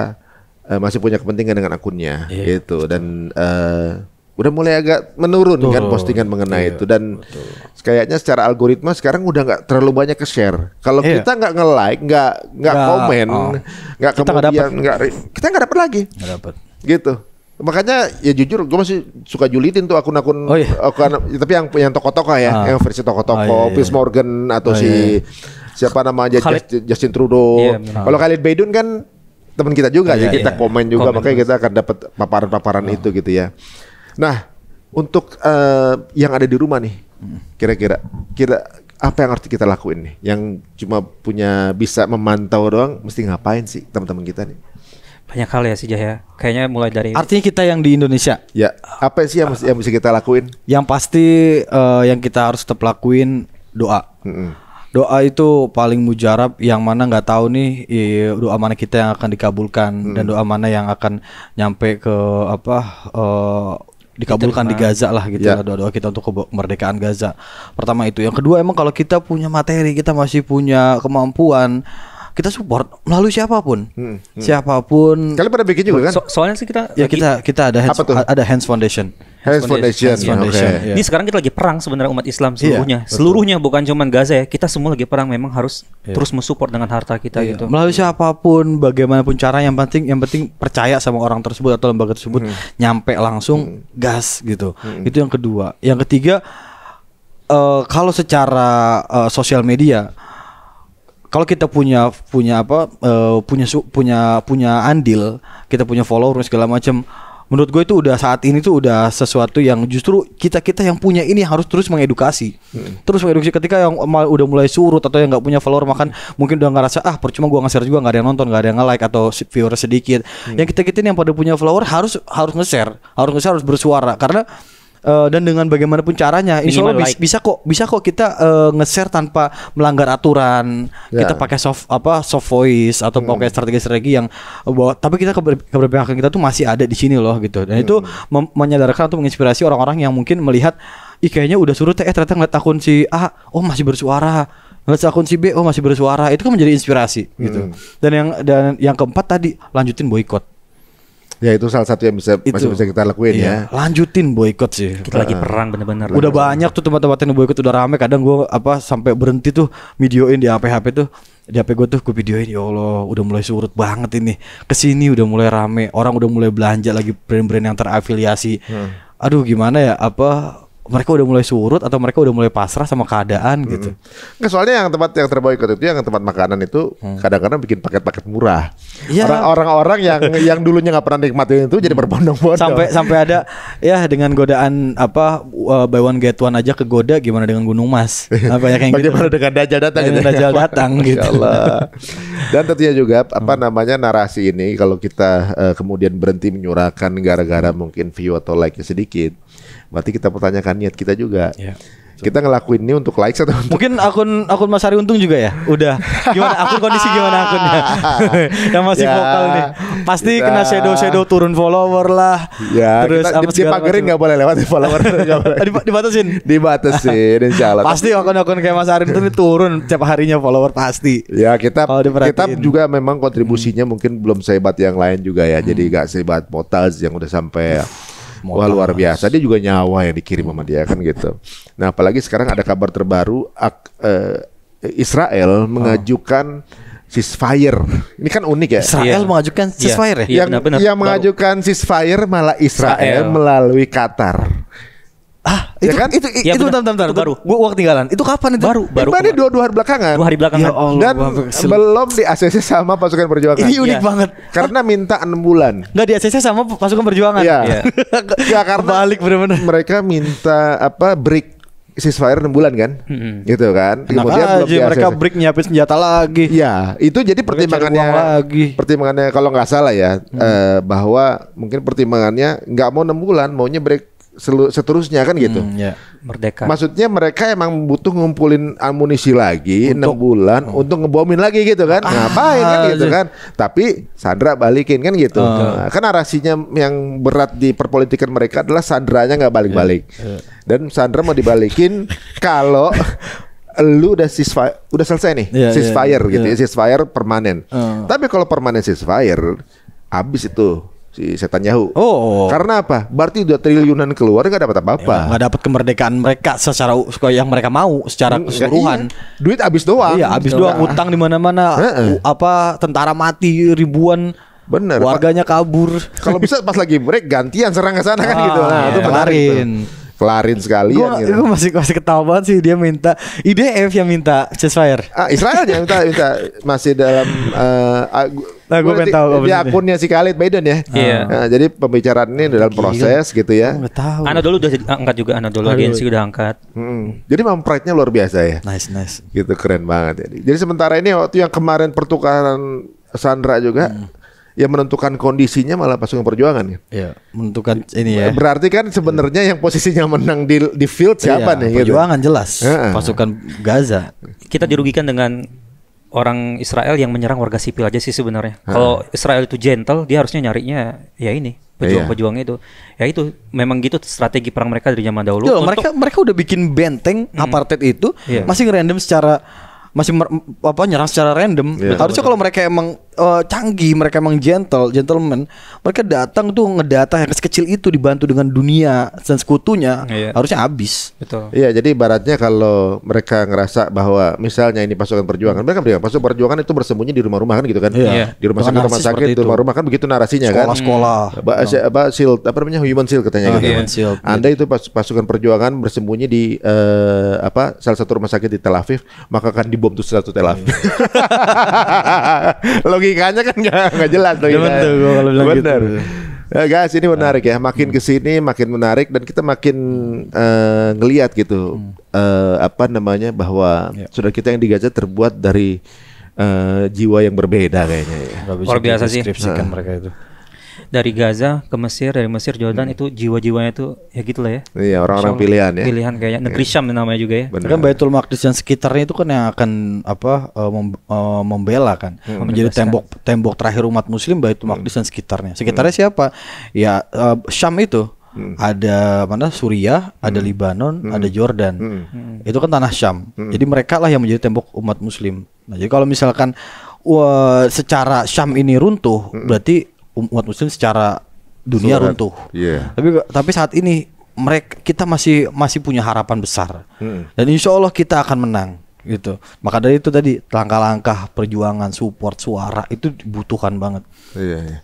uh, masih punya kepentingan dengan akunnya, iya, gitu dan uh, udah mulai agak menurun Betul. kan postingan mengenai iya, itu dan betul. kayaknya secara algoritma sekarang udah nggak terlalu banyak ke share. Kalau iya. kita nggak nge like, nggak nggak komen, nggak oh. kemudian nggak kita nggak dapat lagi. Gak dapet. Gitu. Makanya ya jujur gue masih suka julitin tuh akun-akun oh, iya. akun, tapi yang yang toko tokoh ya, ah. yang versi toko-toko, oh, iya, iya. iya. Morgan atau oh, iya. si iya. siapa namanya Khalid. Justin, Trudeau. Iya, Kalau Khalid Baidun kan teman kita juga, iya, jadi kita iya. komen juga, komen makanya terus. kita akan dapat paparan-paparan oh. itu gitu ya. Nah, untuk uh, yang ada di rumah nih, hmm. kira-kira kira apa yang harus kita lakuin nih? Yang cuma punya bisa memantau doang, mesti ngapain sih teman-teman kita nih? banyak hal ya sih Jaya. Kayaknya mulai dari Artinya kita yang di Indonesia. Ya. Apa sih yang, mesti yang bisa kita lakuin? Yang pasti uh, yang kita harus tetap lakuin doa. Mm -hmm. Doa itu paling mujarab yang mana nggak tahu nih doa mana kita yang akan dikabulkan mm. dan doa mana yang akan nyampe ke apa uh, dikabulkan di Gaza lah gitu yeah. Ya. doa-doa kita untuk kemerdekaan Gaza. Pertama itu. Yang kedua emang kalau kita punya materi, kita masih punya kemampuan kita support melalui siapapun. Hmm, hmm. Siapapun. Kalian pada bikin juga kan? So, soalnya sih kita Ya kita kita ada hands, ada Hands Foundation. Hands Foundation. Hands Foundation. Okay. Yeah. Ini ya. sekarang kita lagi perang sebenarnya umat Islam iya, seluruhnya. Yeah, seluruhnya bukan cuma Gaza ya. Kita semua lagi perang memang harus yeah. terus mensupport dengan harta kita yeah. gitu. Melalui siapapun, bagaimanapun cara yang penting yang penting percaya sama orang tersebut atau lembaga tersebut hmm. nyampe langsung hmm. gas gitu. Hmm. Itu yang kedua. Yang ketiga uh, kalau secara uh, sosial media kalau kita punya punya apa uh, punya su, punya punya andil kita punya follower segala macam menurut gue itu udah saat ini tuh udah sesuatu yang justru kita kita yang punya ini harus terus mengedukasi hmm. terus mengedukasi ketika yang mal udah mulai surut atau yang nggak punya follower makan mungkin udah rasa ah percuma gue nge-share juga nggak ada yang nonton nggak ada yang nge-like atau viewer sedikit hmm. yang kita kita ini yang pada punya follower harus harus nge-share harus nge-share harus bersuara karena uh, dan dengan bagaimanapun caranya insya Allah like. bisa kok bisa kok kita uh, nge-share tanpa melanggar aturan yeah. kita pakai soft apa soft voice atau hmm. pakai strategi-strategi yang eh, bahwa tapi kita keber, keberpihakan kita tuh masih ada di sini loh gitu dan hmm. itu menyadarkan atau menginspirasi orang-orang yang mungkin melihat Ih kayaknya udah suruh teh ya, ternyata ngeliat akun si A oh masih bersuara ngeliat akun si B oh masih bersuara itu kan menjadi inspirasi gitu. hmm. gitu dan yang dan yang keempat tadi lanjutin boykot Ya itu salah satu yang bisa itu. masih bisa kita lakuin iya. ya. Lanjutin boykot sih. Kita uh, lagi ah. perang bener-bener. Udah banyak tuh tempat-tempat yang boykot udah rame. Kadang gue apa sampai berhenti tuh videoin di HP HP tuh di HP gue tuh gue videoin ya Allah udah mulai surut banget ini kesini udah mulai rame orang udah mulai belanja lagi brand-brand yang terafiliasi hmm. aduh gimana ya apa mereka udah mulai surut atau mereka udah mulai pasrah sama keadaan hmm. gitu. Nggak, soalnya yang tempat yang terbaik itu yang tempat makanan itu hmm. kadang-kadang bikin paket-paket murah. Ya. Orang-orang yang yang dulunya nggak pernah nikmatin itu jadi berbondong-bondong. Sampai sampai ada ya dengan godaan apa uh, buy one get one aja kegoda. gimana dengan Gunung Mas. Nah, banyak yang gitu. Bagaimana gitu. dengan Dajjal datang dengan gitu. Ya? Dajjal datang gitu. Dan tentunya juga apa hmm. namanya narasi ini kalau kita uh, kemudian berhenti menyurahkan gara-gara mungkin view atau like sedikit berarti kita pertanyakan niat kita juga. Yeah. Kita ngelakuin ini untuk likes atau untuk Mungkin akun akun Mas Hari Untung juga ya? Udah. Gimana akun kondisi gimana akunnya? Yang masih ya, vokal nih. Pasti kita, ya. kena shadow-shadow turun follower lah. Ya, terus kita, apa dia nggak boleh lewat follower. di batasin di batasin insyaallah. Pasti akun-akun kayak Mas Ari Untung turun tiap harinya follower pasti. Ya, kita kita juga memang kontribusinya hmm. mungkin belum sehebat yang lain juga ya. Hmm. Jadi gak sehebat Potas yang udah sampai Wah luar biasa. Dia juga nyawa yang dikirim sama dia kan gitu. Nah apalagi sekarang ada kabar terbaru ak, eh, Israel oh. mengajukan ceasefire. Ini kan unik ya. Israel yeah. mengajukan ceasefire yeah. ya. Iya, yang, yeah, benar -benar. yang mengajukan ceasefire malah Israel, Israel melalui Qatar. Ah, ya itu, ya kan? itu, itu, ya, itu, bentar, bentar, bentar, baru. Gua gua tinggalan. Itu kapan itu? Baru, baru. Ini dua, dua hari belakangan. Dua hari belakangan. Ya, ya Allah, Dan belum di ACC sama pasukan perjuangan. Ini iya. iya, unik ya. banget. Karena minta enam bulan. Enggak di ACC sama pasukan perjuangan. Iya. Ya. ya karena balik benar-benar. Mereka minta apa break ceasefire 6 bulan kan hmm. gitu kan kemudian aja, belum mereka break nyiapin senjata lagi ya itu jadi pertimbangannya lagi. pertimbangannya kalau nggak salah ya hmm. eh, bahwa mungkin pertimbangannya nggak mau 6 bulan maunya break seterusnya kan gitu. Hmm, ya. Merdeka. Maksudnya mereka emang butuh ngumpulin amunisi lagi enam bulan oh. untuk ngebomin lagi gitu kan. Ah, Ngapain kan gitu iya. kan. Tapi Sandra balikin kan gitu. Uh. Nah, kan narasinya yang berat di perpolitikan mereka adalah Sandranya nggak balik-balik. Yeah, yeah. Dan Sandra mau dibalikin kalau lu udah ceasefire udah selesai nih yeah, iya, ceasefire yeah, gitu yeah. Iya. ceasefire permanen. Uh. Tapi kalau permanen ceasefire habis itu si setan Yahoo. Oh. Karena apa? Berarti udah triliunan keluar nggak dapat apa-apa. Ya, nggak dapat kemerdekaan mereka secara yang mereka mau secara iya, keseluruhan. Iya. Duit habis doang. Iya, habis doang iya. utang di mana-mana. Apa tentara mati ribuan benar Warganya kabur. Kalau bisa pas lagi break gantian serang ke sana kan ah, kan gitu. Nah, iya, itu menarik. Iya, kelarin sekali, gua, gitu. Gue masih masih ketawa banget sih dia minta ide IDF yang minta ceasefire. Ah, Israel yang minta minta masih dalam uh, nah, gue pengen tahu di akunnya si Khalid Biden ya. Iya. Ah, nah, jadi pembicaraan ini dalam proses Gila. gitu ya. Gue tahu. dulu udah ah, angkat juga dulu Agensi udah angkat. Hmm. Jadi mempride luar biasa ya. Nice, nice. Gitu keren banget ya. Jadi sementara ini waktu yang kemarin pertukaran Sandra juga hmm yang menentukan kondisinya malah pasukan perjuangan ya Iya, menentukan ini ya. Berarti kan sebenarnya ya. yang posisinya menang di di field iya, siapa ya, nih gitu? Perjuangan gitu. jelas. ya. Pasukan Gaza. Kita dirugikan dengan orang Israel yang menyerang warga sipil aja sih sebenarnya. Kalau Israel itu gentle, dia harusnya nyarinya ya ini pejuang-pejuang iya. itu. Ya itu memang gitu strategi perang mereka dari zaman dahulu. mereka mereka udah bikin benteng hmm. apartheid itu yeah. masih random secara masih apa nyerang secara random. Yeah. Harusnya kalau mereka emang uh, canggih, mereka emang gentle, gentleman. Mereka datang tuh ngedata yang sekecil itu dibantu dengan dunia dan sekutunya iya. harusnya habis. Betul. Iya, jadi baratnya kalau mereka ngerasa bahwa misalnya ini pasukan perjuangan, mereka bilang pasukan perjuangan itu bersembunyi di rumah-rumah kan gitu kan. Iya. Di rumah sakit, rumah sakit, di rumah-rumah kan begitu narasinya sekolah, kan. Sekolah-sekolah. Hmm. apa no. apa namanya? human shield katanya oh, gitu. Human shield. Anda itu pas, pasukan perjuangan bersembunyi di uh, apa? salah satu rumah sakit di Tel Aviv, maka akan dibom tuh satu Tel Aviv. Iya logikanya kan nggak jelas logikanya. Bener, kalau bilang bener. Gitu. Ya guys, ini menarik ya. Ah. Makin hmm. ke sini makin menarik dan kita makin uh, eh, ngelihat gitu hmm. uh, apa namanya bahwa ya. sudah kita yang digajah terbuat dari uh, jiwa yang berbeda kayaknya ya. biasa sih. uh. mereka itu dari Gaza ke Mesir, dari Mesir Jordan hmm. itu jiwa-jiwanya itu ya gitulah ya. Iya, orang-orang pilihan ya. Pilihan kayaknya negeri iya. Syam namanya juga ya. Benar. Kan Baitul Maqdis dan sekitarnya itu kan yang akan apa uh, mem uh, membela kan, hmm. menjadi tembok tembok terakhir umat muslim Baitul hmm. Maqdis hmm. dan sekitarnya. Sekitarnya hmm. siapa? Ya uh, Syam itu hmm. ada mana Suriah, hmm. ada Libanon, hmm. ada Jordan. Hmm. hmm. Itu kan tanah Syam. Hmm. Jadi mereka lah yang menjadi tembok umat muslim. Nah, jadi kalau misalkan wah, secara Syam ini runtuh, hmm. berarti Um, umat muslim secara dunia Surat. runtuh. Yeah. Tapi tapi saat ini mereka kita masih masih punya harapan besar. Hmm. Dan insya Allah kita akan menang gitu. Maka dari itu tadi langkah-langkah perjuangan, support, suara itu dibutuhkan banget. Iya. iya.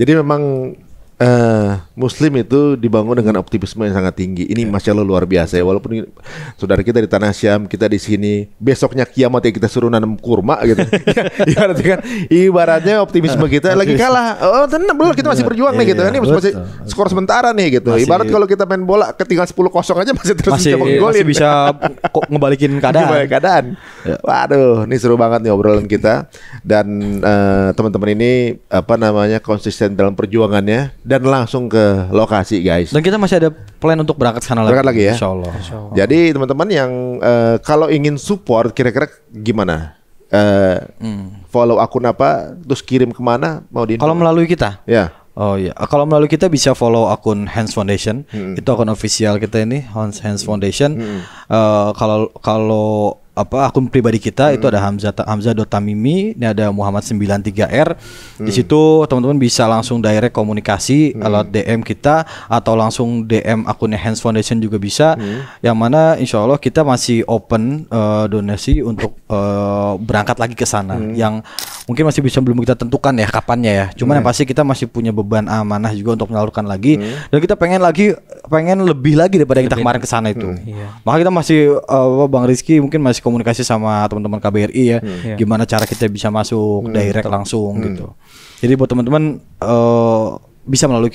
Jadi memang Uh, Muslim itu dibangun dengan optimisme yang sangat tinggi. Ini yeah. masya Allah luar biasa ya. Walaupun saudara kita di tanah Syam, kita di sini besoknya kiamat ya kita suruh nanam kurma gitu. ibaratnya kan, ibaratnya optimisme ah, kita ah, lagi iya. kalah. Oh tenang, belum kita masih iya, berjuang nih gitu. Iya, ini masih skor sementara nih gitu. Masih, Ibarat kalau kita main bola ketinggalan sepuluh kosong aja masih terus masih, masih bisa kok ngebalikin keadaan. Ngebalikin keadaan. Ya. Waduh, ini seru banget nih obrolan kita dan uh, teman-teman ini apa namanya konsisten dalam perjuangannya dan langsung ke lokasi guys. Dan kita masih ada plan untuk berangkat sana lagi. Berangkat lagi ya. Insya Insya Jadi teman-teman yang uh, kalau ingin support kira-kira gimana? Uh, hmm. Follow akun apa? Terus kirim kemana? Mau di? Kalau melalui kita? Ya. Oh iya, kalau melalui kita bisa follow akun Hands Foundation. Hmm. Itu akun official kita ini Hands Hands Foundation. Hmm. Uh, kalau kalau apa akun pribadi kita hmm. itu ada hmm. Hamzah Hamzah Tamimi ini ada Muhammad 93R hmm. di situ teman-teman bisa langsung direct komunikasi hmm. lewat DM kita atau langsung DM akunnya Hands Foundation juga bisa hmm. yang mana Insya Allah kita masih open uh, donasi untuk uh, berangkat lagi ke sana hmm. yang mungkin masih bisa belum kita tentukan ya kapannya ya cuman hmm. yang pasti kita masih punya beban amanah juga untuk menyalurkan lagi hmm. dan kita pengen lagi pengen lebih lagi daripada lebih. kita kemarin ke sana itu hmm. yeah. maka kita masih uh, Bang Rizky mungkin masih komunikasi sama teman-teman KBRI ya hmm. Iya. gimana cara kita bisa masuk hmm, direct hmm. langsung hmm. gitu jadi buat teman-teman uh, bisa melalui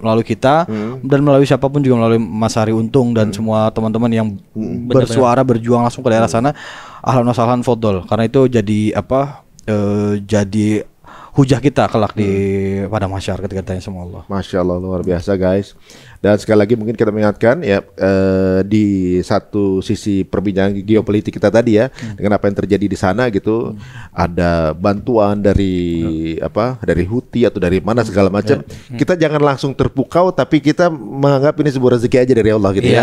melalui kita hmm. dan melalui siapapun juga melalui Mas Hari Untung dan hmm. semua teman-teman yang hmm. bersuara Benar -benar. berjuang langsung ke daerah hmm. sana Alhamdulillah wasahlan fotol karena itu jadi apa Uh, jadi hujah kita kelak di hmm. pada masyarakat katanya sama Allah. Masya Allah luar biasa guys. Dan sekali lagi mungkin kita mengingatkan ya eh, di satu sisi perbincangan geopolitik kita tadi ya hmm. dengan apa yang terjadi di sana gitu hmm. ada bantuan dari hmm. apa dari huti atau dari mana segala macam. Hmm. hmm. Kita jangan langsung terpukau tapi kita menganggap ini sebuah rezeki aja dari Allah gitu ya.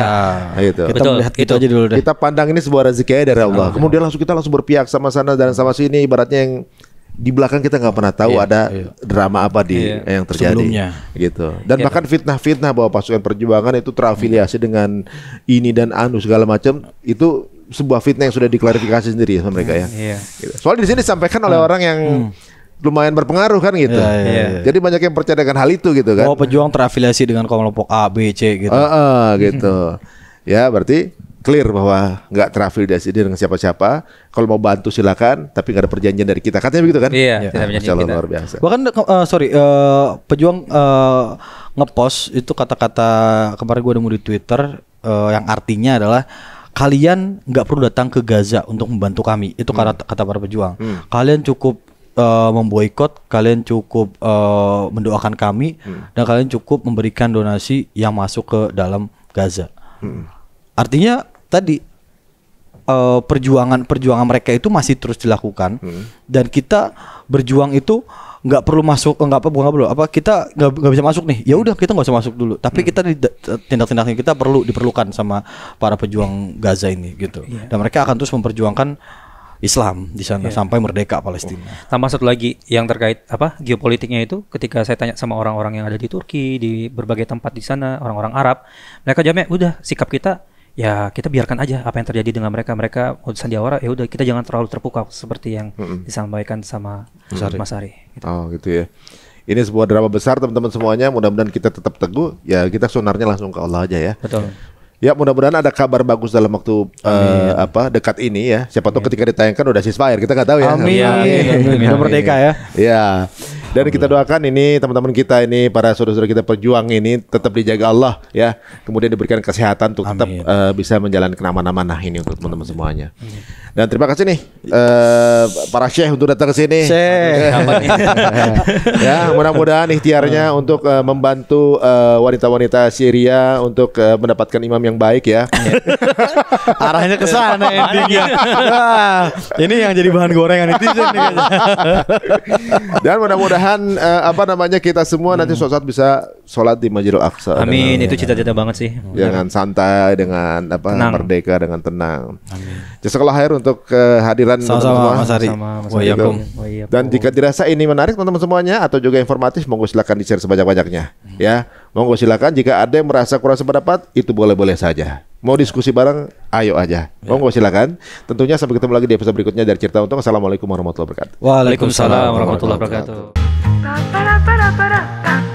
ya. Gitu. Kita Betul, melihat gitu itu aja dulu deh. Kita pandang ini sebuah rezeki aja dari Allah. Ah. Kemudian langsung kita langsung berpihak sama sana dan sama sini ibaratnya yang di belakang kita nggak pernah tahu iya, ada iya. drama apa di iya. yang terjadi Sebelumnya. gitu dan iya. bahkan fitnah-fitnah bahwa pasukan perjuangan itu terafiliasi dengan ini dan anu segala macam itu sebuah fitnah yang sudah diklarifikasi sendiri ya sama mereka ya iya. Gitu. di sini disampaikan oleh hmm. orang yang hmm lumayan berpengaruh kan gitu. Iya, iya, Jadi banyak yang percaya dengan hal itu gitu kan. Oh, pejuang terafiliasi dengan kelompok A, B, C gitu. uh, uh, gitu. ya, berarti clear bahwa nggak terafiliasi dengan siapa-siapa. Kalau mau bantu silakan, tapi nggak ada perjanjian dari kita. Katanya begitu kan? Iya, ya. tidak luar biasa. Bahkan uh, sorry, uh, pejuang uh, ngepost itu kata-kata kemarin gue nemu di Twitter uh, yang artinya adalah kalian nggak perlu datang ke Gaza untuk membantu kami. Itu hmm. kata kata para pejuang. Hmm. Kalian cukup uh, memboikot, kalian cukup uh, mendoakan kami hmm. dan kalian cukup memberikan donasi yang masuk ke dalam Gaza. Hmm. Artinya tadi perjuangan eh, perjuangan perjuangan mereka itu masih terus dilakukan hmm. dan kita berjuang itu nggak perlu masuk nggak apa nggak perlu apa kita nggak bisa masuk nih ya udah kita nggak usah masuk dulu tapi hmm. kita tindak-tindaknya kita perlu diperlukan sama para pejuang Gaza ini gitu yeah. dan mereka akan terus memperjuangkan Islam di sana yeah. sampai merdeka Palestina. Oh. Tambah satu lagi yang terkait apa geopolitiknya itu ketika saya tanya sama orang-orang yang ada di Turki di berbagai tempat di sana orang-orang Arab mereka jamnya udah sikap kita ya kita biarkan aja apa yang terjadi dengan mereka mereka oh, sandiawara ya udah kita jangan terlalu terpukau seperti yang mm -mm. disampaikan sama Ari. Mas Ari gitu. oh gitu ya ini sebuah drama besar teman-teman semuanya mudah-mudahan kita tetap teguh ya kita sonarnya langsung ke Allah aja ya betul Ya mudah-mudahan ada kabar bagus dalam waktu uh, apa dekat ini ya. Siapa tahu ketika ditayangkan udah ceasefire kita nggak tahu ya. Amin. Amin. Amin. Amin. Amin. Merdeka ya. Ya. Dan kita doakan ini teman-teman kita ini para saudara-saudara kita perjuang ini tetap dijaga Allah ya. Kemudian diberikan kesehatan untuk tetap uh, bisa menjalankan amanah-amanah ini untuk teman-teman semuanya. Amin. Dan terima kasih nih uh, para syekh untuk datang ke sini. ya, mudah-mudahan ikhtiarnya untuk uh, membantu wanita-wanita uh, Syria untuk uh, mendapatkan imam yang baik ya. Arahnya ke sana endingnya. Ah, ini yang jadi bahan gorengan itu nih. Dan mudah-mudahan mudah-mudahan uh, apa namanya kita semua hmm. nanti suatu saat bisa sholat di Masjidil Aqsa. Amin, dengan, itu cita-cita banget sih. Dengan santai, dengan apa tenang. merdeka, dengan tenang. Amin. Jazakallah akhir untuk kehadiran uh, teman-teman Mas Ari. Dan jika dirasa ini menarik teman-teman semuanya atau juga informatif monggo silakan di-share sebanyak-banyaknya hmm. ya. Monggo silakan jika ada yang merasa kurang sependapat itu boleh-boleh saja mau diskusi bareng, ayo aja. Ya. Mau nggak silakan. Tentunya sampai ketemu lagi di episode berikutnya dari Cerita Untung. Assalamualaikum warahmatullahi wabarakatuh. Waalaikumsalam warahmatullahi wabarakatuh. ba da ba da ba da ba